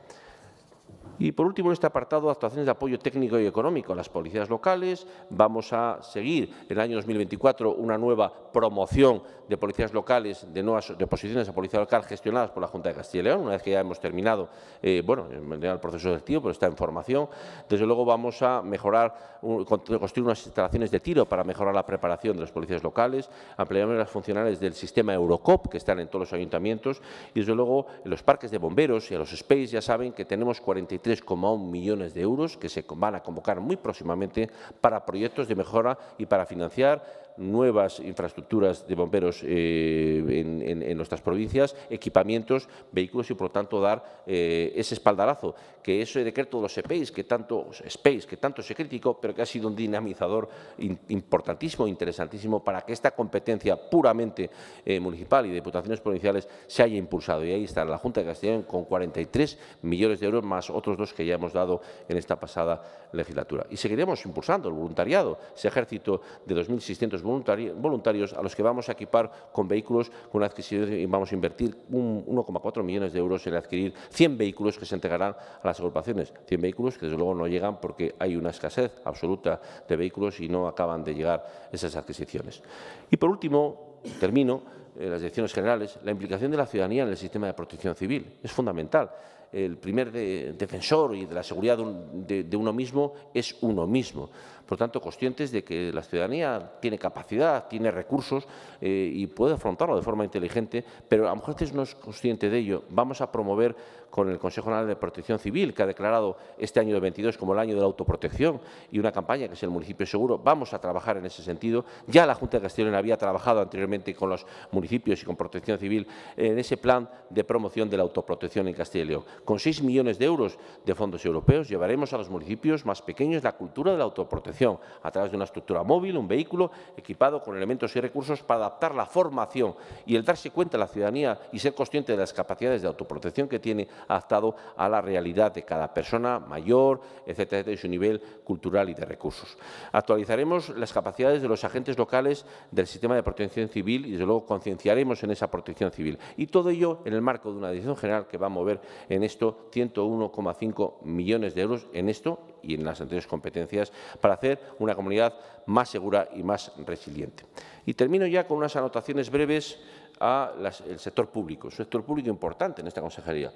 Y por último, en este apartado, actuaciones de apoyo técnico y económico a las policías locales. Vamos a seguir en el año 2024 una nueva promoción de policías locales, de nuevas de posiciones de policía local gestionadas por la Junta de Castilla y León, una vez que ya hemos terminado eh, bueno, el proceso selectivo, pero está en formación. Desde luego vamos a mejorar, construir unas instalaciones de tiro para mejorar la preparación de las policías locales, ampliar las funcionales del sistema Eurocop, que están en todos los ayuntamientos, y desde luego en los parques de bomberos y en los SPACE ya saben que tenemos 43 3,1 millones de euros que se van a convocar muy próximamente para proyectos de mejora y para financiar nuevas infraestructuras de bomberos eh, en, nuestras provincias, equipamientos, vehículos y, por lo tanto, dar eh, ese espaldarazo, que ese decreto de los que tanto, space, que tanto se criticó, pero que ha sido un dinamizador importantísimo, interesantísimo, para que esta competencia puramente eh, municipal y de diputaciones provinciales se haya impulsado. Y ahí está la Junta de Castellón con 43 millones de euros, más otros dos que ya hemos dado en esta pasada legislatura. Y seguiremos impulsando el voluntariado, ese ejército de 2.600 voluntarios a los que vamos a equipar con vehículos con adquisición y vamos a invertir 1,4 millones de euros en adquirir 100 vehículos que se entregarán a las agrupaciones. 100 vehículos que desde luego no llegan porque hay una escasez absoluta de vehículos y no acaban de llegar esas adquisiciones. Y por último, termino, en eh, las direcciones generales, la implicación de la ciudadanía en el sistema de protección civil es fundamental el primer defensor y de la seguridad de, uno mismo es uno mismo. Por tanto, conscientes de que la ciudadanía tiene capacidad, tiene recursos eh, y puede afrontarlo de forma inteligente, pero a lo mejor no es consciente de ello. Vamos a promover con el Consejo General de Protección Civil, que ha declarado este año de 22 como el año de la autoprotección y una campaña que es el municipio seguro. Vamos a trabajar en ese sentido. Ya la Junta de Castilla y León había trabajado anteriormente con los municipios y con Protección Civil en ese plan de promoción de la autoprotección en Castilla y León. Con 6 millones de euros de fondos europeos llevaremos a los municipios más pequeños la cultura de la autoprotección a través de una estructura móvil, un vehículo equipado con elementos y recursos para adaptar la formación y el darse cuenta a la ciudadanía y ser consciente de las capacidades de autoprotección que tiene adaptado a la realidad de cada persona mayor, etcétera, etcétera, su nivel cultural y de recursos. Actualizaremos las capacidades de los agentes locales del sistema de protección civil y, desde luego, concienciaremos en esa protección civil. Y todo ello en el marco de una decisión general que va a mover en esto 101,5 millones de euros en esto y en las anteriores competencias para hacer una comunidad más segura y más resiliente. Y termino ya con unas anotaciones breves al sector público, un sector público importante en esta consejería.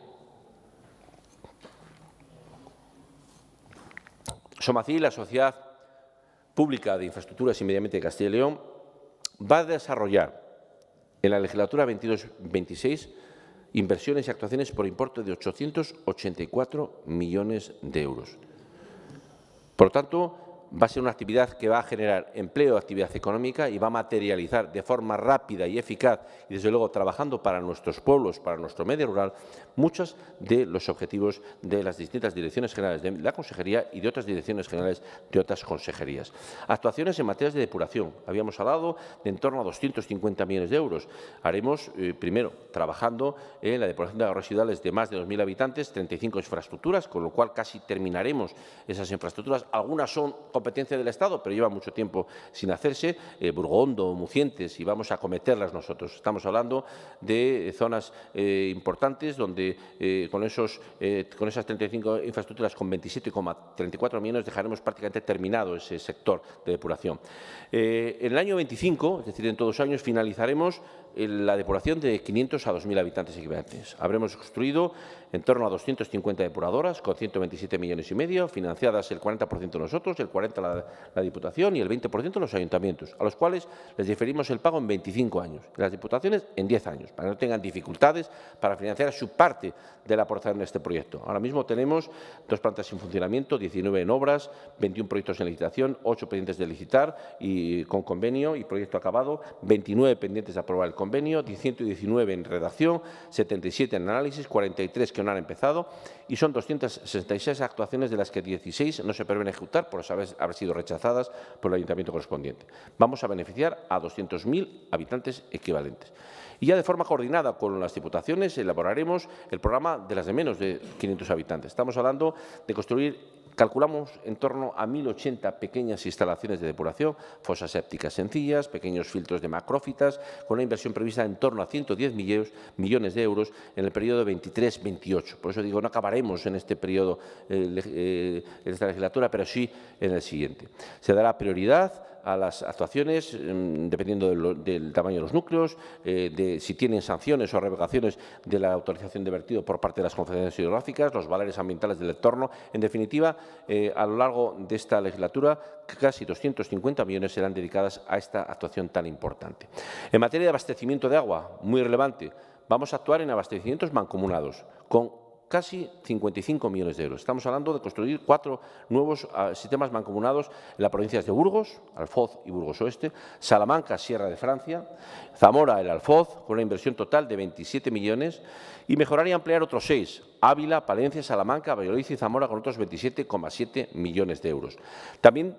Somací, la Sociedad Pública de Infraestructuras y Mediamente de Castilla y León, va a desarrollar en la legislatura 22-26 inversiones y actuaciones por importe de 884 millones de euros. Por lo tanto, va a ser una actividad que va a generar empleo, actividad económica y va a materializar de forma rápida y eficaz, y desde luego trabajando para nuestros pueblos, para nuestro medio rural, muchos de los objetivos de las distintas direcciones generales de la consejería y de otras direcciones generales de otras consejerías. Actuaciones en materia de depuración. Habíamos hablado de en torno a 250 millones de euros. Haremos, eh, primero, trabajando en la depuración de aguas residuales de más de 2.000 habitantes, 35 infraestructuras, con lo cual casi terminaremos esas infraestructuras. Algunas son competencia del Estado, pero lleva mucho tiempo sin hacerse, eh, Burgondo, Mucientes, y vamos a cometerlas nosotros. Estamos hablando de eh, zonas eh, importantes donde con, esos, con esas 35 infraestructuras, con 27,34 millones, dejaremos prácticamente terminado ese sector de depuración. en el año 25, es decir, en todos los años, finalizaremos la depuración de 500 a 2.000 habitantes equivalentes. Habremos construido en torno a 250 depuradoras con 127 millones y medio, financiadas el 40% nosotros, el 40% la, Diputación y el 20% los ayuntamientos, a los cuales les diferimos el pago en 25 años, las diputaciones en 10 años, para que no tengan dificultades para financiar su parte de la aportación de este proyecto. Ahora mismo tenemos dos plantas en funcionamiento, 19 en obras, 21 proyectos en licitación, 8 pendientes de licitar y con convenio y proyecto acabado, 29 pendientes de aprobar el convenio convenio, 119 en redacción, 77 en análisis, 43 que no han empezado y son 266 actuaciones de las que 16 no se prevén ejecutar por haber sido rechazadas por el ayuntamiento correspondiente. Vamos a beneficiar a 200.000 habitantes equivalentes. Y ya de forma coordinada con las diputaciones elaboraremos el programa de las de menos de 500 habitantes. Estamos hablando de construir Calculamos en torno a 1.080 pequeñas instalaciones de depuración, fosas sépticas sencillas, pequeños filtros de macrófitas, con una inversión prevista en torno a 110 millones de euros en el periodo 23-28. Por eso digo, no acabaremos en este periodo, eh, eh, en esta legislatura, pero sí en el siguiente. Se dará prioridad a las actuaciones, mm, dependiendo del tamaño de los núcleos, eh, de si tienen sanciones o revocaciones de la autorización de vertido por parte de las confederaciones hidrográficas, los valores ambientales del entorno. En definitiva, eh, a lo largo de esta legislatura, casi 250 millones serán dedicadas a esta actuación tan importante. En materia de abastecimiento de agua, muy relevante, vamos a actuar en abastecimientos mancomunados, con casi 55 millones de euros. Estamos hablando de construir cuatro nuevos ah, sistemas mancomunados en las provincias de Burgos, Alfoz y Burgos Oeste, Salamanca, Sierra de Francia, Zamora, el Alfoz, con una inversión total de 27 millones, y mejorar y ampliar otros seis, Ávila, Palencia, Salamanca, Valladolid y Zamora, con otros 27,7 millones de euros. También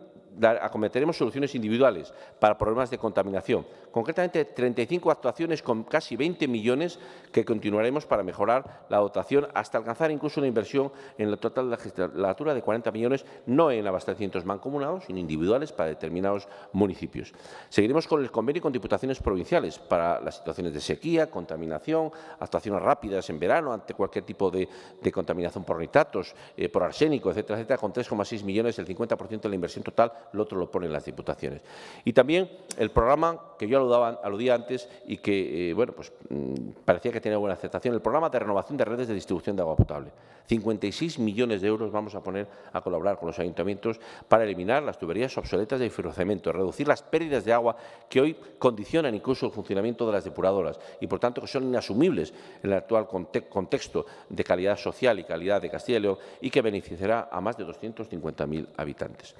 acometeremos soluciones individuales para problemas de contaminación. Concretamente, 35 actuaciones con casi 20 millones que continuaremos para mejorar la dotación hasta alcanzar incluso una inversión en la total legislatura de 40 millones, no en abastecimientos mancomunados, sino individuales para determinados municipios. Seguiremos con el convenio con diputaciones provinciales para las situaciones de sequía, contaminación, actuaciones rápidas en verano ante cualquier tipo de, contaminación por nitratos, eh, por arsénico, etcétera, etcétera, con 3,6 millones, el 50% de la inversión total lo otro lo ponen las diputaciones. Y también el programa que yo aludaba, aludía antes y que, eh, bueno, pues mm, parecía que tenía buena aceptación, el programa de renovación de redes de distribución de agua potable. 56 millones de euros vamos a poner a colaborar con los ayuntamientos para eliminar las tuberías obsoletas de cemento reducir las pérdidas de agua que hoy condicionan incluso el funcionamiento de las depuradoras y, por tanto, que son inasumibles en el actual contexto de calidad social y calidad de Castilla y León y que beneficiará a más de 250.000 habitantes.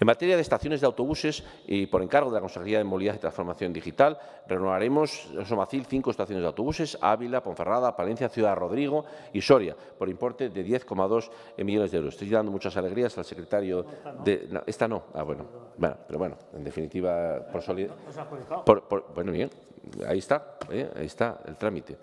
En materia de estaciones de autobuses y por encargo de la Consejería de Movilidad y Transformación Digital, renovaremos en Somacil cinco estaciones de autobuses, Ávila, Ponferrada, Palencia, Ciudad Rodrigo y Soria, por importe de 10,2 millones de euros. Estoy dando muchas alegrías al secretario de... esta no. Ah, bueno. bueno. Pero bueno, en definitiva, por, solidaridad. por, Bueno, bien ahí está, ¿eh? ahí está el trámite.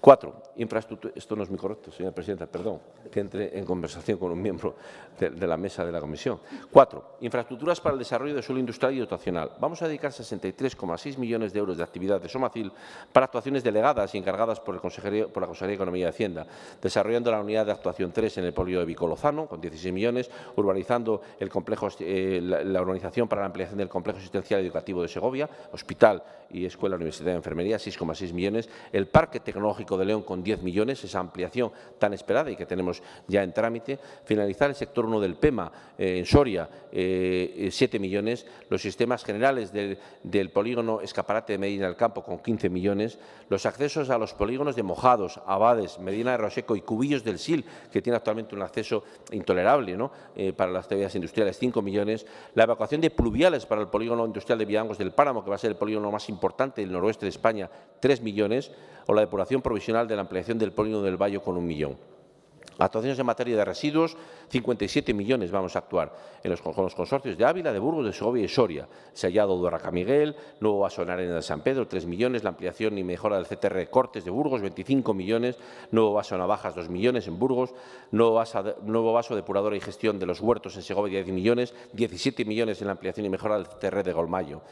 Cuatro, infraestructura. Esto no es muy correcto, señora presidenta, perdón, que entre en conversación con un miembro de, la mesa de la comisión. Cuatro, infraestructuras para el desarrollo de suelo industrial y dotacional. Vamos a dedicar 63,6 millones de euros de actividad de Somacil para actuaciones delegadas y encargadas por, la Consejería de Economía y Hacienda, desarrollando la unidad de actuación 3 en el polio de Vicolozano, con 16 millones, urbanizando el complejo, eh, la, urbanización para la ampliación del complejo asistencial educativo de Segovia, hospital y escuela universitaria de Enfermería, 6,6 millones. El Parque Tecnológico de León con 10 millones, esa ampliación tan esperada y que tenemos ya en trámite. Finalizar el sector 1 del PEMA eh, en Soria, 7 eh, eh, millones. Los sistemas generales del, polígono Escaparate de Medina del Campo con 15 millones. Los accesos a los polígonos de Mojados, Abades, Medina de Roseco y Cubillos del SIL, que tiene actualmente un acceso intolerable ¿no? para las actividades industriales, 5 millones. La evacuación de pluviales para el polígono industrial de Villangos del Páramo, que va a ser el polígono más importante del noroeste de España 3 millones o la depuración provisional de la ampliación del polino del Valle con un millón. Actuaciones en materia de residuos, 57 millones vamos a actuar en los, con los consorcios de Ávila, de Burgos, de Segovia y Soria. se de hallado Miguel, Nuevo Vaso en Arena de San Pedro, 3 millones. La ampliación y mejora del CTR de Cortes de Burgos, 25 millones. Nuevo Vaso Navajas, 2 millones en Burgos. Nuevo Vaso, nuevo Depuradora y Gestión de los Huertos en Segovia, 10 millones. 17 millones en la ampliación y mejora del CTR de Golmayo.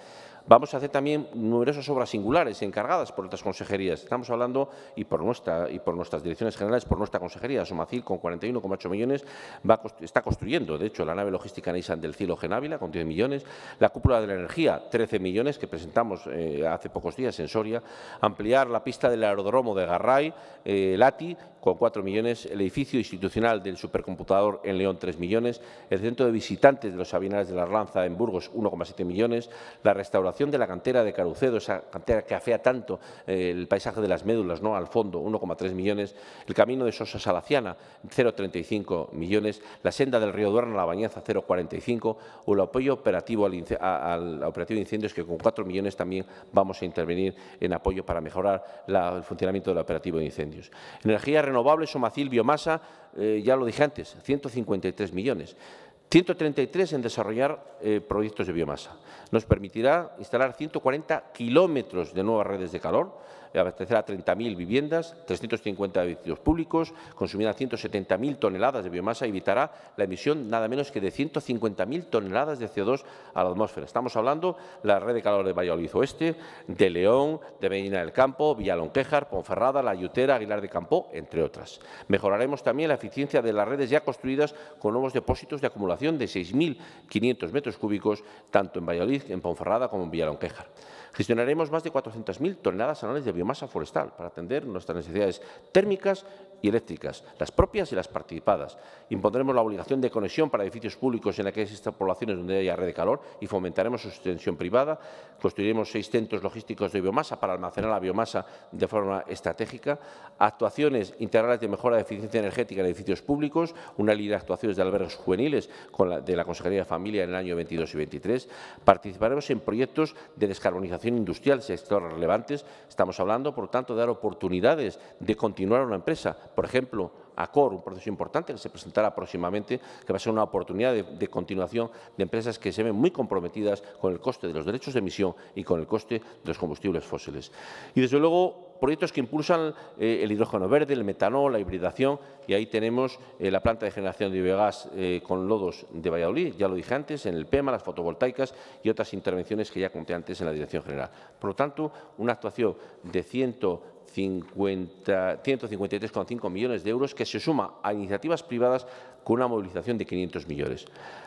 Vamos a hacer también numerosas obras singulares encargadas por otras consejerías. Estamos hablando, y por, nuestra, y por nuestras direcciones generales, por nuestra consejería, Somacil, con 41,8 millones, va, está construyendo, de hecho, la nave logística Nissan del Cielo Genávila, con 10 millones, la cúpula de la energía, 13 millones, que presentamos eh, hace pocos días en Soria, ampliar la pista del aeródromo de Garray, eh, Lati, con 4 millones, el edificio institucional del supercomputador en León 3 millones, el centro de visitantes de los Sabinares de la Arlanza en Burgos 1,7 millones, la restauración de la cantera de Carucedo, esa cantera que afea tanto eh, el paisaje de las médulas ¿no? al fondo 1,3 millones, el camino de Sosa Salaciana 0,35 millones, la senda del río Duerno a la Bañaza 0,45 o el apoyo operativo al, operativo de incendios que con 4 millones también vamos a intervenir en apoyo para mejorar el funcionamiento del operativo de incendios. Energía renovable renovables somacil biomasa, eh, ya lo dije antes, 153 millones. 133 en desarrollar eh, proyectos de biomasa. Nos permitirá instalar 140 kilómetros de nuevas redes de calor, abastecerá 30.000 viviendas, 350 edificios públicos, consumirá 170.000 toneladas de biomasa y evitará la emisión nada menos que de 150.000 toneladas de CO2 a la atmósfera. Estamos hablando de la red de calor de Valladolid Oeste, de León, de Medina del Campo, Villalonquejar, Ponferrada, La Ayutera, Aguilar de Campo, entre otras. Mejoraremos también la eficiencia de las redes ya construidas con nuevos depósitos de acumulación de 6.500 metros cúbicos, tanto en Valladolid, en Ponferrada como en Villalonquejar. Gestionaremos más de 400.000 toneladas anuales de biomasa forestal para atender nuestras necesidades térmicas eléctricas, las propias y las participadas. Impondremos la obligación de conexión para edificios públicos en aquellas poblaciones donde haya red de calor y fomentaremos su extensión privada. Construiremos seis centros logísticos de biomasa para almacenar la biomasa de forma estratégica. Actuaciones integrales de mejora de eficiencia energética en edificios públicos, una línea de actuaciones de albergues juveniles con la, de la Consejería de Familia en el año 22 y 23. Participaremos en proyectos de descarbonización industrial, sectores relevantes. Estamos hablando, por tanto, de dar oportunidades de continuar una empresa, por ejemplo, ACOR, un proceso importante que se presentará próximamente, que va a ser una oportunidad de, continuación de empresas que se ven muy comprometidas con el coste de los derechos de emisión y con el coste de los combustibles fósiles. Y, desde luego, proyectos que impulsan eh, el hidrógeno verde, el metanol, la hibridación, y ahí tenemos eh, la planta de generación de biogás eh, con lodos de Valladolid, ya lo dije antes, en el PEMA, las fotovoltaicas y otras intervenciones que ya conté antes en la Dirección General. Por lo tanto, una actuación de ciento 153,5 millones de euros que se suma a iniciativas privadas con una movilización de 500 millones.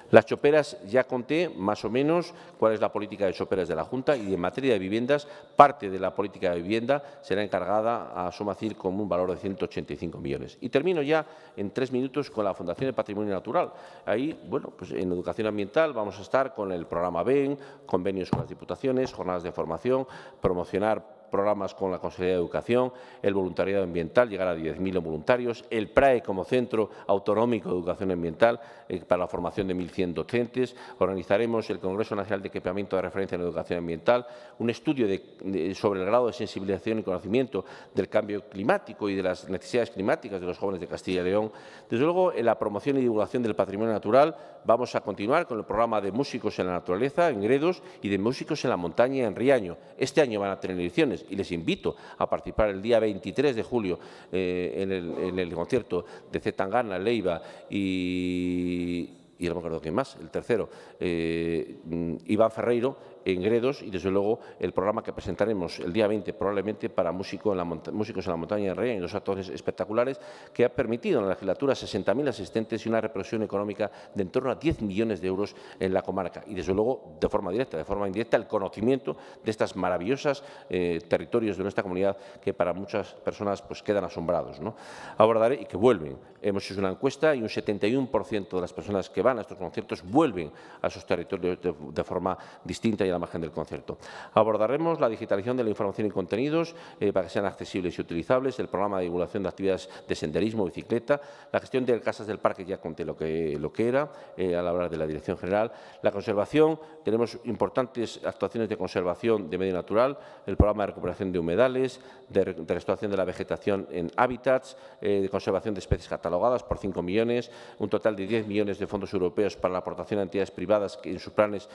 Las choperas, ya conté más o menos cuál es la política de choperas de la Junta y en materia de viviendas, parte de la política de vivienda será encargada a Somacir con un valor de 185 millones. Y termino ya en tres minutos con la Fundación de Patrimonio Natural. Ahí, bueno, pues en educación ambiental vamos a estar con el programa BEN, convenios con las diputaciones, jornadas de formación, promocionar programas con la Consejería de Educación, el voluntariado ambiental, llegar a 10.000 voluntarios, el PRAE como centro autonómico Educación ambiental eh, para la formación de 1.100 docentes. Organizaremos el Congreso Nacional de Equipamiento de Referencia en la Educación Ambiental, un estudio sobre el grado de sensibilización y conocimiento del cambio climático y de las necesidades climáticas de los jóvenes de Castilla y León. Desde luego, en la promoción y divulgación del patrimonio natural vamos a continuar con el programa de músicos en la naturaleza, en Gredos, y de músicos en la montaña, en Riaño. Este año van a tener ediciones y les invito a participar el día 23 de julio eh, en, el, en, el, concierto de Zetangana, Leiva y, y no me acuerdo quién más, el tercero, eh, mm, Iván Ferreiro, en y, desde luego, el programa que presentaremos el día 20 probablemente para músicos en la montaña en Rey, y los actores espectaculares, que ha permitido en la legislatura 60.000 asistentes y una represión económica de en torno a 10 millones de euros en la comarca. Y, desde luego, de forma directa, de forma indirecta, el conocimiento de estas maravillosas eh, territorios de nuestra comunidad que para muchas personas pues, quedan asombrados. ¿no? Abordaré y que vuelven. Hemos hecho una encuesta y un 71% de las personas que van a estos conciertos vuelven a sus territorios de, de forma distinta y la margen del concierto. Abordaremos la digitalización de la información y contenidos eh, para que sean accesibles y utilizables, el programa de divulgación de actividades de senderismo, bicicleta, la gestión de casas del parque, ya conté lo que, lo que era a la hora de la dirección general, la conservación, tenemos importantes actuaciones de conservación de medio natural, el programa de recuperación de humedales, de, restauración de la vegetación en hábitats, eh, de conservación de especies catalogadas por 5 millones, un total de 10 millones de fondos europeos para la aportación a entidades privadas que en sus planes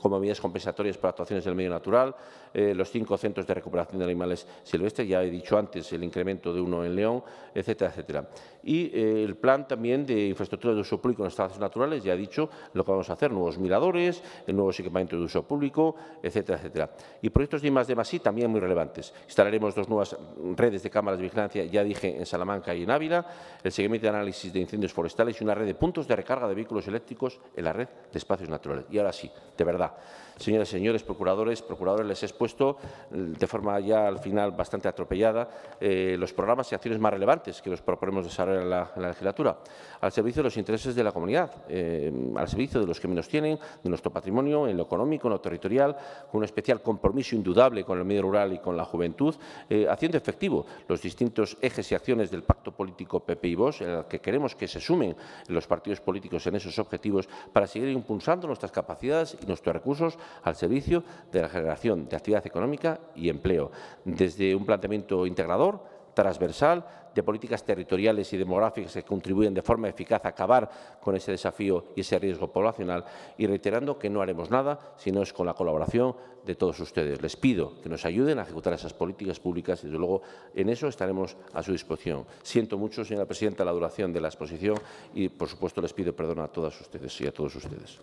como medidas compensatorias para actuaciones del medio natural, eh, los cinco centros de recuperación de animales silvestres, ya he dicho antes el incremento de uno en León, etcétera, etcétera. Y eh, el plan también de infraestructura de uso público en espacios naturales, ya he dicho lo que vamos a hacer, nuevos miradores, nuevos equipamientos de uso público, etcétera, etcétera. Y proyectos de más de más también muy relevantes. Instalaremos dos nuevas redes de cámaras de vigilancia, ya dije, en Salamanca y en Ávila, el seguimiento de análisis de incendios forestales y una red de puntos de recarga de vehículos eléctricos en la red de espacios naturales. Y ahora sí, de verdad. Señoras y señores procuradores, procuradores, les he expuesto mm, de forma ya al final bastante atropellada eh, los programas y acciones más relevantes que los proponemos desarrollar en la, legislatura, al servicio de los intereses de la comunidad, eh, al servicio de los que menos tienen, de nuestro patrimonio, en lo económico, en lo territorial, con un especial compromiso indudable con el medio rural y con la juventud, eh, haciendo efectivo los distintos ejes y acciones del pacto político PP y Vos, en el que queremos que se sumen los partidos políticos en esos objetivos para seguir impulsando nuestras capacidades y nuestros recursos al servicio de la generación de actividad económica y empleo, desde un planteamiento integrador, transversal, de políticas territoriales y demográficas que contribuyen de forma eficaz a acabar con ese desafío y ese riesgo poblacional y reiterando que no haremos nada si no es con la colaboración de todos ustedes. Les pido que nos ayuden a ejecutar esas políticas públicas y, desde luego, en eso estaremos a su disposición. Siento mucho, señora presidenta, la duración de la exposición y, por supuesto, les pido perdón a todas ustedes y a todos ustedes.